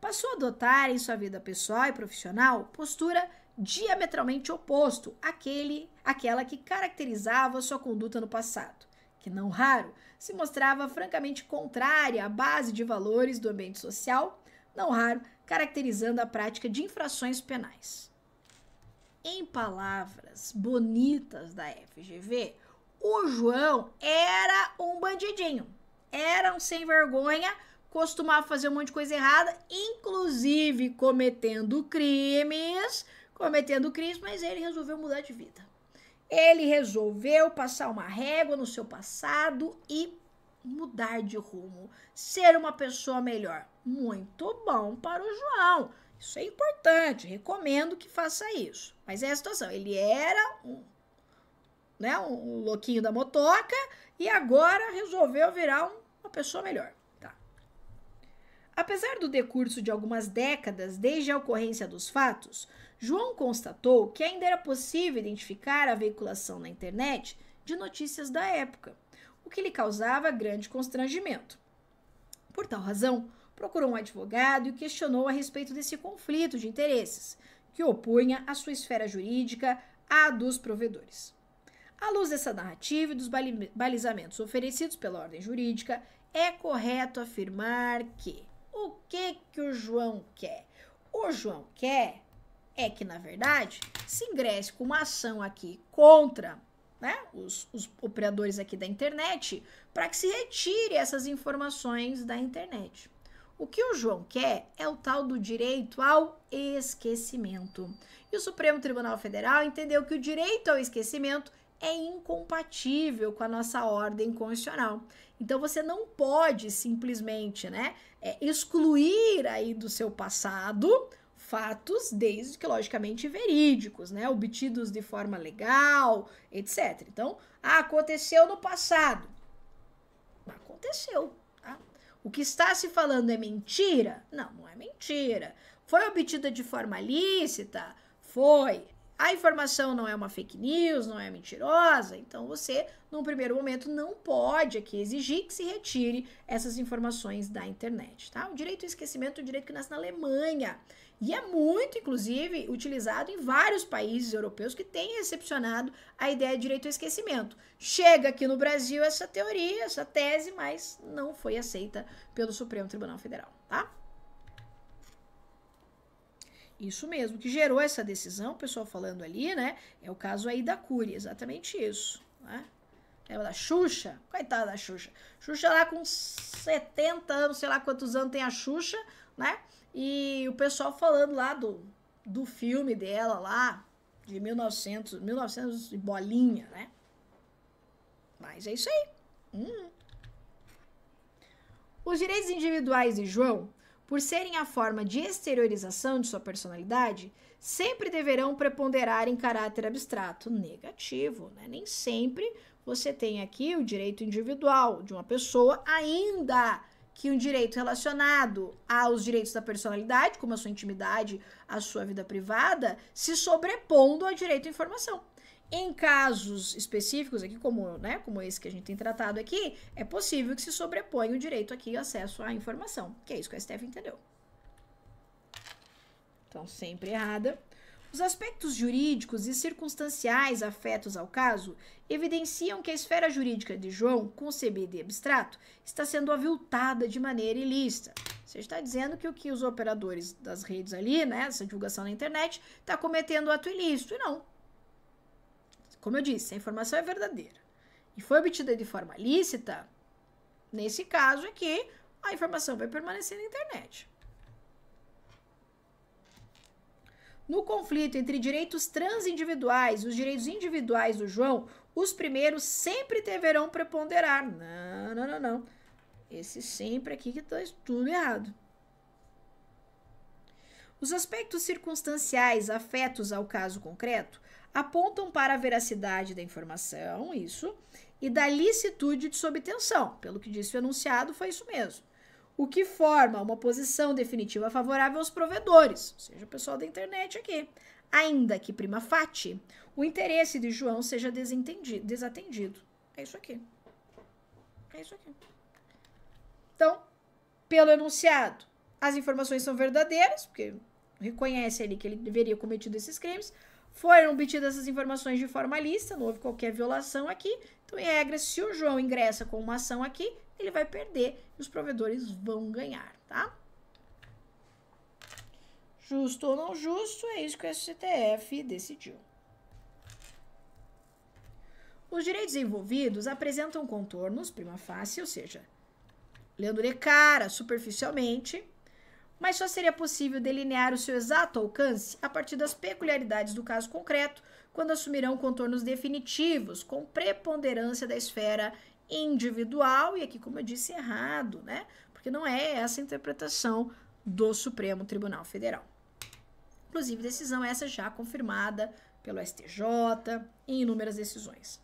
Passou a adotar em sua vida pessoal e profissional postura diametralmente oposto àquele, àquela que caracterizava sua conduta no passado, que não raro se mostrava francamente contrária à base de valores do ambiente social, não raro caracterizando a prática de infrações penais. Em palavras bonitas da FGV, o João era um bandidinho, era um sem vergonha, costumava fazer um monte de coisa errada, inclusive cometendo crimes, cometendo crimes, mas ele resolveu mudar de vida. Ele resolveu passar uma régua no seu passado e mudar de rumo, ser uma pessoa melhor. Muito bom para o João. Isso é importante, recomendo que faça isso. Mas é a situação, ele era um, né, um louquinho da motoca e agora resolveu virar um, uma pessoa melhor. Tá. Apesar do decurso de algumas décadas desde a ocorrência dos fatos, João constatou que ainda era possível identificar a veiculação na internet de notícias da época o que lhe causava grande constrangimento. Por tal razão, procurou um advogado e o questionou a respeito desse conflito de interesses, que opunha a sua esfera jurídica à dos provedores. À luz dessa narrativa e dos balizamentos oferecidos pela ordem jurídica, é correto afirmar que o que que o João quer? O João quer é que, na verdade, se ingresse com uma ação aqui contra né, os, os operadores aqui da internet, para que se retire essas informações da internet. O que o João quer é o tal do direito ao esquecimento. E o Supremo Tribunal Federal entendeu que o direito ao esquecimento é incompatível com a nossa ordem constitucional. Então você não pode simplesmente, né, é, excluir aí do seu passado fatos, desde que logicamente verídicos, né, obtidos de forma legal, etc. Então, ah, aconteceu no passado. Aconteceu. Tá? O que está se falando é mentira? Não, não é mentira. Foi obtida de forma lícita? Foi. A informação não é uma fake news, não é mentirosa, então você, num primeiro momento, não pode aqui exigir que se retire essas informações da internet, tá? O direito ao esquecimento é um direito que nasce na Alemanha. E é muito, inclusive, utilizado em vários países europeus que têm recepcionado a ideia de direito ao esquecimento. Chega aqui no Brasil essa teoria, essa tese, mas não foi aceita pelo Supremo Tribunal Federal, tá? Isso mesmo, que gerou essa decisão, o pessoal falando ali, né? É o caso aí da Cury, exatamente isso, né? Lembra da Xuxa? Coitada da Xuxa. Xuxa lá com 70 anos, sei lá quantos anos tem a Xuxa, né? E o pessoal falando lá do, do filme dela lá, de 1900, 1900 e bolinha, né? Mas é isso aí. Hum. Os direitos individuais de João, por serem a forma de exteriorização de sua personalidade, sempre deverão preponderar em caráter abstrato negativo, né? Nem sempre você tem aqui o direito individual de uma pessoa ainda que um direito relacionado aos direitos da personalidade, como a sua intimidade, a sua vida privada, se sobrepondo ao direito à informação. Em casos específicos aqui, como, né, como esse que a gente tem tratado aqui, é possível que se sobreponha o direito aqui ao acesso à informação, que é isso que a Steph entendeu. Então, sempre errada. Os aspectos jurídicos e circunstanciais afetos ao caso evidenciam que a esfera jurídica de João, concebida e abstrato, está sendo aviltada de maneira ilícita. Você está dizendo que o que os operadores das redes ali, né, essa divulgação na internet, está cometendo ato ilícito. E não. Como eu disse, a informação é verdadeira e foi obtida de forma lícita, nesse caso aqui, é a informação vai permanecer na internet. No conflito entre direitos transindividuais e os direitos individuais do João, os primeiros sempre deverão preponderar. Não, não, não, não. Esse sempre aqui que está tudo errado. Os aspectos circunstanciais afetos ao caso concreto apontam para a veracidade da informação, isso, e da licitude de sua obtenção. Pelo que disse o enunciado, foi isso mesmo o que forma uma posição definitiva favorável aos provedores, ou seja, o pessoal da internet aqui. Ainda que prima facie, o interesse de João seja desatendido. É isso aqui. É isso aqui. Então, pelo enunciado, as informações são verdadeiras, porque reconhece ali que ele deveria cometido esses crimes. Foram obtidas essas informações de forma lista, não houve qualquer violação aqui. Então, em regra, se o João ingressa com uma ação aqui, ele vai perder e os provedores vão ganhar, tá? Justo ou não justo, é isso que o STF decidiu. Os direitos envolvidos apresentam contornos prima facie, ou seja, lendo de cara, superficialmente, mas só seria possível delinear o seu exato alcance a partir das peculiaridades do caso concreto, quando assumirão contornos definitivos, com preponderância da esfera individual, e aqui, como eu disse, errado, né? Porque não é essa a interpretação do Supremo Tribunal Federal. Inclusive, decisão essa já confirmada pelo STJ em inúmeras decisões.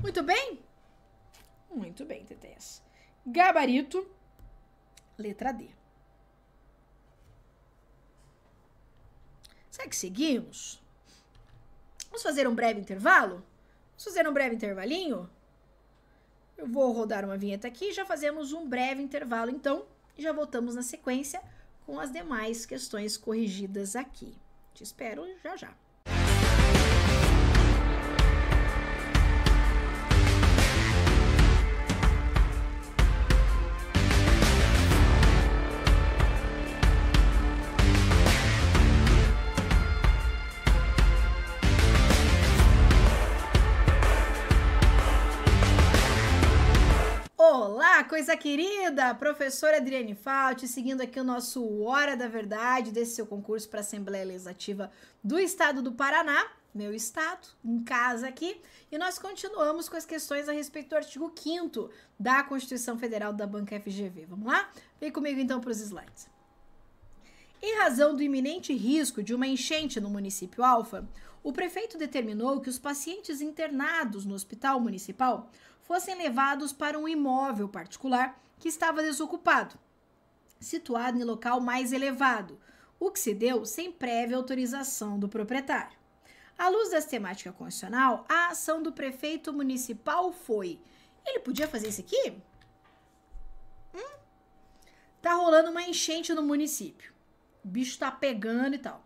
Muito bem? Muito bem, TTS. Gabarito, letra D. Será que seguimos? Vamos fazer um breve intervalo? Vamos fazer um breve intervalinho? Eu vou rodar uma vinheta aqui, já fazemos um breve intervalo então e já voltamos na sequência com as demais questões corrigidas aqui. Te espero já já. coisa querida, professora Adriane Falti, seguindo aqui o nosso Hora da Verdade desse seu concurso para Assembleia Legislativa do Estado do Paraná, meu estado, em casa aqui, e nós continuamos com as questões a respeito do artigo 5 da Constituição Federal da Banca FGV. Vamos lá? Vem comigo então para os slides. Em razão do iminente risco de uma enchente no município Alfa, o prefeito determinou que os pacientes internados no hospital municipal fossem levados para um imóvel particular que estava desocupado, situado em local mais elevado, o que se deu sem prévia autorização do proprietário. À luz dessa temática constitucional, a ação do prefeito municipal foi: ele podia fazer isso aqui? Hum? Tá rolando uma enchente no município. O bicho tá pegando e tal.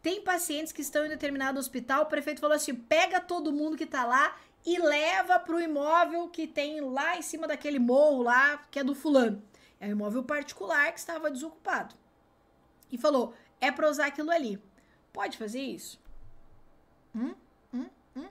Tem pacientes que estão em determinado hospital, o prefeito falou assim: pega todo mundo que tá lá e leva para o imóvel que tem lá em cima daquele morro lá, que é do fulano. É um imóvel particular que estava desocupado. E falou: é para usar aquilo ali. Pode fazer isso? Hum? Hum? Hum?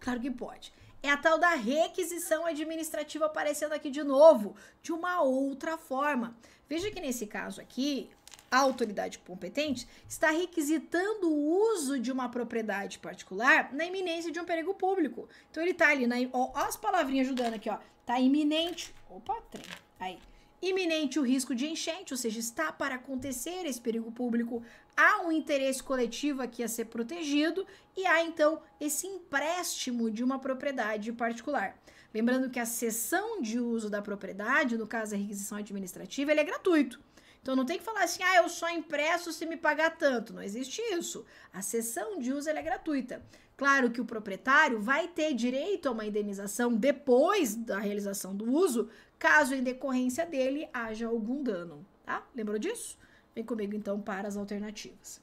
Claro que pode. É a tal da requisição administrativa aparecendo aqui de novo, de uma outra forma. Veja que nesse caso aqui, a autoridade competente está requisitando o uso de uma propriedade particular na iminência de um perigo público. Então ele está ali, na, ó, ó, as palavrinhas ajudando aqui, ó. Tá iminente. Opa, trem. Aí. Iminente o risco de enchente, ou seja, está para acontecer esse perigo público, há um interesse coletivo aqui a ser protegido e há então esse empréstimo de uma propriedade particular. Lembrando que a cessão de uso da propriedade, no caso a requisição administrativa, ele é gratuito. Então não tem que falar assim, ah, eu só impresso se me pagar tanto. Não existe isso. A sessão de uso é gratuita. Claro que o proprietário vai ter direito a uma indenização depois da realização do uso, caso em decorrência dele haja algum dano. Tá? Lembrou disso? Vem comigo então para as alternativas.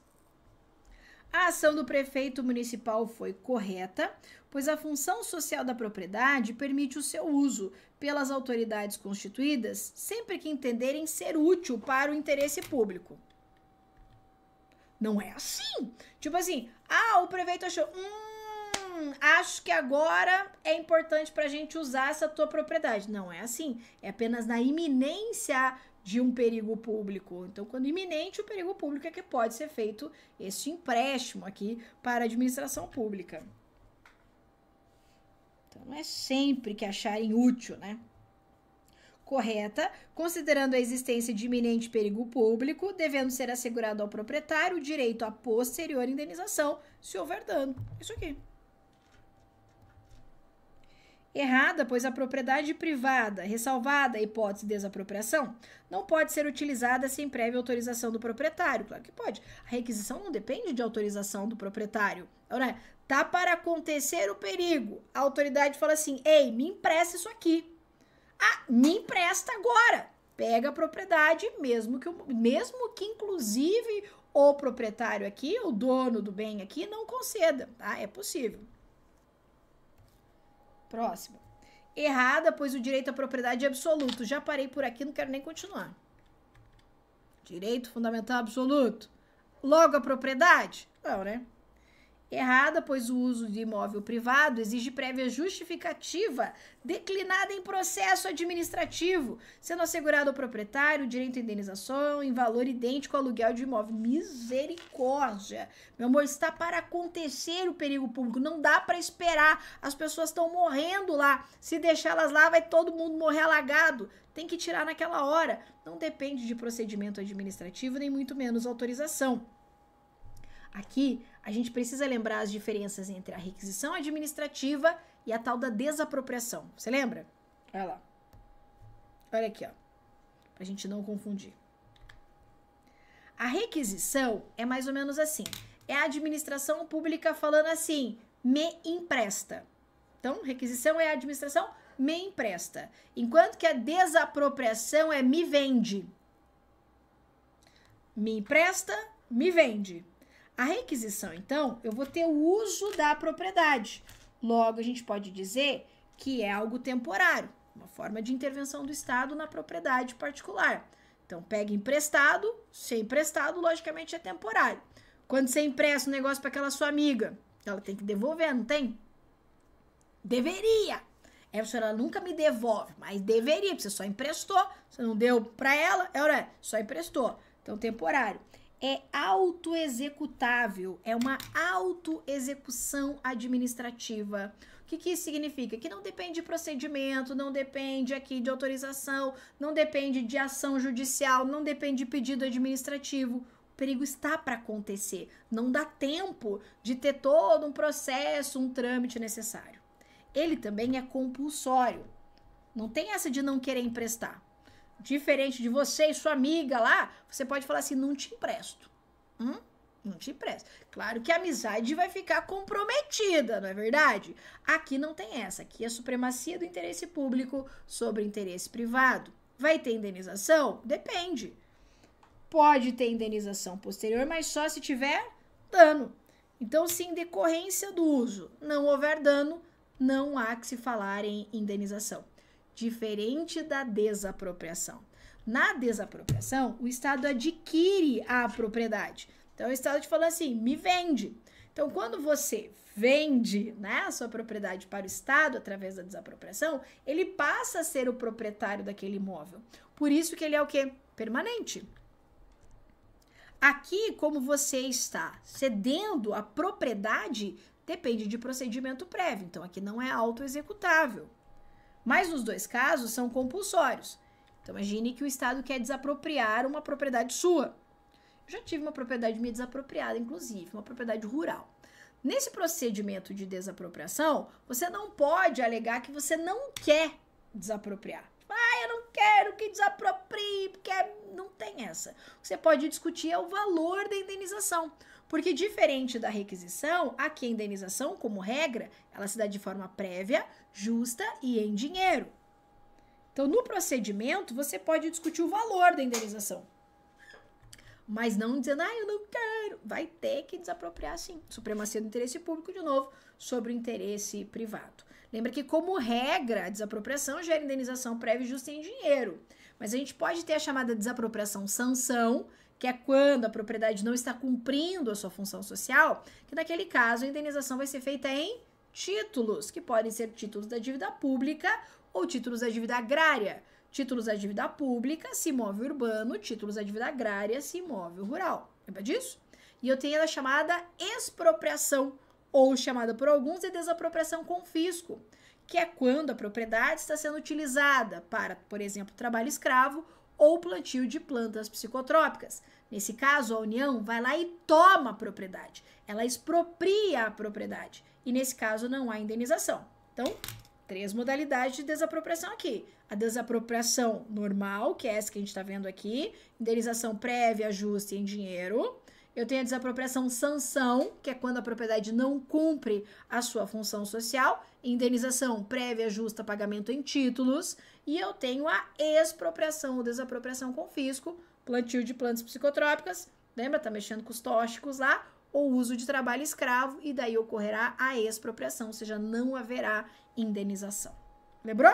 A ação do prefeito municipal foi correta, pois a função social da propriedade permite o seu uso, pelas autoridades constituídas sempre que entenderem ser útil para o interesse público. Não é assim. Tipo assim, ah, o prefeito achou, hum, acho que agora é importante para a gente usar essa tua propriedade. Não é assim. É apenas na iminência de um perigo público. Então, quando iminente o perigo público é que pode ser feito este empréstimo aqui para a administração pública não é sempre que acharem útil, né? Correta, considerando a existência de iminente perigo público, devendo ser assegurado ao proprietário o direito à posterior indenização, se houver dano. Isso aqui errada, pois a propriedade privada, ressalvada a hipótese de desapropriação, não pode ser utilizada sem prévia autorização do proprietário. Claro que pode. A requisição não depende de autorização do proprietário. é? Tá para acontecer o perigo. A autoridade fala assim: ei, me empresta isso aqui. Ah, me empresta agora. Pega a propriedade, mesmo que, mesmo que inclusive o proprietário aqui, o dono do bem aqui, não conceda, tá? É possível. Próximo. Errada, pois o direito à propriedade é absoluto. Já parei por aqui, não quero nem continuar. Direito fundamental absoluto. Logo a propriedade? Não, né? errada, pois o uso de imóvel privado exige prévia justificativa declinada em processo administrativo, sendo assegurado ao proprietário direito à indenização em valor idêntico ao aluguel de imóvel. Misericórdia! Meu amor, está para acontecer o perigo público, não dá para esperar. As pessoas estão morrendo lá. Se deixá-las lá, vai todo mundo morrer alagado. Tem que tirar naquela hora. Não depende de procedimento administrativo, nem muito menos autorização. Aqui, a gente precisa lembrar as diferenças entre a requisição administrativa e a tal da desapropriação. Você lembra? Olha lá. Olha aqui, ó. Pra gente não confundir. A requisição é mais ou menos assim. É a administração pública falando assim: me empresta. Então, requisição é a administração me empresta. Enquanto que a desapropriação é me vende. Me empresta, me vende. A requisição, então, eu vou ter o uso da propriedade. Logo, a gente pode dizer que é algo temporário, uma forma de intervenção do Estado na propriedade particular. Então, pega emprestado, é emprestado, logicamente, é temporário. Quando você empresta um negócio para aquela sua amiga, ela tem que devolver, não tem? Deveria. É, senhora, ela nunca me devolve, mas deveria, porque você só emprestou, você não deu para ela, ela é é? só emprestou. Então, temporário é autoexecutável, é uma autoexecução administrativa. O que, que isso significa? Que não depende de procedimento, não depende aqui de autorização, não depende de ação judicial, não depende de pedido administrativo. O perigo está para acontecer. Não dá tempo de ter todo um processo, um trâmite necessário. Ele também é compulsório. Não tem essa de não querer emprestar diferente de você e sua amiga lá, você pode falar assim: não te empresto. Hum? Não te empresto. Claro que a amizade vai ficar comprometida, não é verdade? Aqui não tem essa. Aqui é a supremacia do interesse público sobre interesse privado. Vai ter indenização? Depende. Pode ter indenização posterior, mas só se tiver dano. Então, se em decorrência do uso não houver dano, não há que se falar em indenização diferente da desapropriação. Na desapropriação, o Estado adquire a propriedade. Então, o Estado te falou assim: me vende. Então, quando você vende né, a sua propriedade para o Estado através da desapropriação, ele passa a ser o proprietário daquele imóvel. Por isso que ele é o que? Permanente. Aqui, como você está cedendo a propriedade, depende de procedimento prévio. Então, aqui não é autoexecutável. Mas nos dois casos são compulsórios. Então imagine que o Estado quer desapropriar uma propriedade sua. Eu já tive uma propriedade me desapropriada, inclusive, uma propriedade rural. Nesse procedimento de desapropriação, você não pode alegar que você não quer desapropriar. Ah, eu não quero que desaproprie, porque é, não tem essa. O que você pode discutir é o valor da indenização. Porque, diferente da requisição, aqui a indenização, como regra, ela se dá de forma prévia, justa e em dinheiro. Então, no procedimento, você pode discutir o valor da indenização. Mas não dizendo, ah, eu não quero. Vai ter que desapropriar, sim. Supremacia do interesse público, de novo, sobre o interesse privado. Lembra que, como regra, a desapropriação gera indenização prévia e justa em dinheiro. Mas a gente pode ter a chamada desapropriação sanção, que é quando a propriedade não está cumprindo a sua função social, que naquele caso a indenização vai ser feita em títulos, que podem ser títulos da dívida pública ou títulos da dívida agrária. Títulos da dívida pública, se imóvel urbano, títulos da dívida agrária, se imóvel rural. Lembra disso? E eu tenho a chamada expropriação, ou chamada por alguns de desapropriação com fisco, que é quando a propriedade está sendo utilizada para, por exemplo, trabalho escravo ou plantio de plantas psicotrópicas. Nesse caso, a União vai lá e toma a propriedade, ela expropria a propriedade. E nesse caso, não há indenização. Então, três modalidades de desapropriação aqui: a desapropriação normal, que é essa que a gente está vendo aqui, indenização prévia, justa em dinheiro eu tenho a desapropriação sanção, que é quando a propriedade não cumpre a sua função social, indenização prévia justa pagamento em títulos, e eu tenho a expropriação ou desapropriação com fisco, plantio de plantas psicotrópicas, lembra? Tá mexendo com os tóxicos lá, ou uso de trabalho escravo, e daí ocorrerá a expropriação, ou seja, não haverá indenização. Lembrou?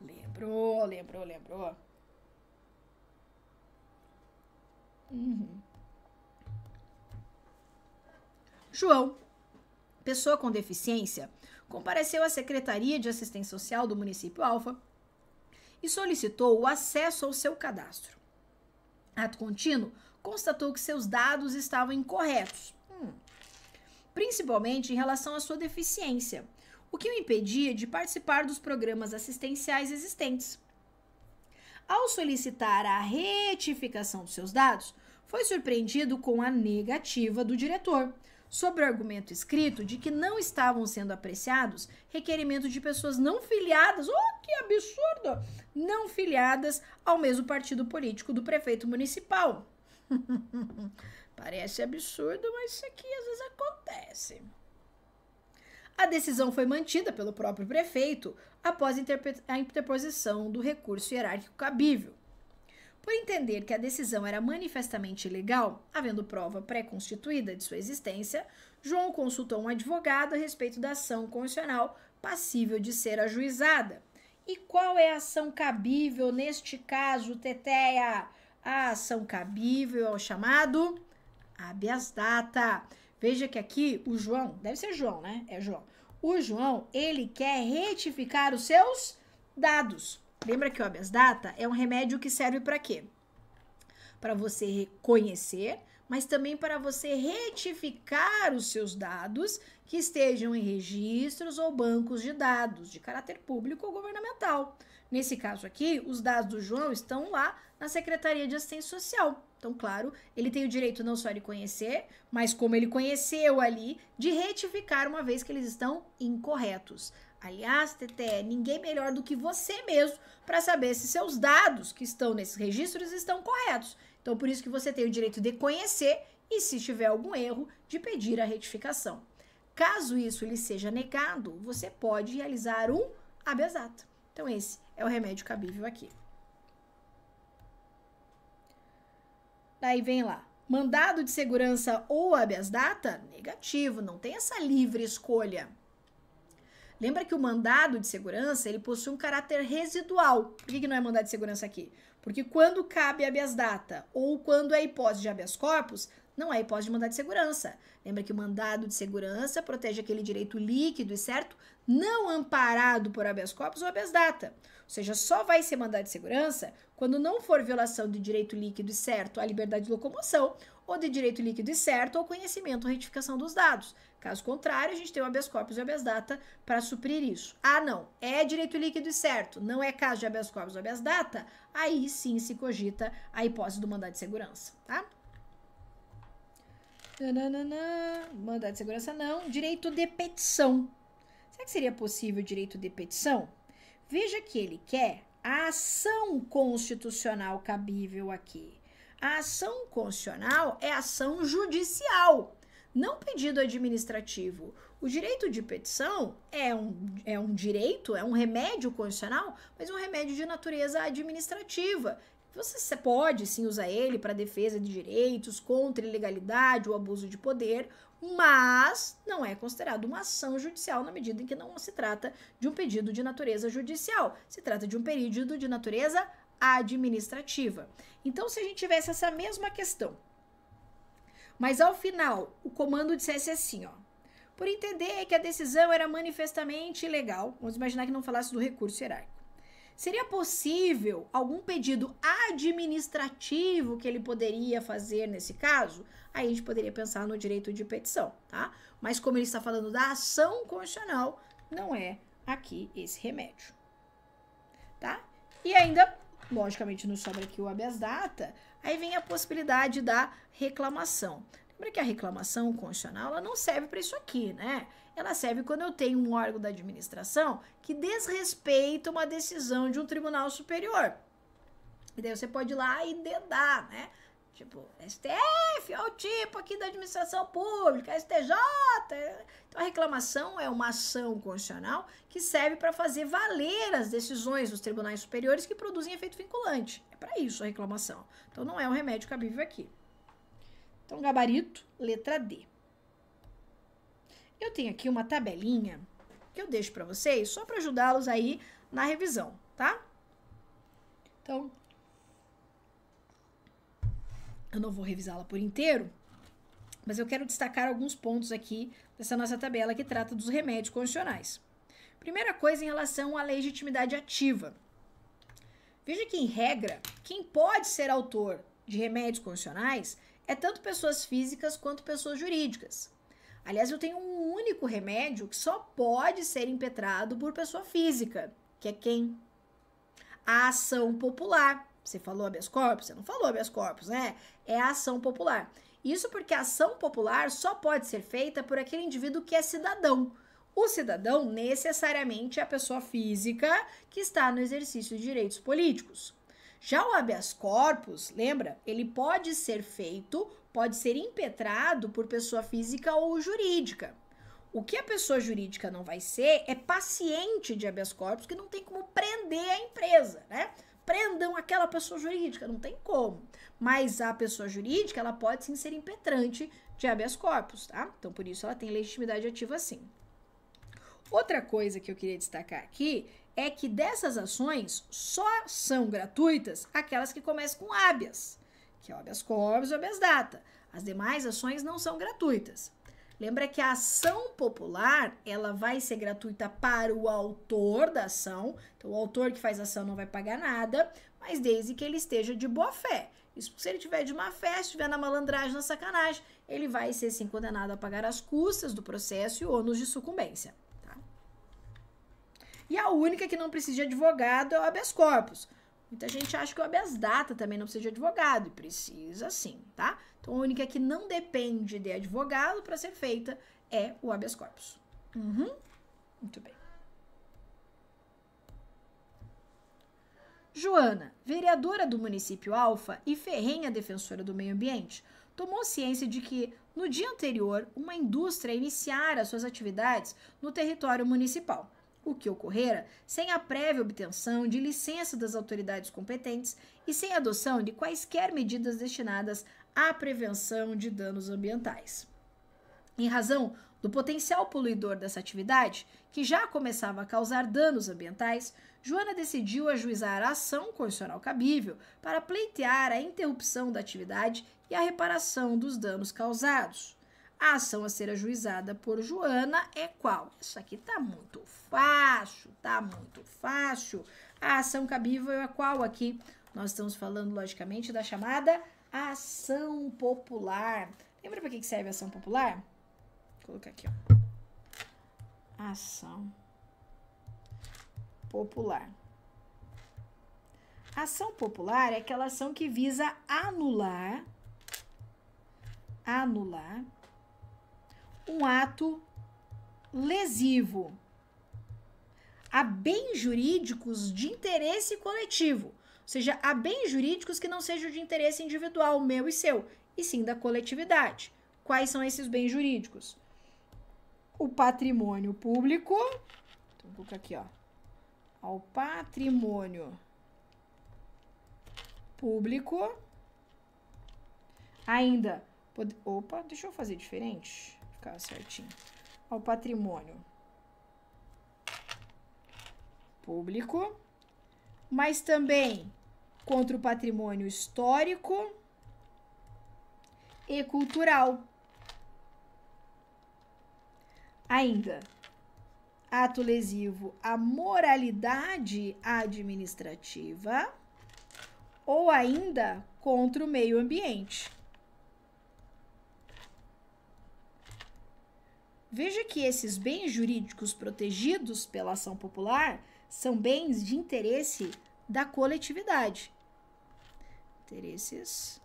Lembrou, lembrou, lembrou. Uhum. João, pessoa com deficiência, compareceu à Secretaria de Assistência Social do município Alfa e solicitou o acesso ao seu cadastro. Ato contínuo constatou que seus dados estavam incorretos, hum, principalmente em relação à sua deficiência, o que o impedia de participar dos programas assistenciais existentes. Ao solicitar a retificação dos seus dados, foi surpreendido com a negativa do diretor, sobre o argumento escrito de que não estavam sendo apreciados requerimentos de pessoas não filiadas, oh, que absurdo! Não filiadas ao mesmo partido político do prefeito municipal. Parece absurdo, mas isso aqui às vezes acontece. A decisão foi mantida pelo próprio prefeito após a interposição do recurso hierárquico cabível. Por entender que a decisão era manifestamente ilegal, havendo prova pré-constituída de sua existência, João consultou um advogado a respeito da ação constitucional passível de ser ajuizada. E qual é a ação cabível neste caso, Teteia? A ação cabível é o chamado habeas data. Veja que aqui o João, deve ser João, né? É João. O João, ele quer retificar os seus dados. Lembra que o habeas data é um remédio que serve para quê? Para você reconhecer, mas também para você retificar os seus dados que estejam em registros ou bancos de dados de caráter público ou governamental. Nesse caso aqui, os dados do João estão lá na Secretaria de Assistência Social. Então, claro, ele tem o direito não só de conhecer, mas como ele conheceu ali, de retificar uma vez que eles estão incorretos. Aliás, TTE, é ninguém melhor do que você mesmo para saber se seus dados que estão nesses registros estão corretos. Então, por isso que você tem o direito de conhecer e, se tiver algum erro, de pedir a retificação. Caso isso lhe seja negado, você pode realizar um habeas data. Então, esse é o remédio cabível aqui. Daí vem lá. Mandado de segurança ou habeas data? Negativo, não tem essa livre escolha. Lembra que o mandado de segurança, ele possui um caráter residual. Por que, que não é mandado de segurança aqui? Porque quando cabe habeas data ou quando é hipótese de habeas corpus, não é hipótese de mandado de segurança. Lembra que o mandado de segurança protege aquele direito líquido e certo, não amparado por habeas corpus ou habeas data. Ou seja, só vai ser mandado de segurança quando não for violação de direito líquido e certo à liberdade de locomoção, ou de direito líquido e certo ao conhecimento ou retificação dos dados. Caso contrário, a gente tem o habeas corpus e o habeas data para suprir isso. Ah, não, é direito líquido e certo, não é caso de habeas corpus ou habeas data, aí sim se cogita a hipótese do mandado de segurança, tá? Nananana, mandado de segurança não, direito de petição. Será que seria possível direito de petição? Veja que ele quer a ação constitucional cabível aqui. A ação constitucional é ação judicial não pedido administrativo. O direito de petição é um, é um direito, é um remédio constitucional, mas é um remédio de natureza administrativa. Você pode sim usar ele para defesa de direitos, contra ilegalidade ou abuso de poder, mas não é considerado uma ação judicial na medida em que não se trata de um pedido de natureza judicial, se trata de um pedido de natureza administrativa. Então, se a gente tivesse essa mesma questão mas ao final, o comando dissesse assim, ó. Por entender que a decisão era manifestamente ilegal, vamos imaginar que não falasse do recurso hierárquico. Seria possível algum pedido administrativo que ele poderia fazer nesse caso? Aí a gente poderia pensar no direito de petição, tá? Mas como ele está falando da ação constitucional, não é aqui esse remédio, tá? E ainda Logicamente, nos sobra aqui o habeas data. Aí vem a possibilidade da reclamação. Lembra que a reclamação constitucional ela não serve para isso aqui, né? Ela serve quando eu tenho um órgão da administração que desrespeita uma decisão de um tribunal superior. E daí você pode ir lá e dedar, né? Tipo, STF, olha é o tipo aqui da administração pública, STJ. Então, a reclamação é uma ação constitucional que serve para fazer valer as decisões dos tribunais superiores que produzem efeito vinculante. É para isso a reclamação. Então, não é um remédio cabível aqui. Então, gabarito, letra D. Eu tenho aqui uma tabelinha que eu deixo para vocês só para ajudá-los aí na revisão, tá? Então, eu não vou revisá-la por inteiro, mas eu quero destacar alguns pontos aqui dessa nossa tabela que trata dos remédios condicionais. Primeira coisa em relação à legitimidade ativa. Veja que, em regra, quem pode ser autor de remédios condicionais é tanto pessoas físicas quanto pessoas jurídicas. Aliás, eu tenho um único remédio que só pode ser impetrado por pessoa física, que é quem? A ação popular, você falou habeas corpus? Você não falou habeas corpus, né? É a ação popular. Isso porque a ação popular só pode ser feita por aquele indivíduo que é cidadão. O cidadão necessariamente é a pessoa física que está no exercício de direitos políticos. Já o habeas corpus, lembra? Ele pode ser feito, pode ser impetrado por pessoa física ou jurídica. O que a pessoa jurídica não vai ser é paciente de habeas corpus, que não tem como prender a empresa, né? prendam aquela pessoa jurídica, não tem como. Mas a pessoa jurídica, ela pode sim ser impetrante de habeas corpus, tá? Então, por isso ela tem legitimidade ativa sim. Outra coisa que eu queria destacar aqui é que dessas ações só são gratuitas aquelas que começam com habeas, que é o habeas corpus e o habeas data. As demais ações não são gratuitas. Lembra que a ação popular, ela vai ser gratuita para o autor da ação. Então, o autor que faz a ação não vai pagar nada, mas desde que ele esteja de boa fé. Isso se ele tiver de má fé, se estiver na malandragem, na sacanagem, ele vai ser sim condenado a pagar as custas do processo e ônus de sucumbência. Tá? E a única que não precisa de advogado é o habeas corpus. Muita gente acha que o habeas data também não precisa de advogado, e precisa sim, tá? Então, a única que não depende de advogado para ser feita é o habeas corpus. Uhum. Muito bem. Joana, vereadora do município Alfa e ferrenha defensora do meio ambiente, tomou ciência de que, no dia anterior, uma indústria iniciara suas atividades no território municipal o que ocorrera sem a prévia obtenção de licença das autoridades competentes e sem adoção de quaisquer medidas destinadas à prevenção de danos ambientais. Em razão do potencial poluidor dessa atividade, que já começava a causar danos ambientais, Joana decidiu ajuizar a ação condicional cabível para pleitear a interrupção da atividade e a reparação dos danos causados. A ação a ser ajuizada por Joana é qual? Isso aqui tá muito fácil, tá muito fácil. A ação cabível é qual aqui? Nós estamos falando, logicamente, da chamada ação popular. Lembra para que serve a ação popular? Vou colocar aqui, ó. Ação popular. Ação popular é aquela ação que visa anular anular um ato lesivo a bens jurídicos de interesse coletivo, ou seja, a bens jurídicos que não sejam de interesse individual, meu e seu, e sim da coletividade. Quais são esses bens jurídicos? O patrimônio público, então vou aqui, ó, ao patrimônio público, ainda, pode, opa, deixa eu fazer diferente ficar certinho. Ao patrimônio público, mas também contra o patrimônio histórico e cultural. Ainda, ato lesivo à moralidade administrativa ou ainda contra o meio ambiente. Veja que esses bens jurídicos protegidos pela ação popular são bens de interesse da coletividade. Interesses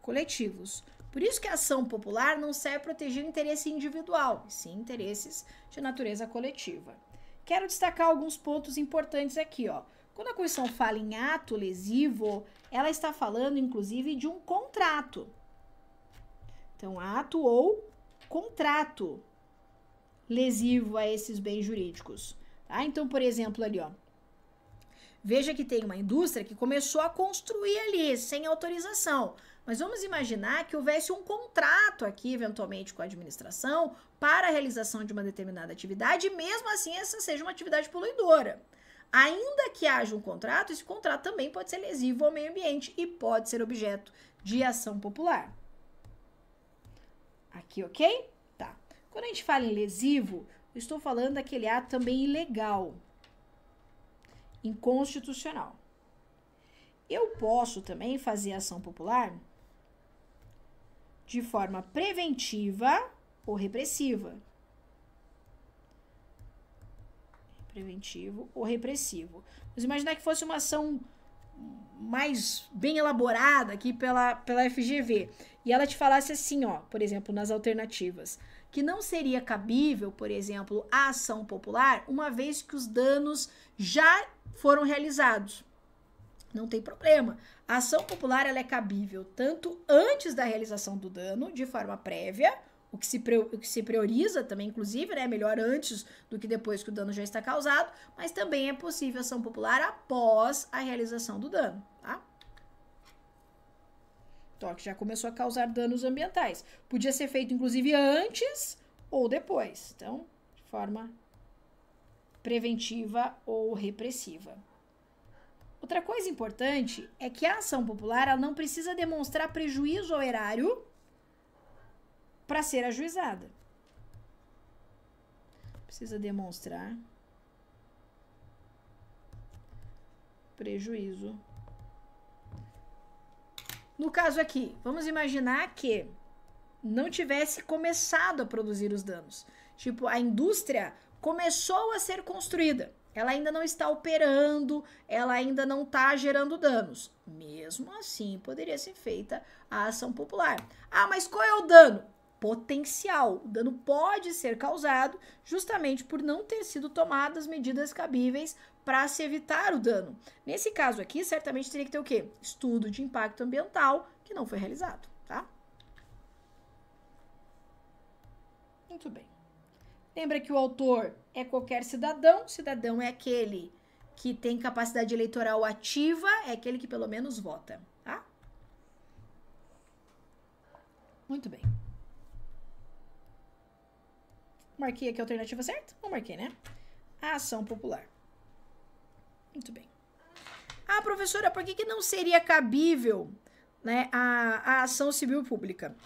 coletivos. Por isso que a ação popular não serve proteger o interesse individual, sim interesses de natureza coletiva. Quero destacar alguns pontos importantes aqui, ó. Quando a Constituição fala em ato lesivo, ela está falando inclusive de um contrato. Então, ato ou contrato lesivo a esses bens jurídicos. Tá? Então, por exemplo, ali, ó. Veja que tem uma indústria que começou a construir ali sem autorização. Mas vamos imaginar que houvesse um contrato aqui, eventualmente, com a administração para a realização de uma determinada atividade, e mesmo assim essa seja uma atividade poluidora. Ainda que haja um contrato, esse contrato também pode ser lesivo ao meio ambiente e pode ser objeto de ação popular. Aqui, ok? Tá. Quando a gente fala em lesivo, eu estou falando daquele ato também ilegal, inconstitucional. Eu posso também fazer ação popular de forma preventiva ou repressiva. Preventivo ou repressivo. Mas imaginar que fosse uma ação mais bem elaborada aqui pela, pela FGV e ela te falasse assim, ó, por exemplo, nas alternativas, que não seria cabível, por exemplo, a ação popular, uma vez que os danos já foram realizados. Não tem problema. A ação popular ela é cabível tanto antes da realização do dano, de forma prévia, o que, se, o que se prioriza também, inclusive, né? Melhor antes do que depois que o dano já está causado, mas também é possível ação popular após a realização do dano toque já começou a causar danos ambientais. Podia ser feito, inclusive, antes ou depois. Então, de forma preventiva ou repressiva. Outra coisa importante é que a ação popular ela não precisa demonstrar prejuízo ao erário para ser ajuizada. Precisa demonstrar prejuízo no caso aqui, vamos imaginar que não tivesse começado a produzir os danos. Tipo, a indústria começou a ser construída. Ela ainda não está operando, ela ainda não está gerando danos. Mesmo assim, poderia ser feita a ação popular. Ah, mas qual é o dano? Potencial. O dano pode ser causado justamente por não ter sido tomadas medidas cabíveis para se evitar o dano. Nesse caso aqui, certamente teria que ter o quê? Estudo de impacto ambiental que não foi realizado, tá? Muito bem. Lembra que o autor é qualquer cidadão, cidadão é aquele que tem capacidade eleitoral ativa, é aquele que pelo menos vota, tá? Muito bem. Marquei aqui a alternativa certa? Não marquei, né? A ação popular. Muito bem. Ah, professora, por que, que não seria cabível né, a, a ação civil pública?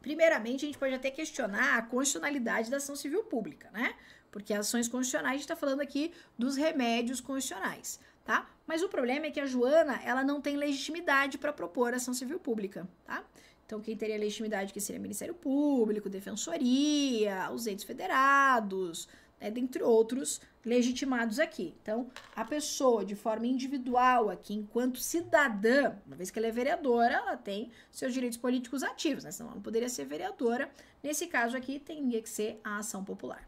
Primeiramente, a gente pode até questionar a constitucionalidade da ação civil pública, né? Porque ações constitucionais, a gente está falando aqui dos remédios constitucionais, tá? Mas o problema é que a Joana, ela não tem legitimidade para propor ação civil pública, tá? Então, quem teria legitimidade que seria Ministério Público, Defensoria, os entes federados, né, dentre outros, legitimados aqui. Então, a pessoa, de forma individual aqui, enquanto cidadã, uma vez que ela é vereadora, ela tem seus direitos políticos ativos, né? Senão ela não poderia ser vereadora. Nesse caso aqui, tem que ser a ação popular.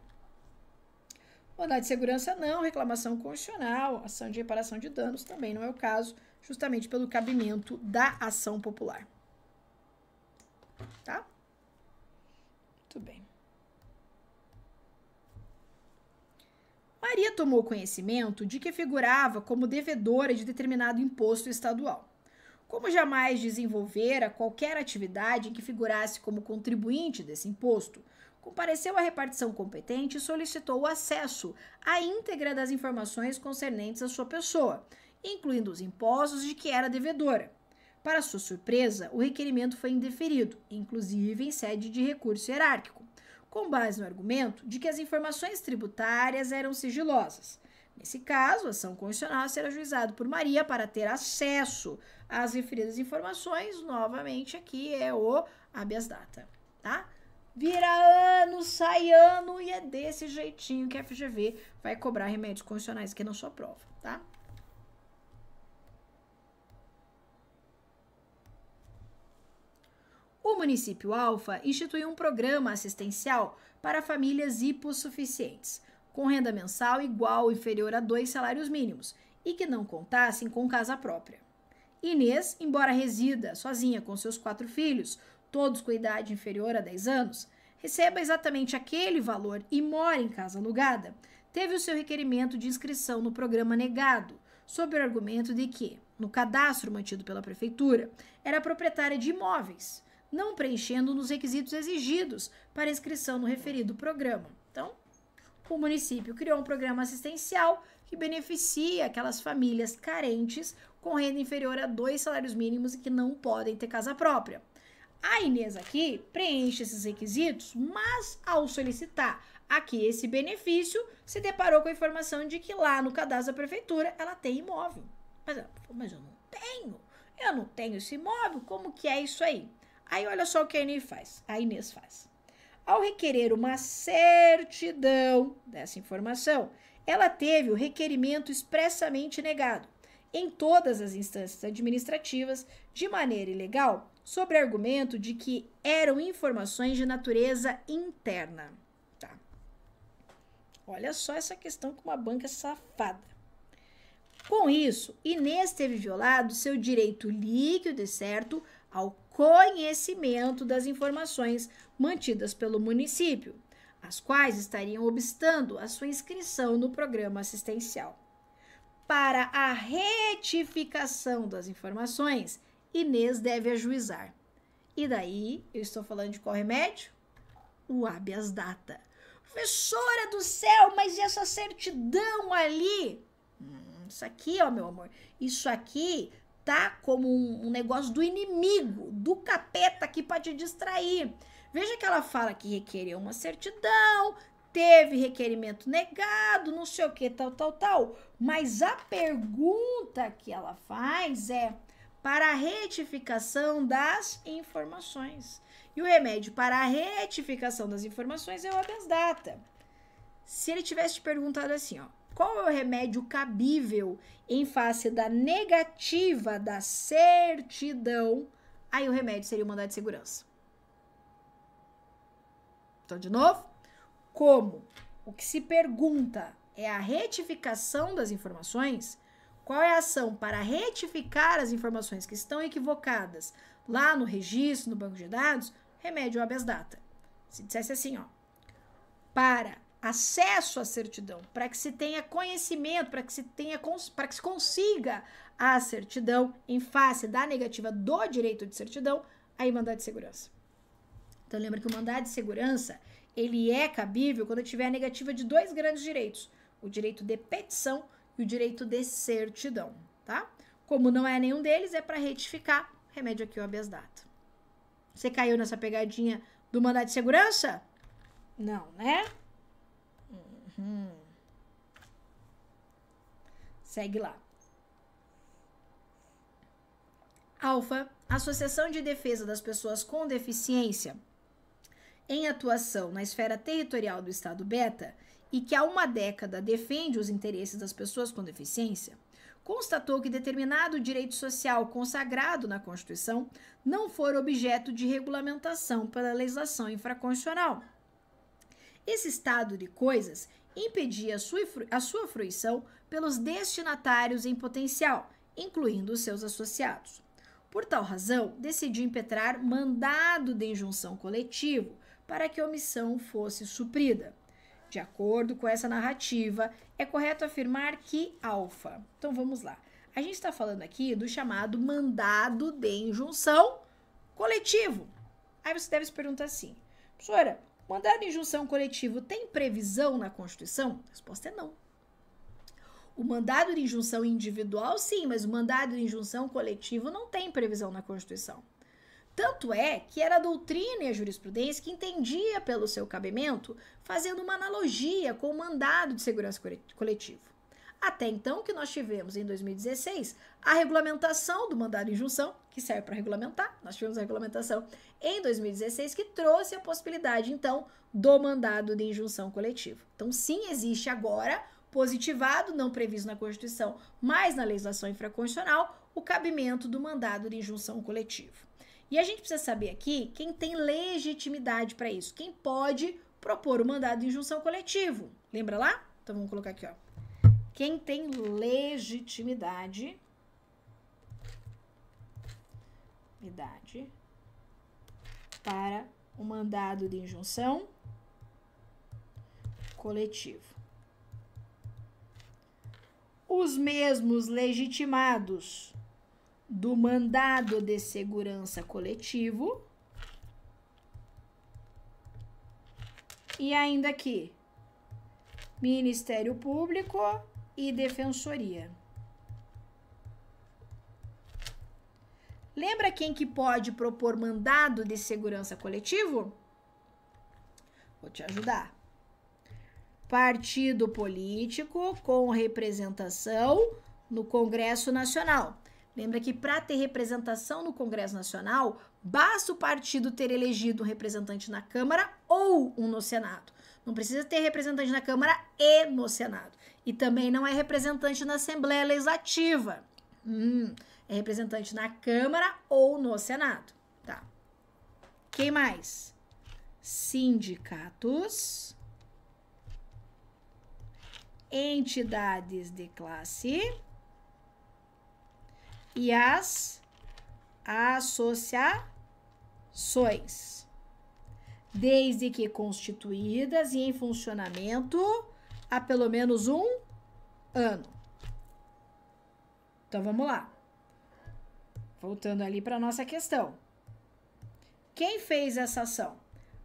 Mandado de segurança, não. Reclamação constitucional, ação de reparação de danos também não é o caso, justamente pelo cabimento da ação popular. Tá? Muito bem. Maria tomou conhecimento de que figurava como devedora de determinado imposto estadual. Como jamais desenvolvera qualquer atividade em que figurasse como contribuinte desse imposto, compareceu à repartição competente e solicitou o acesso à íntegra das informações concernentes à sua pessoa, incluindo os impostos de que era devedora. Para sua surpresa, o requerimento foi indeferido, inclusive em sede de recurso hierárquico com base no argumento de que as informações tributárias eram sigilosas. Nesse caso, a ação condicional será juizada por Maria para ter acesso às referidas informações. Novamente, aqui é o habeas data, tá? Vira ano, sai ano, e é desse jeitinho que a FGV vai cobrar remédios condicionais que não sua prova, tá? O município Alfa instituiu um programa assistencial para famílias hipossuficientes, com renda mensal igual ou inferior a dois salários mínimos e que não contassem com casa própria. Inês, embora resida sozinha com seus quatro filhos, todos com idade inferior a 10 anos, receba exatamente aquele valor e mora em casa alugada, teve o seu requerimento de inscrição no programa negado, sob o argumento de que, no cadastro mantido pela prefeitura, era proprietária de imóveis não preenchendo os requisitos exigidos para inscrição no referido programa. Então, o município criou um programa assistencial que beneficia aquelas famílias carentes com renda inferior a dois salários mínimos e que não podem ter casa própria. A Inês aqui preenche esses requisitos, mas ao solicitar aqui esse benefício, se deparou com a informação de que lá no cadastro da prefeitura ela tem imóvel. Mas, mas eu não tenho, eu não tenho esse imóvel, como que é isso aí? Aí olha só o que a Inês faz. A Inês faz. Ao requerer uma certidão dessa informação, ela teve o requerimento expressamente negado em todas as instâncias administrativas de maneira ilegal, sobre argumento de que eram informações de natureza interna. Tá. Olha só essa questão com uma banca safada. Com isso, Inês teve violado seu direito líquido e certo ao conhecimento das informações mantidas pelo município, as quais estariam obstando a sua inscrição no programa assistencial. Para a retificação das informações, Inês deve ajuizar. E daí, eu estou falando de qual remédio? O habeas data. Professora do céu, mas e essa certidão ali? Hum, isso aqui, ó, meu amor, isso aqui tá como um, um negócio do inimigo, do capeta que pode te distrair. Veja que ela fala que requeria uma certidão, teve requerimento negado, não sei o que, tal, tal, tal. Mas a pergunta que ela faz é para a retificação das informações. E o remédio para a retificação das informações é o habeas data. Se ele tivesse te perguntado assim, ó, qual é o remédio cabível em face da negativa da certidão? Aí o remédio seria o mandado de segurança. Então, de novo, como o que se pergunta é a retificação das informações, qual é a ação para retificar as informações que estão equivocadas lá no registro, no banco de dados? Remédio habeas data. Se dissesse assim, ó, para acesso à certidão, para que se tenha conhecimento, para que se tenha para que se consiga a certidão em face da negativa do direito de certidão, aí mandado de segurança. Então lembra que o mandado de segurança, ele é cabível quando tiver a negativa de dois grandes direitos, o direito de petição e o direito de certidão, tá? Como não é nenhum deles, é para retificar, remédio aqui o habeas data. Você caiu nessa pegadinha do mandado de segurança? Não, né? Uhum. Segue lá. Alfa, Associação de Defesa das Pessoas com Deficiência, em atuação na esfera territorial do Estado Beta e que há uma década defende os interesses das pessoas com deficiência, constatou que determinado direito social consagrado na Constituição não for objeto de regulamentação pela legislação infraconstitucional. Esse estado de coisas impedia a sua fruição pelos destinatários em potencial, incluindo os seus associados. Por tal razão, decidiu impetrar mandado de injunção coletivo para que a omissão fosse suprida. De acordo com essa narrativa, é correto afirmar que alfa. Então vamos lá. A gente está falando aqui do chamado mandado de injunção coletivo. Aí você deve se perguntar assim, professora, mandado de injunção coletivo tem previsão na Constituição? A resposta é não. O mandado de injunção individual, sim, mas o mandado de injunção coletivo não tem previsão na Constituição. Tanto é que era a doutrina e a jurisprudência que entendia pelo seu cabimento, fazendo uma analogia com o mandado de segurança coletivo. Até então, o que nós tivemos em 2016? A regulamentação do mandado de injunção, que serve para regulamentar, nós tivemos a regulamentação em 2016, que trouxe a possibilidade, então, do mandado de injunção coletivo. Então, sim, existe agora, positivado, não previsto na Constituição, mas na legislação infraconstitucional, o cabimento do mandado de injunção coletivo. E a gente precisa saber aqui quem tem legitimidade para isso, quem pode propor o mandado de injunção coletivo. Lembra lá? Então vamos colocar aqui, ó. Quem tem legitimidade. Idade. Para o mandado de injunção coletivo. Os mesmos legitimados do mandado de segurança coletivo. E ainda aqui, Ministério Público e defensoria. Lembra quem que pode propor mandado de segurança coletivo? Vou te ajudar. Partido político com representação no Congresso Nacional. Lembra que para ter representação no Congresso Nacional, basta o partido ter elegido um representante na Câmara ou um no Senado. Não precisa ter representante na Câmara e no Senado e também não é representante na Assembleia Legislativa. Hum, é representante na Câmara ou no Senado. Tá. Quem mais? Sindicatos. Entidades de classe. E as associações. Desde que constituídas e em funcionamento há pelo menos um ano. Então vamos lá. Voltando ali para nossa questão. Quem fez essa ação?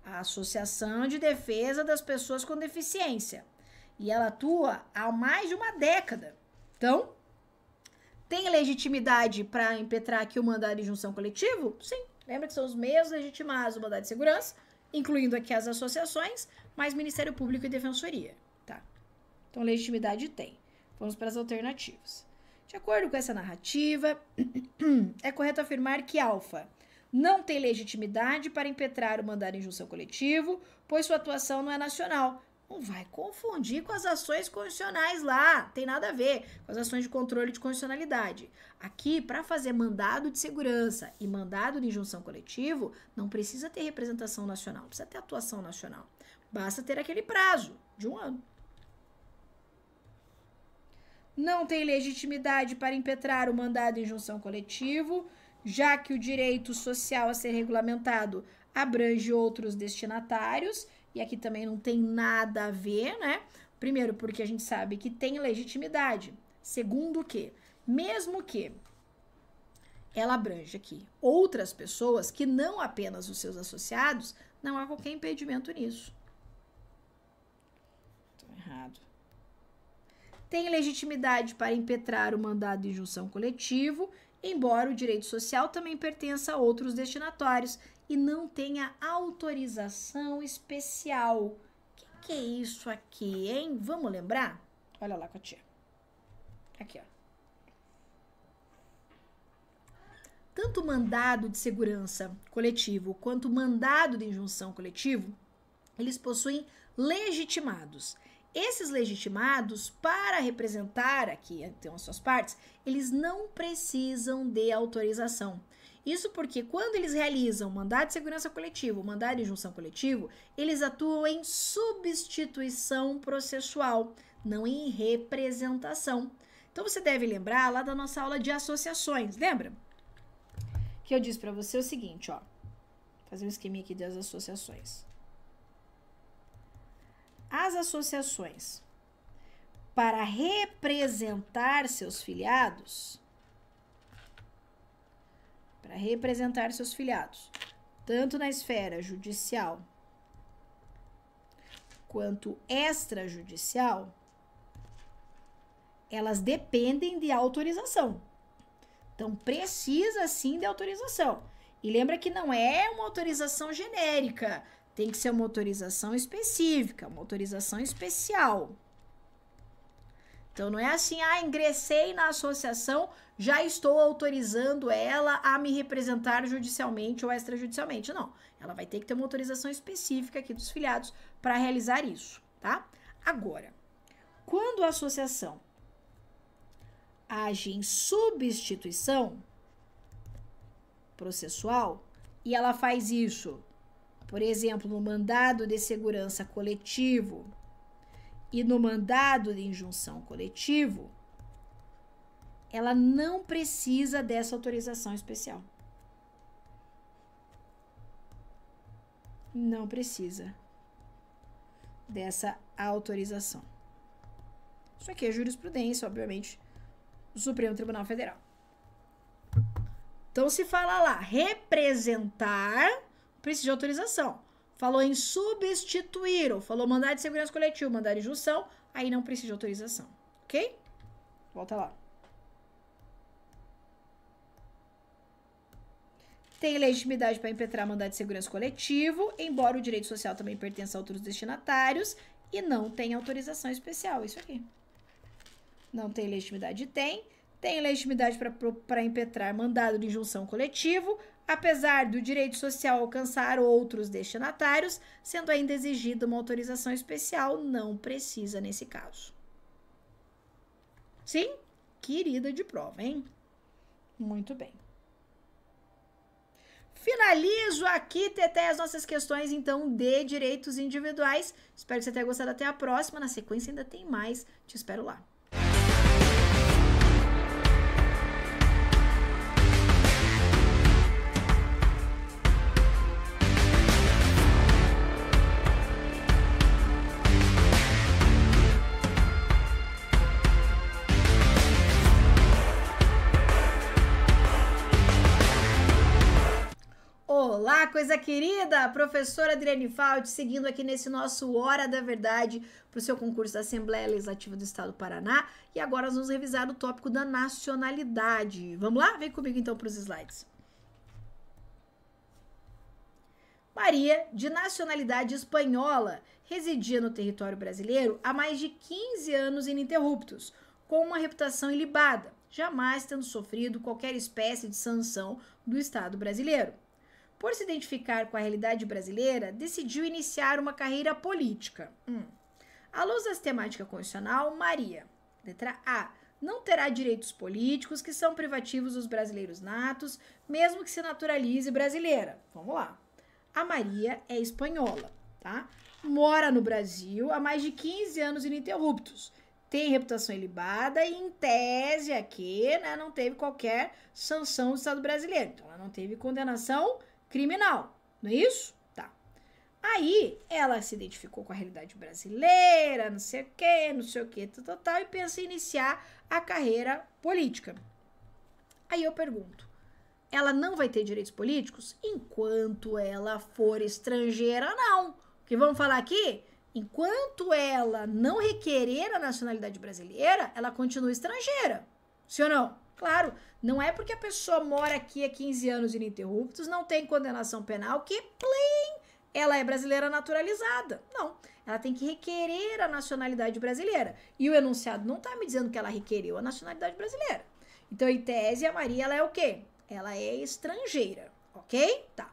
A Associação de Defesa das Pessoas com Deficiência. E ela atua há mais de uma década. Então, tem legitimidade para impetrar aqui o mandado de junção coletivo? Sim. Lembra que são os mesmos legitimados o mandado de segurança, incluindo aqui as associações, mais Ministério Público e Defensoria. Então, legitimidade tem. Vamos para as alternativas. De acordo com essa narrativa, é correto afirmar que Alfa não tem legitimidade para impetrar o mandado de injunção coletivo, pois sua atuação não é nacional. Não vai confundir com as ações constitucionais lá, tem nada a ver com as ações de controle de constitucionalidade. Aqui, para fazer mandado de segurança e mandado de injunção coletivo, não precisa ter representação nacional, precisa ter atuação nacional. Basta ter aquele prazo de um ano não tem legitimidade para impetrar o mandado de injunção coletivo, já que o direito social a ser regulamentado abrange outros destinatários, e aqui também não tem nada a ver, né? Primeiro, porque a gente sabe que tem legitimidade. Segundo, que mesmo que ela abrange aqui outras pessoas que não apenas os seus associados, não há qualquer impedimento nisso. Estou errado tem legitimidade para impetrar o mandado de injunção coletivo, embora o direito social também pertença a outros destinatários e não tenha autorização especial. O que, que, é isso aqui, hein? Vamos lembrar? Olha lá, Cotia. Aqui, ó. Tanto o mandado de segurança coletivo quanto o mandado de injunção coletivo, eles possuem legitimados. Esses legitimados, para representar aqui, então as suas partes, eles não precisam de autorização. Isso porque quando eles realizam mandado de segurança coletivo, mandado de junção coletivo, eles atuam em substituição processual, não em representação. Então você deve lembrar lá da nossa aula de associações, lembra? Que eu disse para você o seguinte, ó. Fazer um esqueminha aqui das associações as associações para representar seus filiados, para representar seus filiados, tanto na esfera judicial quanto extrajudicial, elas dependem de autorização. Então precisa sim de autorização. E lembra que não é uma autorização genérica. Tem que ser uma autorização específica, uma autorização especial. Então não é assim, ah, ingressei na associação, já estou autorizando ela a me representar judicialmente ou extrajudicialmente. Não, ela vai ter que ter uma autorização específica aqui dos filiados para realizar isso, tá? Agora, quando a associação age em substituição processual e ela faz isso por exemplo, no mandado de segurança coletivo e no mandado de injunção coletivo, ela não precisa dessa autorização especial. Não precisa dessa autorização. Isso aqui é jurisprudência, obviamente, do Supremo Tribunal Federal. Então se fala lá, representar precisa de autorização. Falou em substituir, ou falou mandar de segurança coletiva, mandar de aí não precisa de autorização, ok? Volta lá. Tem legitimidade para impetrar mandado de segurança coletivo, embora o direito social também pertença a outros destinatários, e não tem autorização especial, isso aqui. Não tem legitimidade, tem. Tem legitimidade para impetrar mandado de injunção coletivo, apesar do direito social alcançar outros destinatários, sendo ainda exigida uma autorização especial, não precisa nesse caso. Sim? Querida de prova, hein? Muito bem. Finalizo aqui, Teté, as nossas questões, então, de direitos individuais. Espero que você tenha gostado. Até a próxima. Na sequência ainda tem mais. Te espero lá. coisa querida! Professora Adriane Falt, seguindo aqui nesse nosso Hora da Verdade para o seu concurso da Assembleia Legislativa do Estado do Paraná. E agora nós vamos revisar o tópico da nacionalidade. Vamos lá? Vem comigo então para os slides. Maria, de nacionalidade espanhola, residia no território brasileiro há mais de 15 anos ininterruptos, com uma reputação ilibada, jamais tendo sofrido qualquer espécie de sanção do Estado brasileiro por se identificar com a realidade brasileira, decidiu iniciar uma carreira política. Hum. À luz da temática constitucional, Maria, letra A, não terá direitos políticos que são privativos dos brasileiros natos, mesmo que se naturalize brasileira. Vamos lá. A Maria é espanhola, tá? Mora no Brasil há mais de 15 anos ininterruptos. Tem reputação ilibada e, em tese, aqui né, não teve qualquer sanção do Estado brasileiro. Então, ela não teve condenação criminal, não é isso? Tá. Aí ela se identificou com a realidade brasileira, não sei o que, não sei o que, total e pensa em iniciar a carreira política. Aí eu pergunto, ela não vai ter direitos políticos enquanto ela for estrangeira, não. Que vamos falar aqui? Enquanto ela não requerer a nacionalidade brasileira, ela continua estrangeira. Sim ou não? claro, não é porque a pessoa mora aqui há 15 anos ininterruptos, não tem condenação penal, que plim, ela é brasileira naturalizada. Não, ela tem que requerer a nacionalidade brasileira. E o enunciado não está me dizendo que ela requereu a nacionalidade brasileira. Então, em tese, a Maria ela é o quê? Ela é estrangeira, ok? Tá.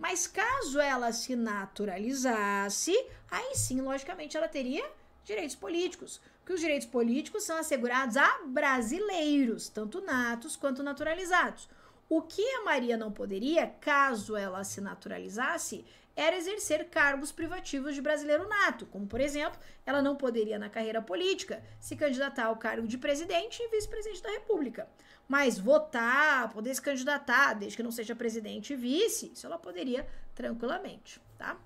Mas caso ela se naturalizasse, aí sim, logicamente, ela teria direitos políticos que os direitos políticos são assegurados a brasileiros, tanto natos quanto naturalizados. O que a Maria não poderia, caso ela se naturalizasse, era exercer cargos privativos de brasileiro nato, como por exemplo, ela não poderia na carreira política se candidatar ao cargo de presidente e vice-presidente da República. Mas votar, poder se candidatar, desde que não seja presidente e vice, isso ela poderia tranquilamente, tá?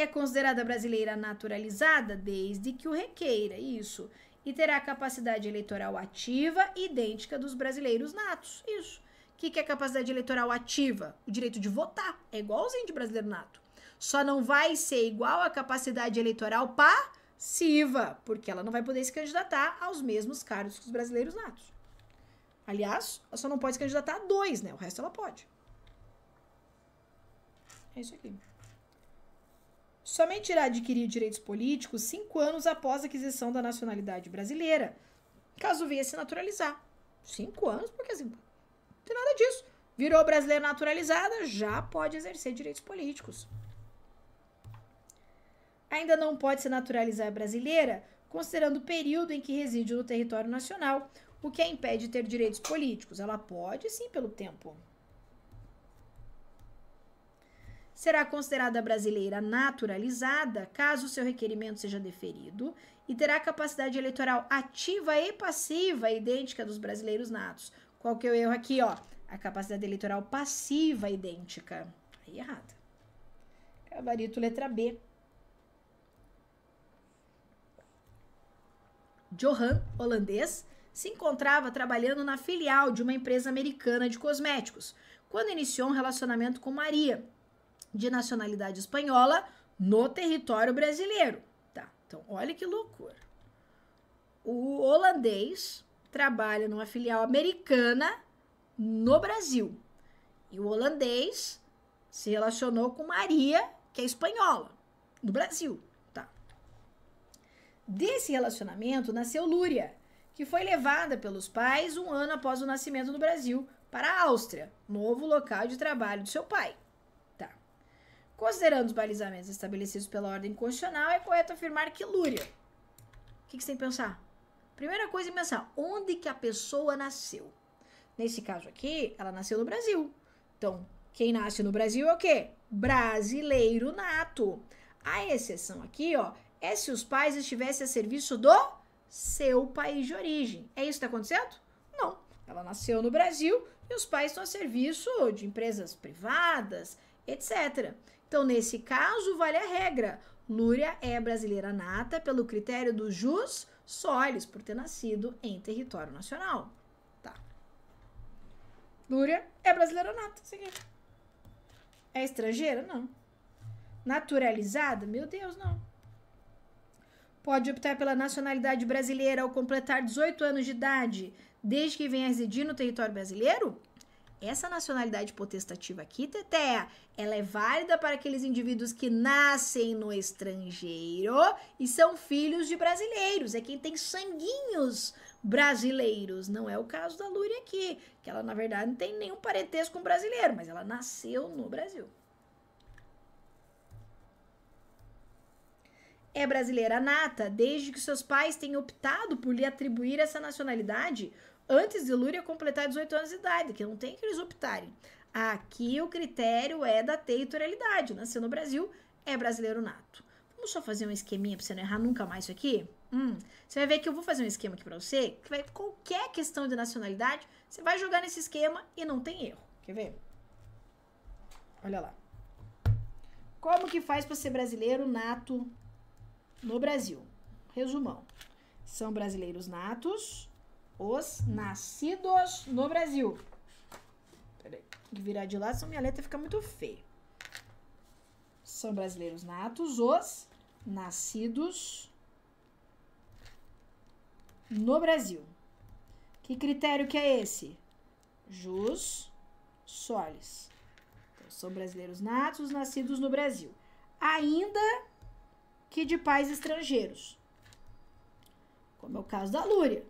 É considerada brasileira naturalizada desde que o requeira, isso. E terá capacidade eleitoral ativa idêntica dos brasileiros natos, isso. O que, que é capacidade eleitoral ativa? O direito de votar. É igualzinho de brasileiro nato. Só não vai ser igual à capacidade eleitoral passiva, porque ela não vai poder se candidatar aos mesmos cargos que os brasileiros natos. Aliás, ela só não pode se candidatar a dois, né? O resto ela pode. É isso aqui somente irá adquirir direitos políticos cinco anos após a aquisição da nacionalidade brasileira, caso venha se naturalizar. Cinco anos, porque assim, não tem nada disso. Virou brasileira naturalizada, já pode exercer direitos políticos. Ainda não pode se naturalizar brasileira, considerando o período em que reside no território nacional, o que a impede de ter direitos políticos. Ela pode, sim, pelo tempo será considerada brasileira naturalizada caso seu requerimento seja deferido e terá capacidade eleitoral ativa e passiva idêntica dos brasileiros natos. Qual que é o erro aqui, ó? A capacidade eleitoral passiva idêntica. Aí errada. Gabarito letra B. Johan, holandês, se encontrava trabalhando na filial de uma empresa americana de cosméticos, quando iniciou um relacionamento com Maria, de nacionalidade espanhola no território brasileiro. Tá, então olha que loucura. O holandês trabalha numa filial americana no Brasil. E o holandês se relacionou com Maria, que é espanhola, no Brasil. Tá. Desse relacionamento nasceu Lúria, que foi levada pelos pais um ano após o nascimento do Brasil para a Áustria, novo local de trabalho do seu pai. Considerando os balizamentos estabelecidos pela ordem constitucional, é correto afirmar que Lúria. O que, que você tem que pensar? Primeira coisa é pensar onde que a pessoa nasceu. Nesse caso aqui, ela nasceu no Brasil. Então, quem nasce no Brasil é o quê? Brasileiro nato. A exceção aqui, ó, é se os pais estivessem a serviço do seu país de origem. É isso que está acontecendo? Não. Ela nasceu no Brasil e os pais estão a serviço de empresas privadas, etc. Então, nesse caso, vale a regra. Lúria é brasileira nata pelo critério do jus solis, por ter nascido em território nacional. Tá. Lúria é brasileira nata, Seguinte. É estrangeira? Não. Naturalizada? Meu Deus, não. Pode optar pela nacionalidade brasileira ao completar 18 anos de idade, desde que venha residir no território brasileiro? Essa nacionalidade potestativa aqui, Teté, ela é válida para aqueles indivíduos que nascem no estrangeiro e são filhos de brasileiros. É quem tem sanguinhos brasileiros. Não é o caso da Lúria aqui, que ela, na verdade, não tem nenhum parentesco com brasileiro, mas ela nasceu no Brasil. É brasileira nata, desde que seus pais tenham optado por lhe atribuir essa nacionalidade antes de Lúria completar 18 anos de idade, que não tem que eles optarem. Aqui o critério é da territorialidade. Nascer no Brasil, é brasileiro nato. Vamos só fazer um esqueminha para você não errar nunca mais isso aqui? Hum, você vai ver que eu vou fazer um esquema aqui para você, que vai qualquer questão de nacionalidade, você vai jogar nesse esquema e não tem erro. Quer ver? Olha lá. Como que faz para ser brasileiro nato no Brasil? Resumão. São brasileiros natos, os nascidos no Brasil. Peraí, que virar de lá senão minha letra fica muito feia. São brasileiros natos, os nascidos no Brasil. Que critério que é esse? Jus solis. Então, são brasileiros natos, nascidos no Brasil. Ainda que de pais estrangeiros. Como é o caso da Lúria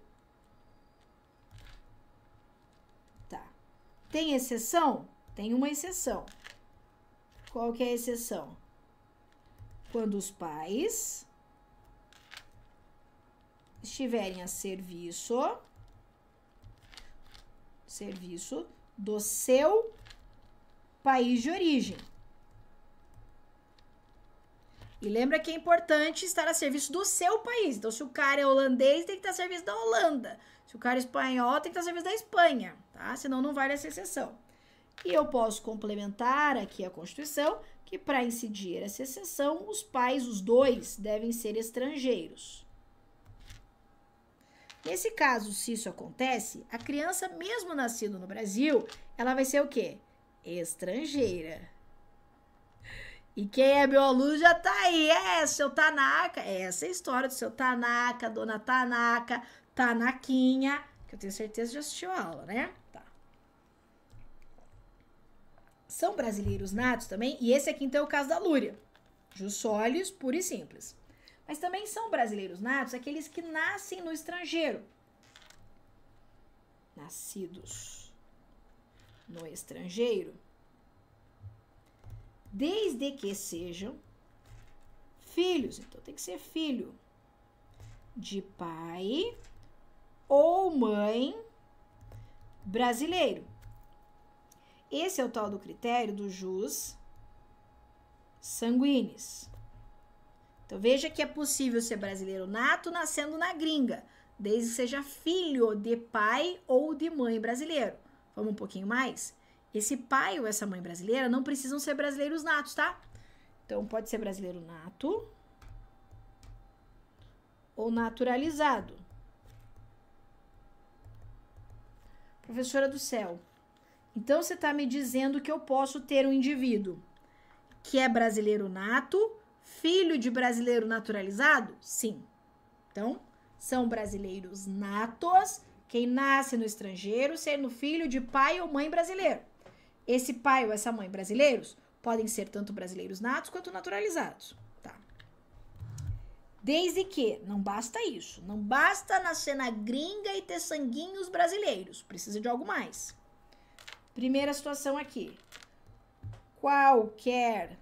Tem exceção? Tem uma exceção. Qual que é a exceção? Quando os pais estiverem a serviço serviço do seu país de origem. E lembra que é importante estar a serviço do seu país. Então, se o cara é holandês, tem que estar a serviço da Holanda. Se o cara é espanhol, tem que estar a serviço da Espanha tá? Senão não vale essa exceção. E eu posso complementar aqui a Constituição que para incidir essa exceção, os pais, os dois, devem ser estrangeiros. Nesse caso, se isso acontece, a criança, mesmo nascida no Brasil, ela vai ser o quê? Estrangeira. E quem é meu aluno já tá aí. É, seu Tanaka. essa é a história do seu Tanaka, dona Tanaka, Tanaquinha, que eu tenho certeza já assistiu a aula, né? são brasileiros natos também, e esse aqui então é o caso da Lúria. Jussólios, puro e simples. Mas também são brasileiros natos aqueles que nascem no estrangeiro. Nascidos no estrangeiro, desde que sejam filhos. Então tem que ser filho de pai ou mãe brasileiro. Esse é o tal do critério do jus sanguinis. Então veja que é possível ser brasileiro nato nascendo na gringa, desde que seja filho de pai ou de mãe brasileiro. Vamos um pouquinho mais? Esse pai ou essa mãe brasileira não precisam ser brasileiros natos, tá? Então pode ser brasileiro nato ou naturalizado. Professora do céu, então você está me dizendo que eu posso ter um indivíduo que é brasileiro nato, filho de brasileiro naturalizado? Sim. Então, são brasileiros natos, quem nasce no estrangeiro, sendo filho de pai ou mãe brasileiro. Esse pai ou essa mãe brasileiros podem ser tanto brasileiros natos quanto naturalizados. Tá. Desde que não basta isso, não basta nascer na gringa e ter sanguinhos brasileiros, precisa de algo mais. Primeira situação aqui. Qualquer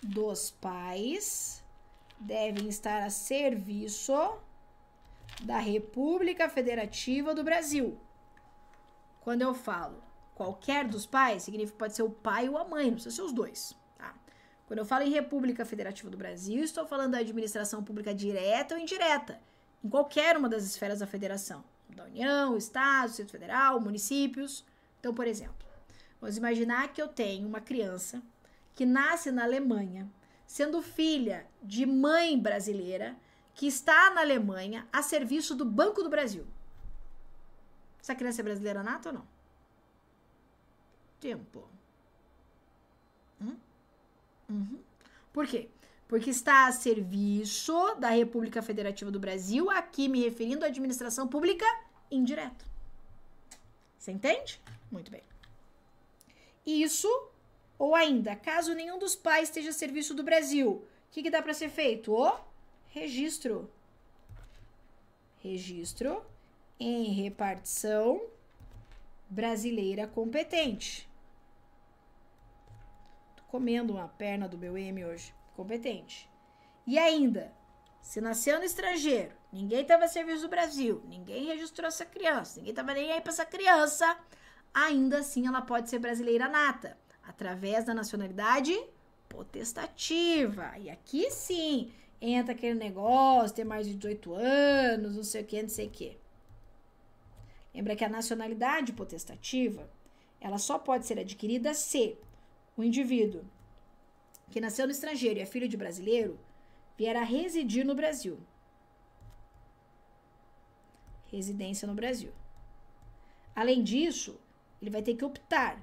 dos pais devem estar a serviço da República Federativa do Brasil. Quando eu falo qualquer dos pais, significa pode ser o pai ou a mãe, não precisa ser os dois. Tá? Quando eu falo em República Federativa do Brasil, estou falando da administração pública direta ou indireta, em qualquer uma das esferas da federação, da União, Estado, Distrito Federal, municípios. Então, por exemplo, vamos imaginar que eu tenho uma criança que nasce na Alemanha, sendo filha de mãe brasileira que está na Alemanha a serviço do Banco do Brasil. Essa criança é brasileira nata ou não? Tempo. Hum? Uhum. Por quê? Porque está a serviço da República Federativa do Brasil, aqui me referindo à administração pública indireta. Você entende? Muito bem. Isso, ou ainda, caso nenhum dos pais esteja a serviço do Brasil, o que, que dá para ser feito? O registro. Registro em repartição brasileira competente. Tô comendo uma perna do meu M hoje. Competente. E ainda, se nasceu no estrangeiro, ninguém estava a serviço do Brasil, ninguém registrou essa criança, ninguém estava nem aí para essa criança, ainda assim ela pode ser brasileira nata, através da nacionalidade potestativa. E aqui sim entra aquele negócio, ter mais de 18 anos, não sei o que, não sei o que. Lembra que a nacionalidade potestativa, ela só pode ser adquirida se o indivíduo que nasceu no estrangeiro e é filho de brasileiro vier a residir no Brasil. Residência no Brasil. Além disso, ele vai ter que optar,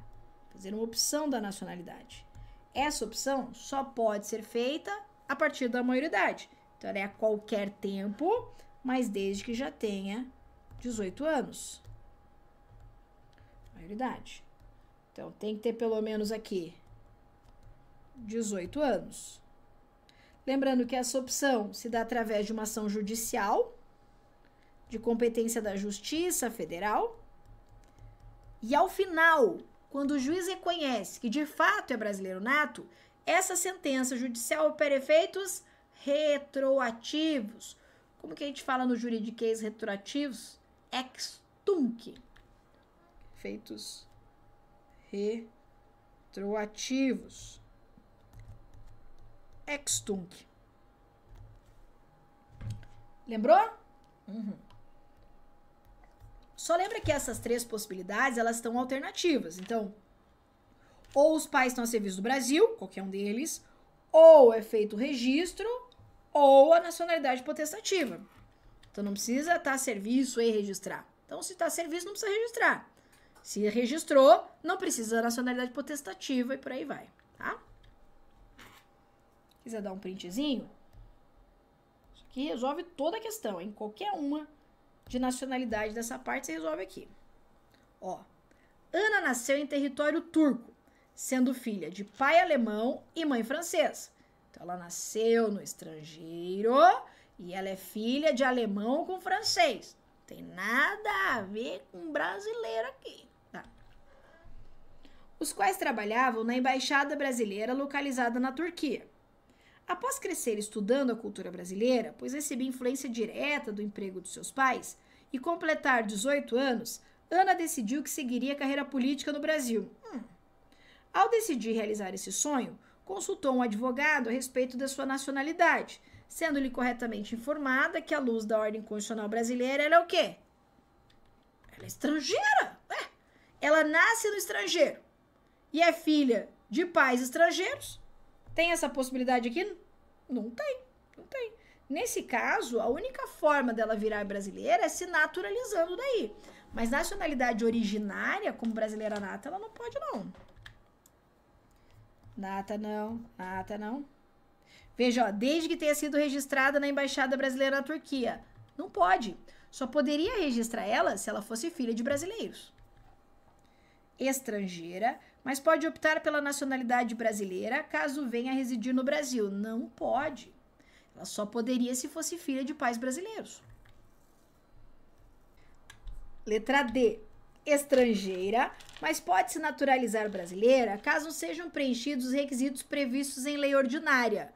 fazer uma opção da nacionalidade. Essa opção só pode ser feita a partir da maioridade. Então, é a qualquer tempo, mas desde que já tenha 18 anos. Maioridade. Então, tem que ter pelo menos aqui 18 anos. Lembrando que essa opção se dá através de uma ação judicial de competência da Justiça Federal e ao final, quando o juiz reconhece que de fato é brasileiro nato, essa sentença judicial opera efeitos retroativos. Como que a gente fala no juridiquês retroativos? Ex tunc. Efeitos retroativos. Ex tunc. Lembrou? Uhum. Só lembra que essas três possibilidades, elas estão alternativas. Então, ou os pais estão a serviço do Brasil, qualquer um deles, ou é feito o registro, ou a nacionalidade potestativa. Então não precisa estar tá a serviço e registrar. Então, se está a serviço, não precisa registrar. Se registrou, não precisa da nacionalidade potestativa e por aí vai, tá? Quiser dar um printzinho? Isso aqui resolve toda a questão, em Qualquer uma de nacionalidade dessa parte, você resolve aqui. Ó, Ana nasceu em território turco, sendo filha de pai alemão e mãe francesa. Então ela nasceu no estrangeiro e ela é filha de alemão com francês. Tem nada a ver com brasileiro aqui. Tá? Os quais trabalhavam na embaixada brasileira localizada na Turquia. Após crescer estudando a cultura brasileira, pois recebia influência direta do emprego de seus pais, e completar 18 anos, Ana decidiu que seguiria a carreira política no Brasil. Hum. Ao decidir realizar esse sonho, consultou um advogado a respeito da sua nacionalidade, sendo-lhe corretamente informada que, à luz da ordem constitucional brasileira, ela é o quê? Ela é estrangeira! Ela nasce no estrangeiro e é filha de pais estrangeiros tem essa possibilidade aqui? Não tem, não tem. Nesse caso, a única forma dela virar brasileira é se naturalizando daí. Mas nacionalidade originária, como brasileira nata, ela não pode não. Nata não, nata não. Veja, ó, desde que tenha sido registrada na Embaixada Brasileira na Turquia. Não pode. Só poderia registrar ela se ela fosse filha de brasileiros. Estrangeira mas pode optar pela nacionalidade brasileira caso venha a residir no Brasil. Não pode. Ela só poderia se fosse filha de pais brasileiros. Letra D. Estrangeira, mas pode se naturalizar brasileira caso sejam preenchidos os requisitos previstos em lei ordinária.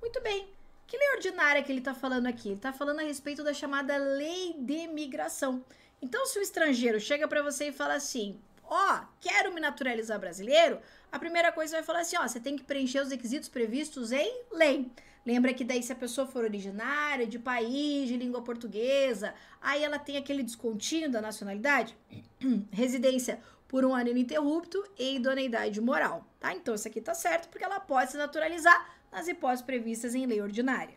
Muito bem. Que lei ordinária que ele está falando aqui? Ele está falando a respeito da chamada lei de migração. Então, se o estrangeiro chega para você e fala assim: ó, quero me naturalizar brasileiro, a primeira coisa vai falar assim, ó, você tem que preencher os requisitos previstos em lei. Lembra que daí se a pessoa for originária de país, de língua portuguesa, aí ela tem aquele descontinho da nacionalidade, residência por um ano ininterrupto e idoneidade moral, tá? Então isso aqui tá certo porque ela pode se naturalizar nas hipóteses previstas em lei ordinária.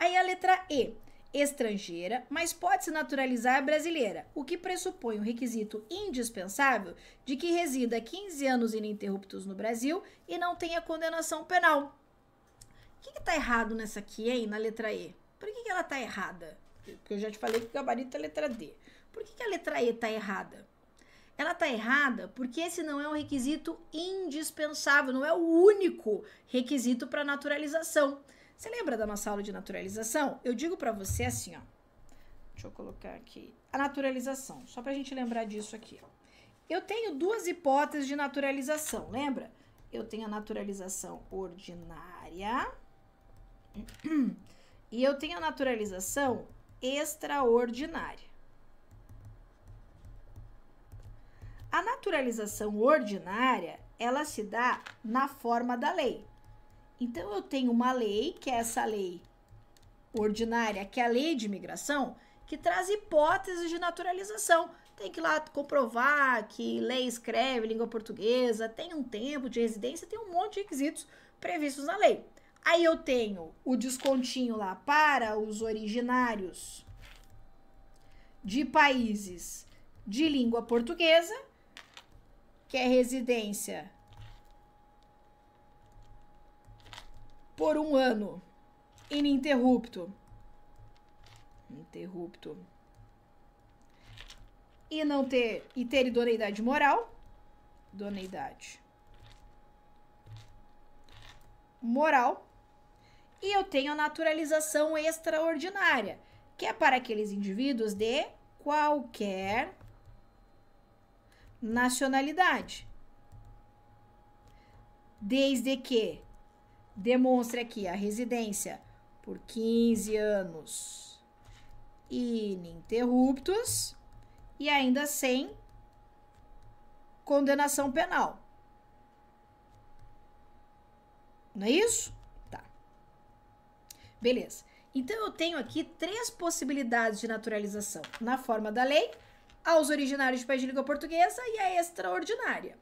Aí a letra E estrangeira, mas pode se naturalizar brasileira, o que pressupõe o um requisito indispensável de que resida 15 anos ininterruptos no Brasil e não tenha condenação penal. O que está errado nessa aqui, hein, na letra E? Por que, que ela está errada? Porque eu já te falei que o gabarito é a letra D. Por que, que a letra E está errada? Ela está errada porque esse não é um requisito indispensável, não é o único requisito para naturalização você lembra da nossa aula de naturalização? Eu digo para você assim, ó. Deixa eu colocar aqui. A naturalização, só para a gente lembrar disso aqui. Eu tenho duas hipóteses de naturalização, lembra? Eu tenho a naturalização ordinária e eu tenho a naturalização extraordinária. A naturalização ordinária, ela se dá na forma da lei. Então eu tenho uma lei, que é essa lei ordinária, que é a lei de imigração, que traz hipóteses de naturalização. Tem que ir lá comprovar que lei escreve língua portuguesa, tem um tempo de residência, tem um monte de requisitos previstos na lei. Aí eu tenho o descontinho lá para os originários de países de língua portuguesa, que é residência por um ano ininterrupto. Interrupto. E não ter e ter idoneidade moral, idoneidade moral. E eu tenho a naturalização extraordinária, que é para aqueles indivíduos de qualquer nacionalidade. Desde que demonstre aqui a residência por 15 anos ininterruptos e ainda sem condenação penal. Não é isso? Tá. Beleza. Então eu tenho aqui três possibilidades de naturalização: na forma da lei, aos originários de país de língua portuguesa e a extraordinária.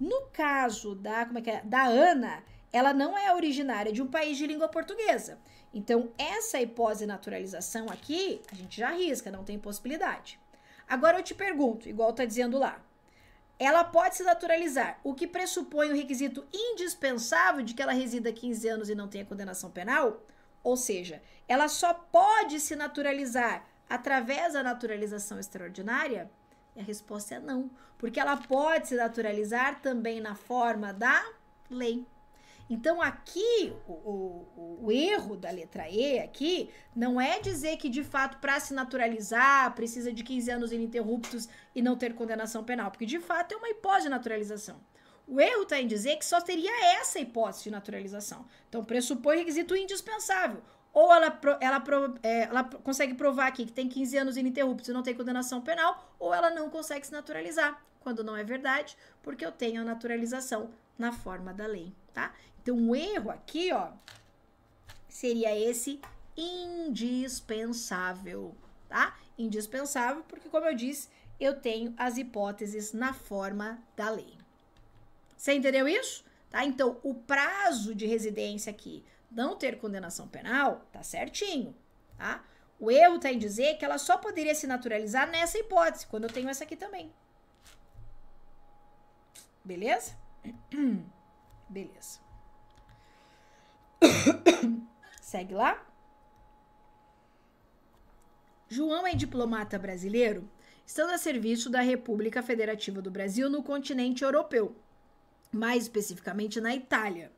No caso da, como é que é? da Ana, ela não é originária de um país de língua portuguesa. Então, essa hipótese naturalização aqui, a gente já arrisca, não tem possibilidade. Agora eu te pergunto, igual está dizendo lá, ela pode se naturalizar, o que pressupõe o requisito indispensável de que ela resida 15 anos e não tenha condenação penal? Ou seja, ela só pode se naturalizar através da naturalização extraordinária? E a resposta é não, porque ela pode se naturalizar também na forma da lei. Então, aqui, o, o, o, erro da letra E aqui não é dizer que, de fato, para se naturalizar, precisa de 15 anos ininterruptos e não ter condenação penal, porque, de fato, é uma hipótese de naturalização. O erro está em dizer que só teria essa hipótese de naturalização. Então, pressupõe requisito indispensável. Ou ela, ela, é, ela consegue provar aqui que tem 15 anos ininterruptos e não tem condenação penal, ou ela não consegue se naturalizar, quando não é verdade, porque eu tenho a naturalização na forma da lei, tá? Então, um erro aqui, ó, seria esse indispensável, tá? Indispensável, porque, como eu disse, eu tenho as hipóteses na forma da lei. Você entendeu isso? Tá? Então, o prazo de residência aqui não ter condenação penal, tá certinho, tá? O erro está em dizer que ela só poderia se naturalizar nessa hipótese, quando eu tenho essa aqui também. Beleza? Beleza. Segue lá. João é diplomata brasileiro, estando a serviço da República Federativa do Brasil no continente europeu, mais especificamente na Itália.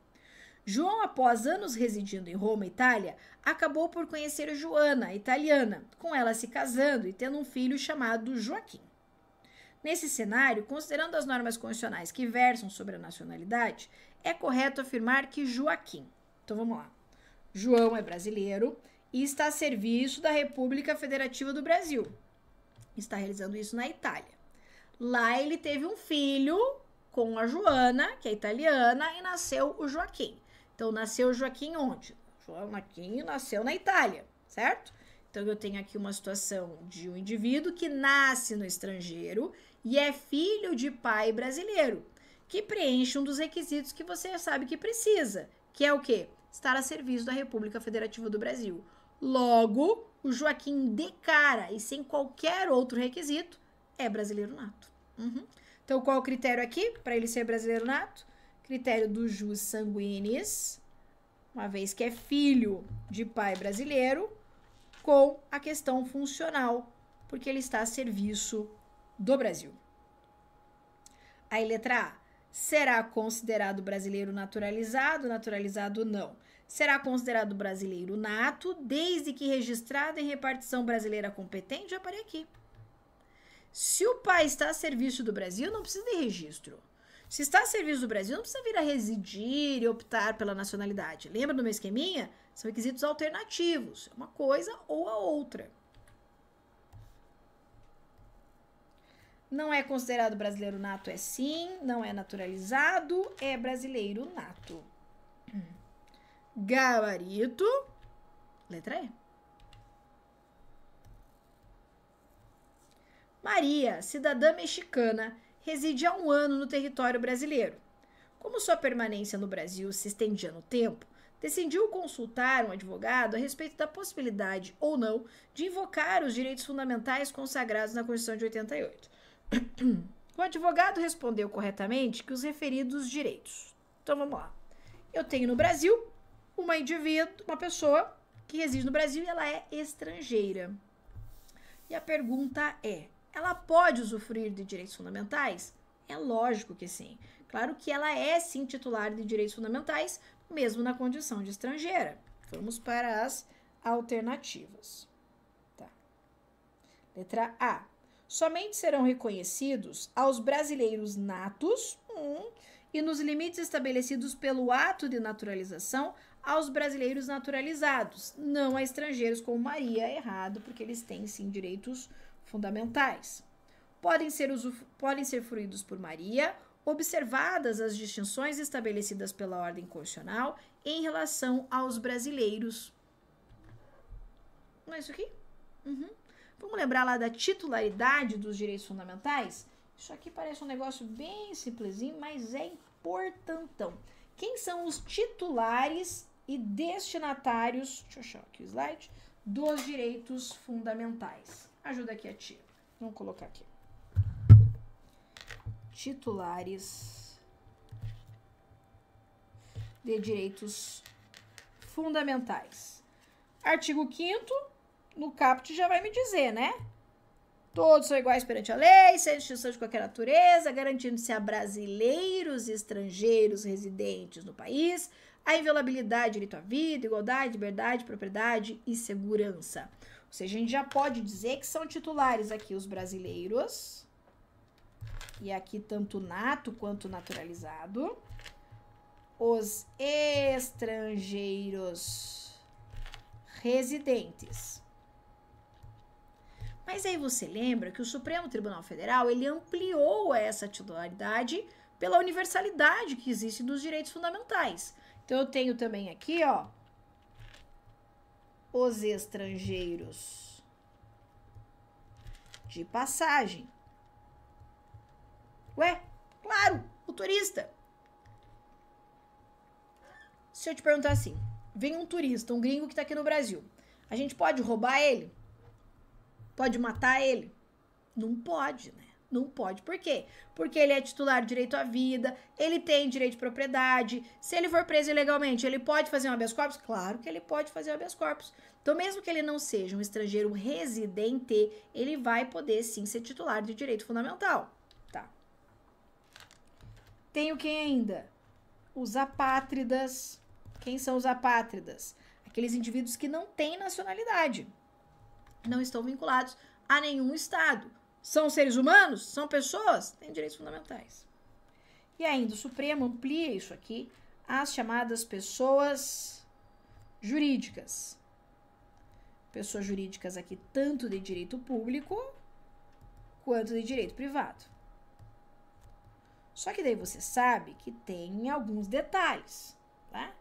João, após anos residindo em Roma, Itália, acabou por conhecer Joana, italiana, com ela se casando e tendo um filho chamado Joaquim. Nesse cenário, considerando as normas constitucionais que versam sobre a nacionalidade, é correto afirmar que Joaquim, então vamos lá. João é brasileiro e está a serviço da República Federativa do Brasil. Está realizando isso na Itália. Lá ele teve um filho com a Joana, que é italiana, e nasceu o Joaquim. Então nasceu o Joaquim onde? Joaquim nasceu na Itália, certo? Então eu tenho aqui uma situação de um indivíduo que nasce no estrangeiro e é filho de pai brasileiro, que preenche um dos requisitos que você sabe que precisa, que é o quê? Estar a serviço da República Federativa do Brasil. Logo, o Joaquim de cara e sem qualquer outro requisito é brasileiro nato. Uhum. Então, qual é o critério aqui para ele ser brasileiro nato? Critério do jus sanguinis, uma vez que é filho de pai brasileiro, com a questão funcional, porque ele está a serviço do Brasil. Aí, letra A. Será considerado brasileiro naturalizado? Naturalizado não. Será considerado brasileiro nato, desde que registrado em repartição brasileira competente? Já parei aqui. Se o pai está a serviço do Brasil, não precisa de registro. Se está a serviço do Brasil, não precisa vir a residir e optar pela nacionalidade. Lembra do meu esqueminha? São requisitos alternativos, é uma coisa ou a outra. Não é considerado brasileiro nato, é sim. Não é naturalizado, é brasileiro nato. Hum. Gabarito. Letra E. Maria, cidadã mexicana, reside há um ano no território brasileiro. Como sua permanência no Brasil se estendia no tempo, decidiu consultar um advogado a respeito da possibilidade ou não de invocar os direitos fundamentais consagrados na Constituição de 88. O advogado respondeu corretamente que os referidos direitos. Então vamos lá. Eu tenho no Brasil uma indivíduo, uma pessoa que reside no Brasil e ela é estrangeira. E a pergunta é: ela pode usufruir de direitos fundamentais? É lógico que sim. Claro que ela é sim titular de direitos fundamentais, mesmo na condição de estrangeira. Vamos para as alternativas. Tá. Letra A somente serão reconhecidos aos brasileiros natos e nos limites estabelecidos pelo ato de naturalização aos brasileiros naturalizados, não a estrangeiros como Maria, é errado, porque eles têm sim direitos fundamentais. Podem ser, podem ser fruídos por Maria, observadas as distinções estabelecidas pela ordem constitucional em relação aos brasileiros. Não é isso aqui? Uhum. Vamos lembrar lá da titularidade dos direitos fundamentais? Isso aqui parece um negócio bem simplesinho, mas é importantão. Quem são os titulares e destinatários, deixa eu achar aqui o slide, dos direitos fundamentais? Ajuda aqui a tia. Vamos colocar aqui. Titulares de direitos fundamentais. Artigo 5 no caput já vai me dizer, né? Todos são iguais perante a lei, sem distinção de qualquer natureza, garantindo-se a brasileiros e estrangeiros residentes no país a inviolabilidade, direito à vida, igualdade, liberdade, propriedade e segurança. Ou seja, a gente já pode dizer que são titulares aqui os brasileiros, e aqui tanto nato quanto naturalizado, os estrangeiros residentes mas aí você lembra que o Supremo Tribunal Federal ele ampliou essa titularidade pela universalidade que existe dos direitos fundamentais. Então eu tenho também aqui, ó, os estrangeiros de passagem. Ué, claro, o turista. Se eu te perguntar assim, vem um turista, um gringo que está aqui no Brasil, a gente pode roubar ele? Pode matar ele? Não pode, né? Não pode. Por quê? Porque ele é titular de direito à vida, ele tem direito de propriedade. Se ele for preso ilegalmente, ele pode fazer um habeas corpus? Claro que ele pode fazer um habeas corpus. Então, mesmo que ele não seja um estrangeiro residente, ele vai poder sim ser titular de direito fundamental. Tá. Tenho quem ainda? Os apátridas. Quem são os apátridas? Aqueles indivíduos que não têm nacionalidade não estão vinculados a nenhum Estado. São seres humanos? São pessoas? Têm direitos fundamentais. E ainda, o Supremo amplia isso aqui às chamadas pessoas jurídicas. Pessoas jurídicas aqui, tanto de direito público quanto de direito privado. Só que daí você sabe que tem alguns detalhes, tá?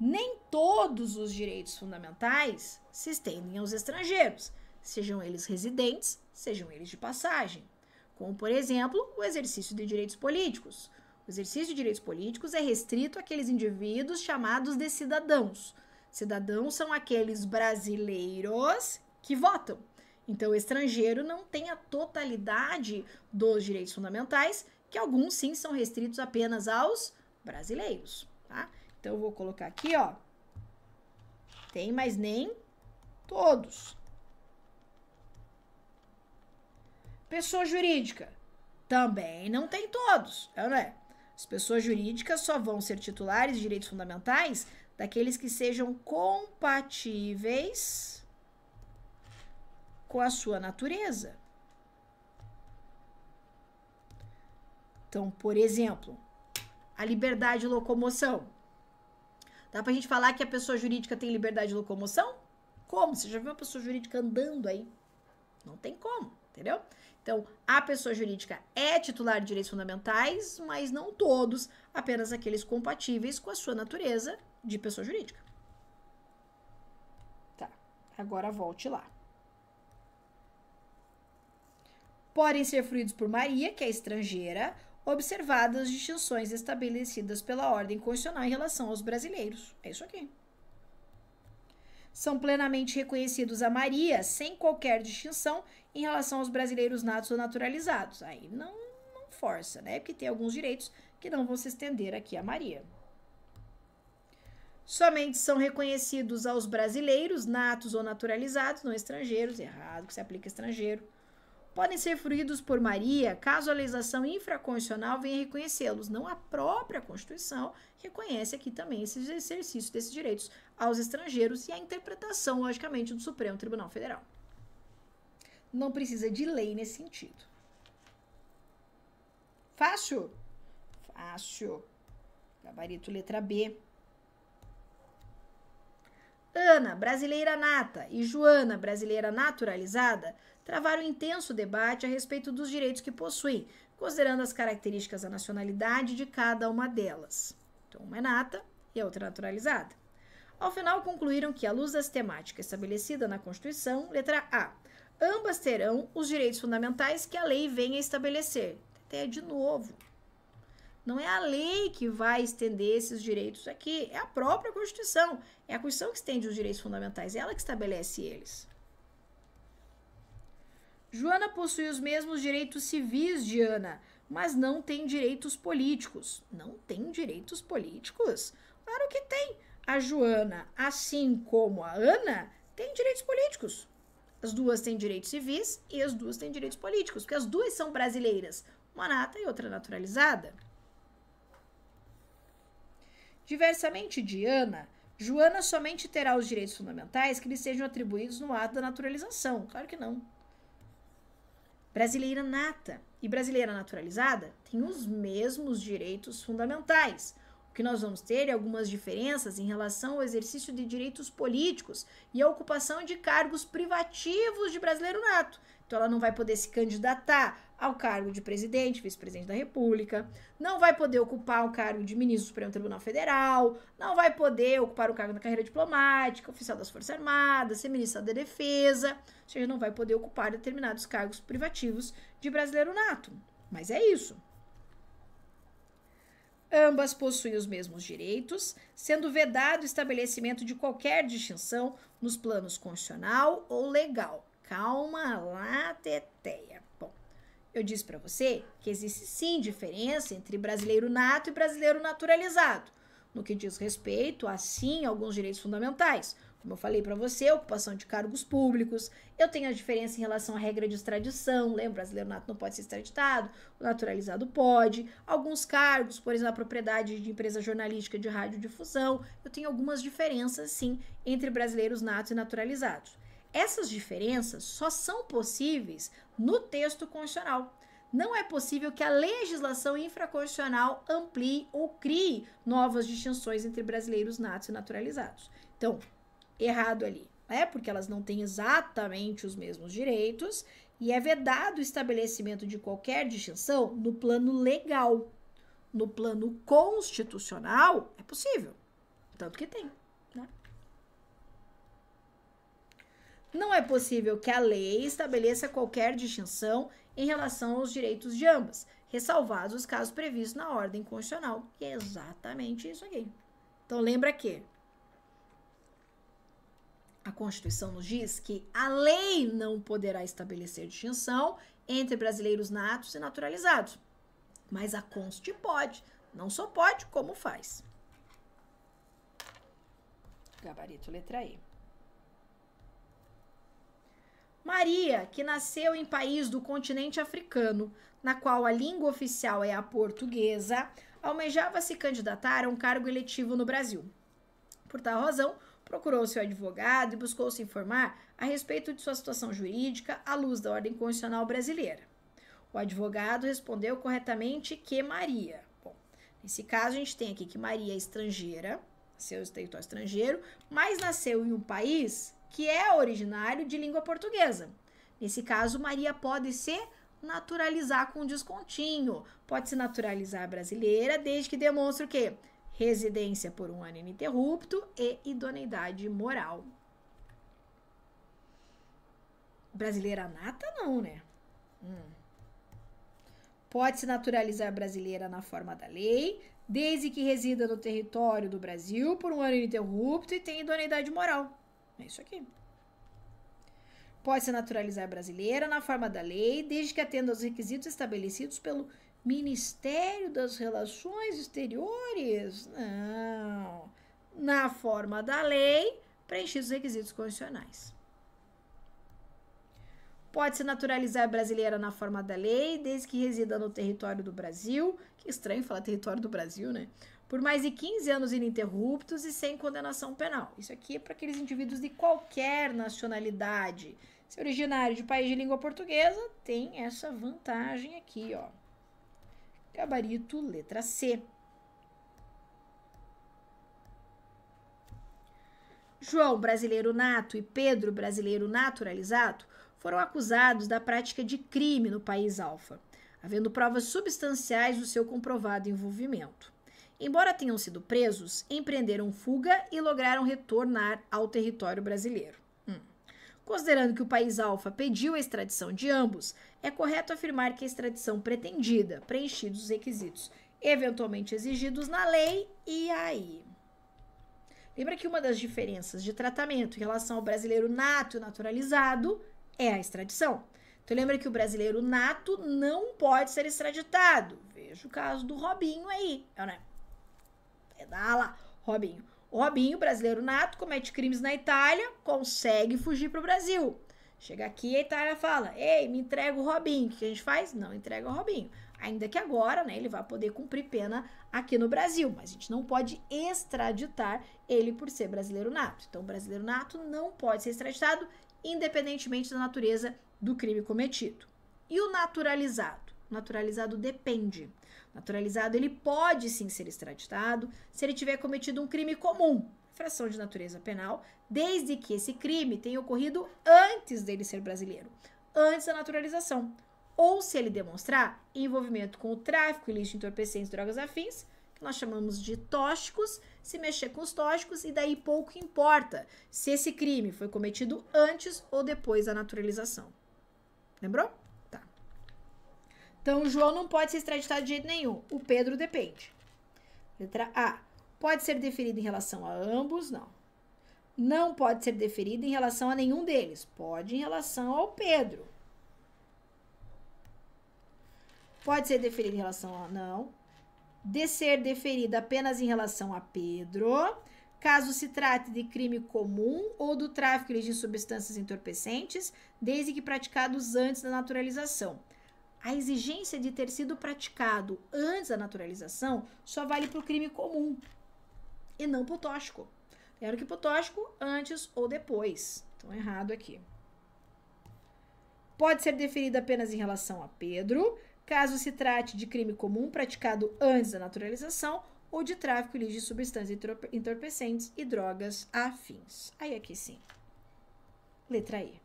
Nem todos os direitos fundamentais se estendem aos estrangeiros sejam eles residentes, sejam eles de passagem, como, por exemplo, o exercício de direitos políticos. O exercício de direitos políticos é restrito àqueles indivíduos chamados de cidadãos. Cidadãos são aqueles brasileiros que votam. Então, o estrangeiro não tem a totalidade dos direitos fundamentais, que alguns sim são restritos apenas aos brasileiros, tá? Então, eu vou colocar aqui, ó. Tem, mas nem todos. Pessoa jurídica também não tem todos, é não é? As pessoas jurídicas só vão ser titulares de direitos fundamentais daqueles que sejam compatíveis com a sua natureza. Então, por exemplo, a liberdade de locomoção. Dá pra gente falar que a pessoa jurídica tem liberdade de locomoção? Como? Você já viu uma pessoa jurídica andando aí? Não tem como, entendeu? Então, a pessoa jurídica é titular de direitos fundamentais, mas não todos, apenas aqueles compatíveis com a sua natureza de pessoa jurídica. Tá, agora volte lá. Podem ser fruídos por Maria, que é estrangeira, observadas as distinções estabelecidas pela ordem constitucional em relação aos brasileiros. É isso aqui são plenamente reconhecidos a Maria, sem qualquer distinção em relação aos brasileiros natos ou naturalizados. Aí não, não força, né? Porque tem alguns direitos que não vão se estender aqui a Maria. Somente são reconhecidos aos brasileiros natos ou naturalizados, não estrangeiros, errado que se aplica estrangeiro, podem ser fruídos por Maria caso a legislação infraconstitucional venha reconhecê-los. Não a própria Constituição reconhece aqui também esse exercício desses direitos aos estrangeiros e a interpretação, logicamente, do Supremo Tribunal Federal. Não precisa de lei nesse sentido. Fácil? Fácil. Gabarito letra B. Ana, brasileira nata, e Joana, brasileira naturalizada, travaram um intenso debate a respeito dos direitos que possuem, considerando as características da nacionalidade de cada uma delas. Então, uma é nata e a outra é naturalizada. Ao final, concluíram que, à luz das temáticas estabelecida na Constituição, letra A, ambas terão os direitos fundamentais que a lei venha estabelecer. Até de novo. Não é a lei que vai estender esses direitos aqui, é a própria Constituição. É a Constituição que estende os direitos fundamentais, é ela que estabelece eles. Joana possui os mesmos direitos civis de Ana, mas não tem direitos políticos. Não tem direitos políticos? Claro que tem. A Joana, assim como a Ana, tem direitos políticos. As duas têm direitos civis e as duas têm direitos políticos, porque as duas são brasileiras, uma nata e outra naturalizada. Diversamente de Ana, Joana somente terá os direitos fundamentais que lhe sejam atribuídos no ato da naturalização. Claro que não. Brasileira nata e brasileira naturalizada têm os mesmos direitos fundamentais que nós vamos ter algumas diferenças em relação ao exercício de direitos políticos e a ocupação de cargos privativos de brasileiro nato. Então, ela não vai poder se candidatar ao cargo de presidente, vice-presidente da República, não vai poder ocupar o cargo de ministro do Supremo Tribunal Federal, não vai poder ocupar o cargo na carreira diplomática, oficial das Forças Armadas, ser ministro da Defesa, ou seja, não vai poder ocupar determinados cargos privativos de brasileiro nato. Mas é isso. Ambas possuem os mesmos direitos, sendo vedado o estabelecimento de qualquer distinção nos planos constitucional ou legal. Calma lá, Teteia. Bom, eu disse para você que existe sim diferença entre brasileiro nato e brasileiro naturalizado, no que diz respeito assim, a sim alguns direitos fundamentais como eu falei para você, ocupação de cargos públicos, eu tenho a diferença em relação à regra de extradição, lembra, o brasileiro nato não pode ser extraditado, o naturalizado pode, alguns cargos, por exemplo, a propriedade de empresa jornalística de radiodifusão, eu tenho algumas diferenças, sim, entre brasileiros natos e naturalizados. Essas diferenças só são possíveis no texto constitucional. Não é possível que a legislação infraconstitucional amplie ou crie novas distinções entre brasileiros natos e naturalizados. Então, errado ali, né? Porque elas não têm exatamente os mesmos direitos e é vedado o estabelecimento de qualquer distinção no plano legal. No plano constitucional, é possível. Tanto que tem. Né? Não é possível que a lei estabeleça qualquer distinção em relação aos direitos de ambas, ressalvados os casos previstos na ordem constitucional. E é exatamente isso aqui. Então, lembra que a Constituição nos diz que a lei não poderá estabelecer distinção entre brasileiros natos e naturalizados. Mas a Const pode, não só pode, como faz. Gabarito letra E. Maria, que nasceu em país do continente africano, na qual a língua oficial é a portuguesa, almejava se candidatar a um cargo eletivo no Brasil. Por tal razão, procurou seu advogado e buscou se informar a respeito de sua situação jurídica à luz da ordem constitucional brasileira. O advogado respondeu corretamente que Maria. Bom, nesse caso a gente tem aqui que Maria é estrangeira, seu território estrangeiro, mas nasceu em um país que é originário de língua portuguesa. Nesse caso, Maria pode ser naturalizar com descontinho. Pode se naturalizar brasileira, desde que demonstre o quê? residência por um ano ininterrupto e idoneidade moral. Brasileira nata, não, né? Hum. Pode se naturalizar brasileira na forma da lei, desde que resida no território do Brasil por um ano ininterrupto e tenha idoneidade moral. É isso aqui. Pode se naturalizar brasileira na forma da lei, desde que atenda aos requisitos estabelecidos pelo Ministério das Relações Exteriores? Não. Na forma da lei, preenchidos os requisitos constitucionais. Pode se naturalizar brasileira na forma da lei, desde que resida no território do Brasil. Que estranho falar território do Brasil, né? Por mais de 15 anos ininterruptos e sem condenação penal. Isso aqui é para aqueles indivíduos de qualquer nacionalidade. Se originário de país de língua portuguesa, tem essa vantagem aqui, ó. Gabarito, letra C. João, brasileiro nato, e Pedro, brasileiro naturalizado, foram acusados da prática de crime no país alfa, havendo provas substanciais do seu comprovado envolvimento. Embora tenham sido presos, empreenderam fuga e lograram retornar ao território brasileiro. Considerando que o país alfa pediu a extradição de ambos, é correto afirmar que a extradição pretendida, preenchidos os requisitos eventualmente exigidos na lei, e aí? Lembra que uma das diferenças de tratamento em relação ao brasileiro nato e naturalizado é a extradição. Então lembra que o brasileiro nato não pode ser extraditado. Veja o caso do Robinho aí, é, né? É Robinho. O Robinho, brasileiro nato, comete crimes na Itália, consegue fugir para o Brasil. Chega aqui, a Itália fala: Ei, me entrega o Robinho. O que a gente faz? Não entrega o Robinho. Ainda que agora, né, ele vai poder cumprir pena aqui no Brasil, mas a gente não pode extraditar ele por ser brasileiro nato. Então, brasileiro nato não pode ser extraditado, independentemente da natureza do crime cometido. E o naturalizado? naturalizado depende naturalizado, ele pode sim ser extraditado se ele tiver cometido um crime comum, infração de natureza penal, desde que esse crime tenha ocorrido antes dele ser brasileiro, antes da naturalização, ou se ele demonstrar envolvimento com o tráfico ilícito de entorpecentes, drogas afins, que nós chamamos de tóxicos, se mexer com os tóxicos e daí pouco importa se esse crime foi cometido antes ou depois da naturalização. Lembrou? Então, o João não pode ser extraditado de jeito nenhum. O Pedro depende. Letra A. Pode ser deferido em relação a ambos? Não. Não pode ser deferido em relação a nenhum deles. Pode em relação ao Pedro. Pode ser deferido em relação a não. De ser deferido apenas em relação a Pedro, caso se trate de crime comum ou do tráfico de substâncias entorpecentes, desde que praticados antes da naturalização a exigência de ter sido praticado antes da naturalização só vale para o crime comum e não para o tóxico. Era que para o tóxico antes ou depois. Então, errado aqui. Pode ser deferido apenas em relação a Pedro, caso se trate de crime comum praticado antes da naturalização ou de tráfico ilícito de substâncias entorpecentes e drogas afins. Aí aqui sim. Letra E.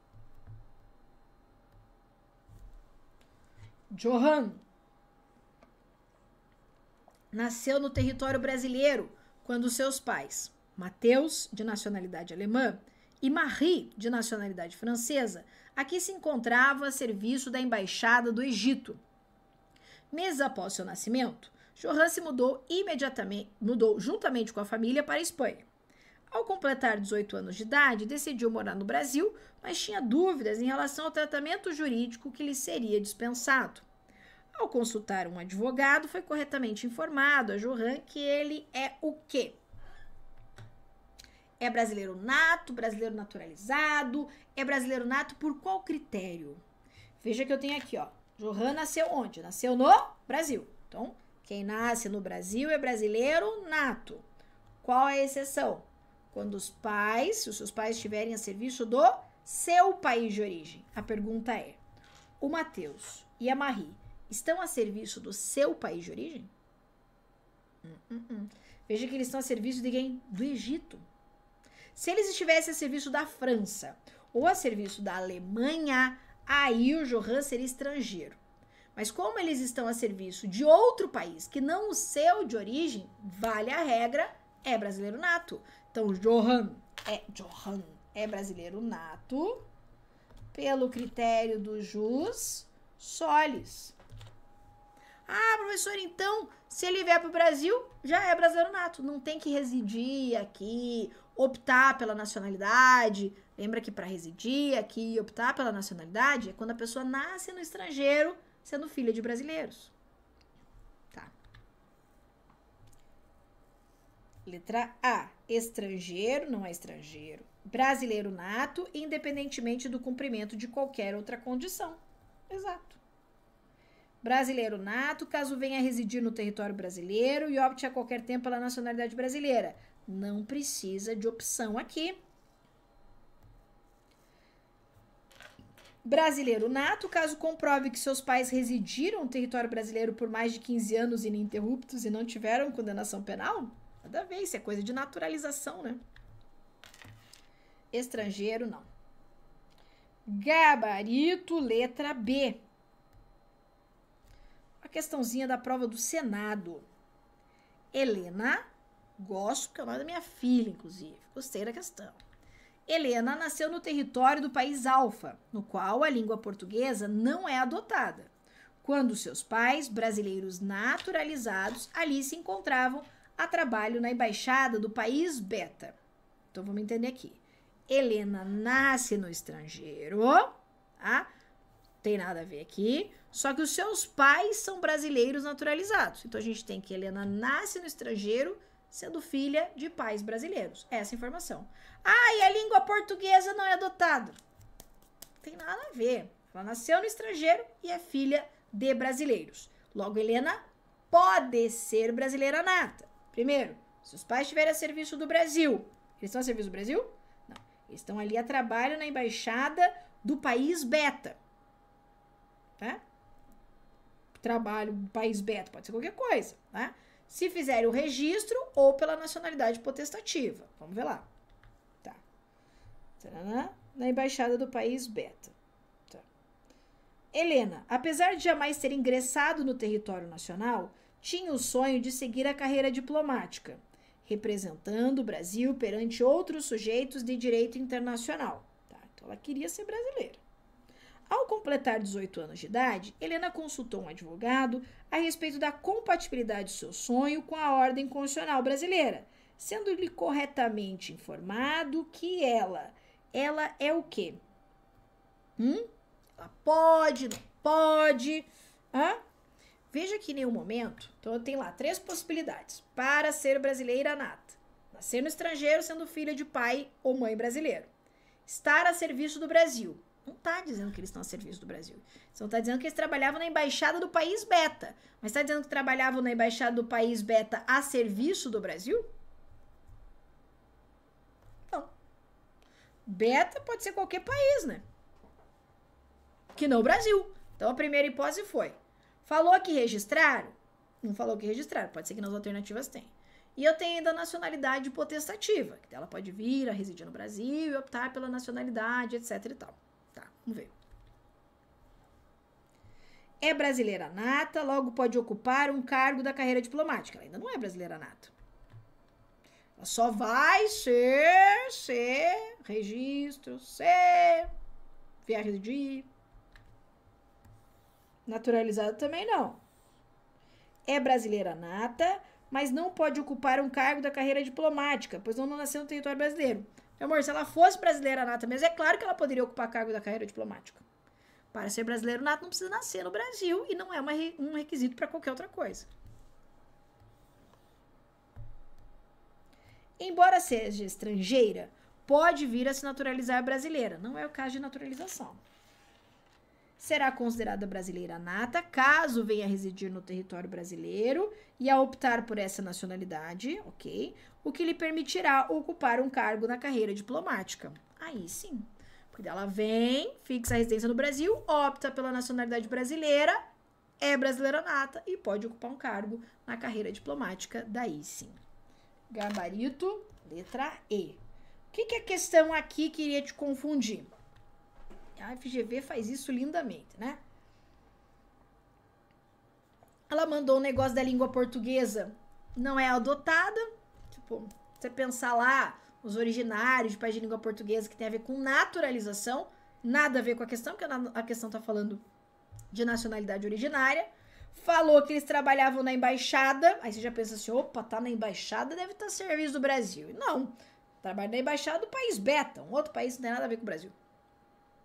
Johan nasceu no território brasileiro quando seus pais, Mateus, de nacionalidade alemã, e Marie, de nacionalidade francesa, aqui se encontrava a serviço da embaixada do Egito. Meses após seu nascimento, Johan se mudou imediatamente, mudou juntamente com a família para a Espanha. Ao completar 18 anos de idade, decidiu morar no Brasil, mas tinha dúvidas em relação ao tratamento jurídico que lhe seria dispensado. Ao consultar um advogado, foi corretamente informado a Johan que ele é o quê? É brasileiro nato, brasileiro naturalizado, é brasileiro nato por qual critério? Veja que eu tenho aqui, ó. Johan nasceu onde? Nasceu no Brasil. Então, quem nasce no Brasil é brasileiro nato. Qual é a exceção? Quando os pais, se os seus pais estiverem a serviço do seu país de origem. A pergunta é: o Matheus e a Marie estão a serviço do seu país de origem? Hum, hum, hum. Veja que eles estão a serviço de quem? Do Egito. Se eles estivessem a serviço da França ou a serviço da Alemanha, aí o Johan seria estrangeiro. Mas como eles estão a serviço de outro país que não o seu de origem, vale a regra, é brasileiro nato. Então, Johan é, Johan é brasileiro nato, pelo critério do jus solis. Ah, professor, então, se ele vier para o Brasil, já é brasileiro nato. Não tem que residir aqui, optar pela nacionalidade. Lembra que para residir aqui e optar pela nacionalidade é quando a pessoa nasce no estrangeiro, sendo filha de brasileiros. Tá. Letra A estrangeiro, não é estrangeiro, brasileiro nato, independentemente do cumprimento de qualquer outra condição. Exato. Brasileiro nato, caso venha residir no território brasileiro e opte a qualquer tempo pela nacionalidade brasileira. Não precisa de opção aqui. Brasileiro nato, caso comprove que seus pais residiram no território brasileiro por mais de 15 anos ininterruptos e não tiveram condenação penal, nada a ver, isso é coisa de naturalização, né? Estrangeiro, não. Gabarito, letra B. A questãozinha da prova do Senado. Helena, gosto, porque é o nome da minha filha, inclusive. Gostei da questão. Helena nasceu no território do país Alfa, no qual a língua portuguesa não é adotada. Quando seus pais, brasileiros naturalizados, ali se encontravam a trabalho na embaixada do país beta. Então vamos entender aqui. Helena nasce no estrangeiro, tá? Tem nada a ver aqui. Só que os seus pais são brasileiros naturalizados. Então a gente tem que Helena nasce no estrangeiro, sendo filha de pais brasileiros. Essa é informação. Ah, e a língua portuguesa não é adotada. Tem nada a ver. Ela nasceu no estrangeiro e é filha de brasileiros. Logo, Helena pode ser brasileira nata. Primeiro, se os pais estiverem a serviço do Brasil, eles estão a serviço do Brasil? Não. Eles estão ali a trabalho na embaixada do país beta. Tá? Trabalho, país beta, pode ser qualquer coisa, tá? Se fizerem o registro ou pela nacionalidade potestativa. Vamos ver lá. Tá. na embaixada do país beta. Tá. Helena, apesar de jamais ter ingressado no território nacional, tinha o sonho de seguir a carreira diplomática, representando o Brasil perante outros sujeitos de direito internacional. Tá? Então ela queria ser brasileira. Ao completar 18 anos de idade, Helena consultou um advogado a respeito da compatibilidade do seu sonho com a ordem constitucional brasileira, sendo-lhe corretamente informado que ela, ela é o quê? Hum? Ela pode, não pode, hã? Ah? Veja que em nenhum momento, então tem lá três possibilidades para ser brasileira nata. Nascer no estrangeiro sendo filha de pai ou mãe brasileiro. Estar a serviço do Brasil. Não está dizendo que eles estão a serviço do Brasil. Só está dizendo que eles trabalhavam na embaixada do país beta. Mas está dizendo que trabalhavam na embaixada do país beta a serviço do Brasil? Não. Beta pode ser qualquer país, né? Que não o Brasil. Então a primeira hipótese foi: Falou que registraram? Não falou que registraram, pode ser que nas alternativas tem. E eu tenho ainda a nacionalidade potestativa, que ela pode vir a residir no Brasil e optar pela nacionalidade, etc e tal. Tá, vamos ver. É brasileira nata, logo pode ocupar um cargo da carreira diplomática. Ela ainda não é brasileira nata. Ela só vai ser, ser registro, ser, viagem de Naturalizado também não. É brasileira nata, mas não pode ocupar um cargo da carreira diplomática, pois não nasceu no território brasileiro. Meu amor, se ela fosse brasileira nata mesmo, é claro que ela poderia ocupar cargo da carreira diplomática. Para ser brasileiro nato, não precisa nascer no Brasil e não é uma, um requisito para qualquer outra coisa. Embora seja estrangeira, pode vir a se naturalizar brasileira. Não é o caso de naturalização será considerada brasileira nata caso venha residir no território brasileiro e a optar por essa nacionalidade, ok? O que lhe permitirá ocupar um cargo na carreira diplomática. Aí sim. Porque ela vem, fixa a residência no Brasil, opta pela nacionalidade brasileira, é brasileira nata e pode ocupar um cargo na carreira diplomática. Daí sim. Gabarito, letra E. O que, que a questão aqui queria te confundir? A FGV faz isso lindamente, né? Ela mandou um negócio da língua portuguesa, não é adotada. Tipo, você pensar lá, os originários de país de língua portuguesa que tem a ver com naturalização, nada a ver com a questão, porque a questão tá falando de nacionalidade originária. Falou que eles trabalhavam na embaixada. Aí você já pensa assim: opa, tá na embaixada, deve estar tá serviço do Brasil. Não. Trabalho na embaixada do país beta, um outro país não tem nada a ver com o Brasil.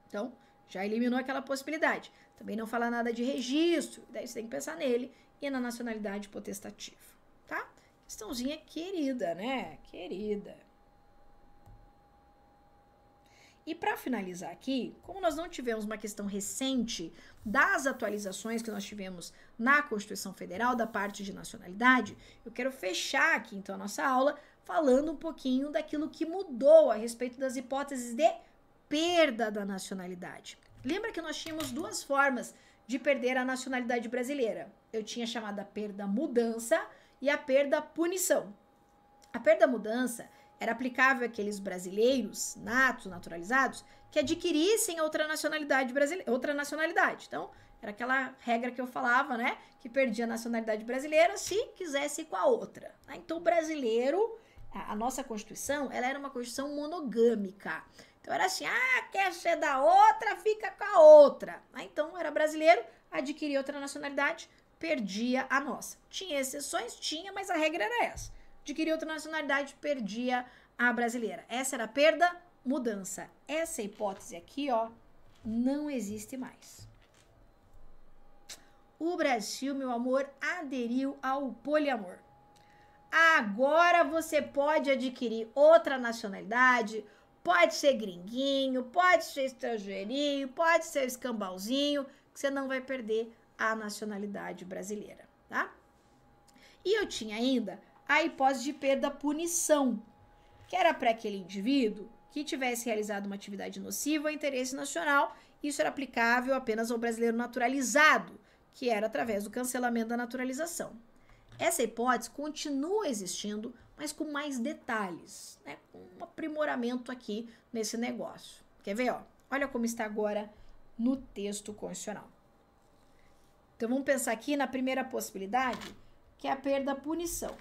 Então, já eliminou aquela possibilidade. Também não fala nada de registro, daí você tem que pensar nele e na nacionalidade potestativa, tá? Questãozinha querida, né? Querida. E para finalizar aqui, como nós não tivemos uma questão recente das atualizações que nós tivemos na Constituição Federal da parte de nacionalidade, eu quero fechar aqui então a nossa aula falando um pouquinho daquilo que mudou a respeito das hipóteses de perda da nacionalidade. Lembra que nós tínhamos duas formas de perder a nacionalidade brasileira? Eu tinha chamada perda mudança e a perda punição. A perda mudança era aplicável àqueles brasileiros natos, naturalizados, que adquirissem outra nacionalidade brasileira, outra nacionalidade. Então, era aquela regra que eu falava, né? Que perdia a nacionalidade brasileira se quisesse ir com a outra. Né? Então, o brasileiro, a nossa Constituição, ela era uma Constituição monogâmica. Então era assim: ah, quer ser da outra, fica com a outra. então era brasileiro, adquiria outra nacionalidade, perdia a nossa. Tinha exceções? Tinha, mas a regra era essa. Adquiria outra nacionalidade, perdia a brasileira. Essa era a perda, mudança. Essa hipótese aqui, ó, não existe mais. O Brasil, meu amor, aderiu ao poliamor. Agora você pode adquirir outra nacionalidade, Pode ser gringuinho, pode ser estrangeirinho, pode ser escambauzinho, que você não vai perder a nacionalidade brasileira, tá? E eu tinha ainda a hipótese de perda punição, que era para aquele indivíduo que tivesse realizado uma atividade nociva ao interesse nacional. Isso era aplicável apenas ao brasileiro naturalizado, que era através do cancelamento da naturalização. Essa hipótese continua existindo mas com mais detalhes, né? com um aprimoramento aqui nesse negócio. Quer ver? Ó? Olha como está agora no texto constitucional. Então vamos pensar aqui na primeira possibilidade, que é a perda punição.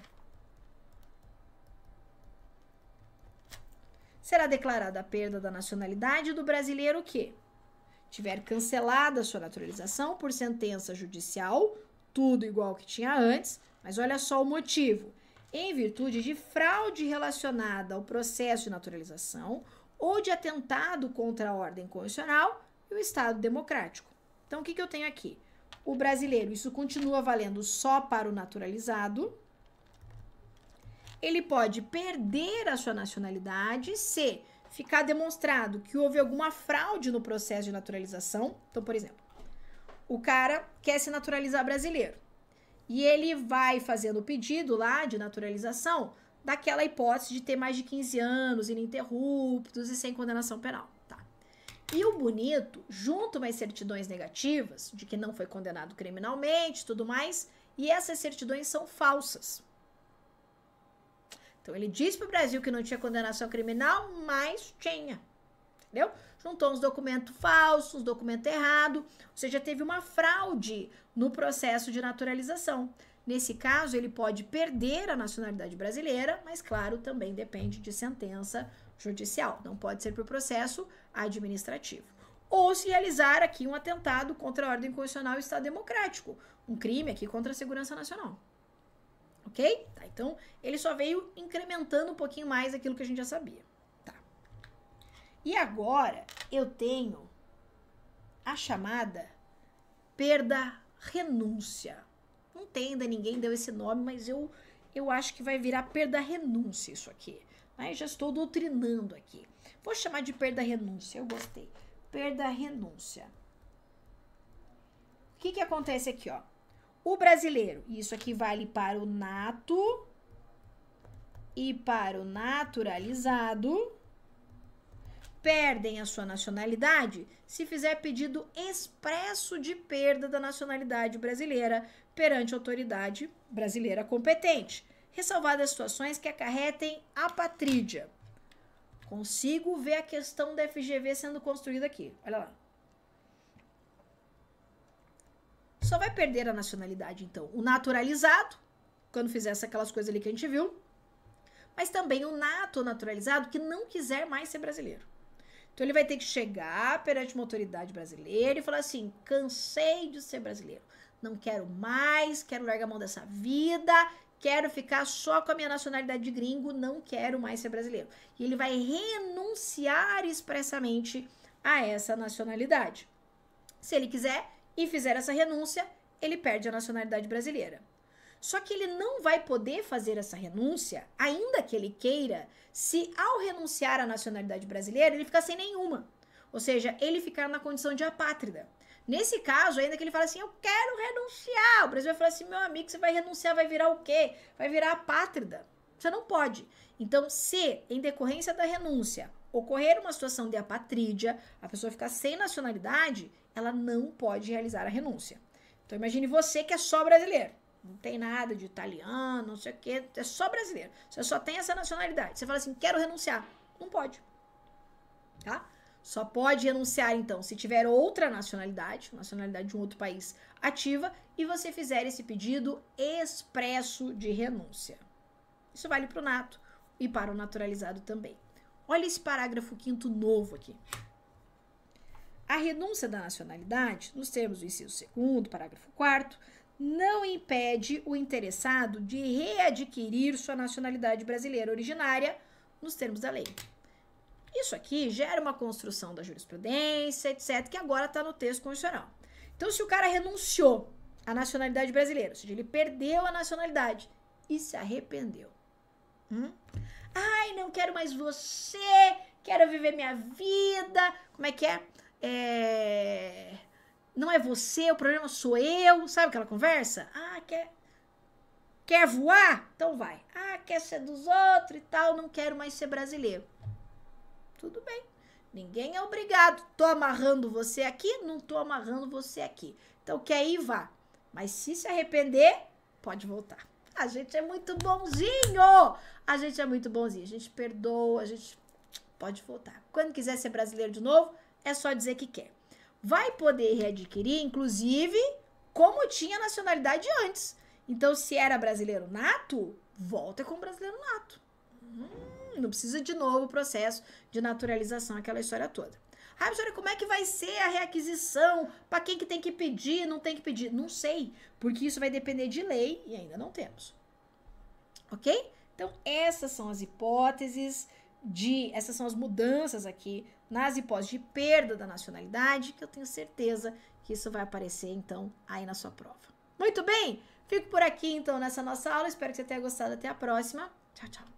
Será declarada a perda da nacionalidade do brasileiro que tiver cancelada sua naturalização por sentença judicial, tudo igual que tinha antes, mas olha só o motivo em virtude de fraude relacionada ao processo de naturalização ou de atentado contra a ordem constitucional e o Estado democrático. Então, o que, que eu tenho aqui? O brasileiro, isso continua valendo só para o naturalizado. Ele pode perder a sua nacionalidade se ficar demonstrado que houve alguma fraude no processo de naturalização. Então, por exemplo, o cara quer se naturalizar brasileiro. E ele vai fazendo o pedido lá de naturalização daquela hipótese de ter mais de 15 anos ininterruptos e sem condenação penal. Tá. E o bonito, junto as certidões negativas, de que não foi condenado criminalmente tudo mais, e essas certidões são falsas. Então ele disse para o Brasil que não tinha condenação criminal, mas tinha. Entendeu? juntou uns documentos falsos, documento errado, ou seja, teve uma fraude no processo de naturalização. Nesse caso, ele pode perder a nacionalidade brasileira, mas claro, também depende de sentença judicial, não pode ser por processo administrativo. Ou se realizar aqui um atentado contra a ordem constitucional e o Estado Democrático, um crime aqui contra a segurança nacional. Ok? Tá, então, ele só veio incrementando um pouquinho mais aquilo que a gente já sabia. E agora eu tenho a chamada perda renúncia. Não tem ainda, ninguém deu esse nome, mas eu, eu acho que vai virar perda renúncia isso aqui. Mas Já estou doutrinando aqui. Vou chamar de perda renúncia, eu gostei. Perda renúncia. O que, que acontece aqui, ó? O brasileiro, isso aqui vale para o nato e para o naturalizado perdem a sua nacionalidade se fizer pedido expresso de perda da nacionalidade brasileira perante autoridade brasileira competente, ressalvadas situações que acarretem apatrídia. Consigo ver a questão da FGV sendo construída aqui. Olha lá. Só vai perder a nacionalidade, então, o naturalizado, quando fizesse aquelas coisas ali que a gente viu, mas também o nato naturalizado que não quiser mais ser brasileiro. Então ele vai ter que chegar perante uma autoridade brasileira e falar assim: cansei de ser brasileiro, não quero mais, quero largar a mão dessa vida, quero ficar só com a minha nacionalidade de gringo, não quero mais ser brasileiro. E ele vai renunciar expressamente a essa nacionalidade. Se ele quiser e fizer essa renúncia, ele perde a nacionalidade brasileira. Só que ele não vai poder fazer essa renúncia, ainda que ele queira, se ao renunciar à nacionalidade brasileira, ele ficar sem nenhuma. Ou seja, ele ficar na condição de apátrida. Nesse caso, ainda que ele fale assim, eu quero renunciar, o Brasil vai falar assim, meu amigo, você vai renunciar, vai virar o quê? Vai virar apátrida. Você não pode. Então, se em decorrência da renúncia ocorrer uma situação de apatrídia, a pessoa ficar sem nacionalidade, ela não pode realizar a renúncia. Então imagine você que é só brasileiro não tem nada de italiano, não sei o quê, é só brasileiro. Você só tem essa nacionalidade. Você fala assim, quero renunciar. Não pode. Tá? Só pode renunciar, então, se tiver outra nacionalidade, nacionalidade de um outro país ativa, e você fizer esse pedido expresso de renúncia. Isso vale para o nato e para o naturalizado também. Olha esse parágrafo quinto novo aqui. A renúncia da nacionalidade, nos termos do inciso segundo parágrafo quarto não impede o interessado de readquirir sua nacionalidade brasileira originária nos termos da lei. Isso aqui gera uma construção da jurisprudência, etc., que agora está no texto constitucional. Então, se o cara renunciou à nacionalidade brasileira, ou seja, ele perdeu a nacionalidade e se arrependeu. Hum? Ai, não quero mais você, quero viver minha vida. Como é que é? É não é você, o problema sou eu. Sabe aquela conversa? Ah, quer. Quer voar? Então vai. Ah, quer ser dos outros e tal, não quero mais ser brasileiro. Tudo bem. Ninguém é obrigado. Tô amarrando você aqui, não tô amarrando você aqui. Então quer ir, vá. Mas se se arrepender, pode voltar. A gente é muito bonzinho. A gente é muito bonzinho. A gente perdoa, a gente pode voltar. Quando quiser ser brasileiro de novo, é só dizer que quer vai poder readquirir, inclusive, como tinha nacionalidade antes. Então, se era brasileiro nato, volta com brasileiro nato. Hum, não precisa de novo o processo de naturalização, aquela história toda. Ah, Raimsori, como é que vai ser a reaquisição? Para quem que tem que pedir, não tem que pedir? Não sei, porque isso vai depender de lei e ainda não temos. Ok? Então, essas são as hipóteses de. Essas são as mudanças aqui nas hipóteses de perda da nacionalidade, que eu tenho certeza que isso vai aparecer então aí na sua prova. Muito bem, fico por aqui então nessa nossa aula, espero que você tenha gostado, até a próxima. Tchau, tchau.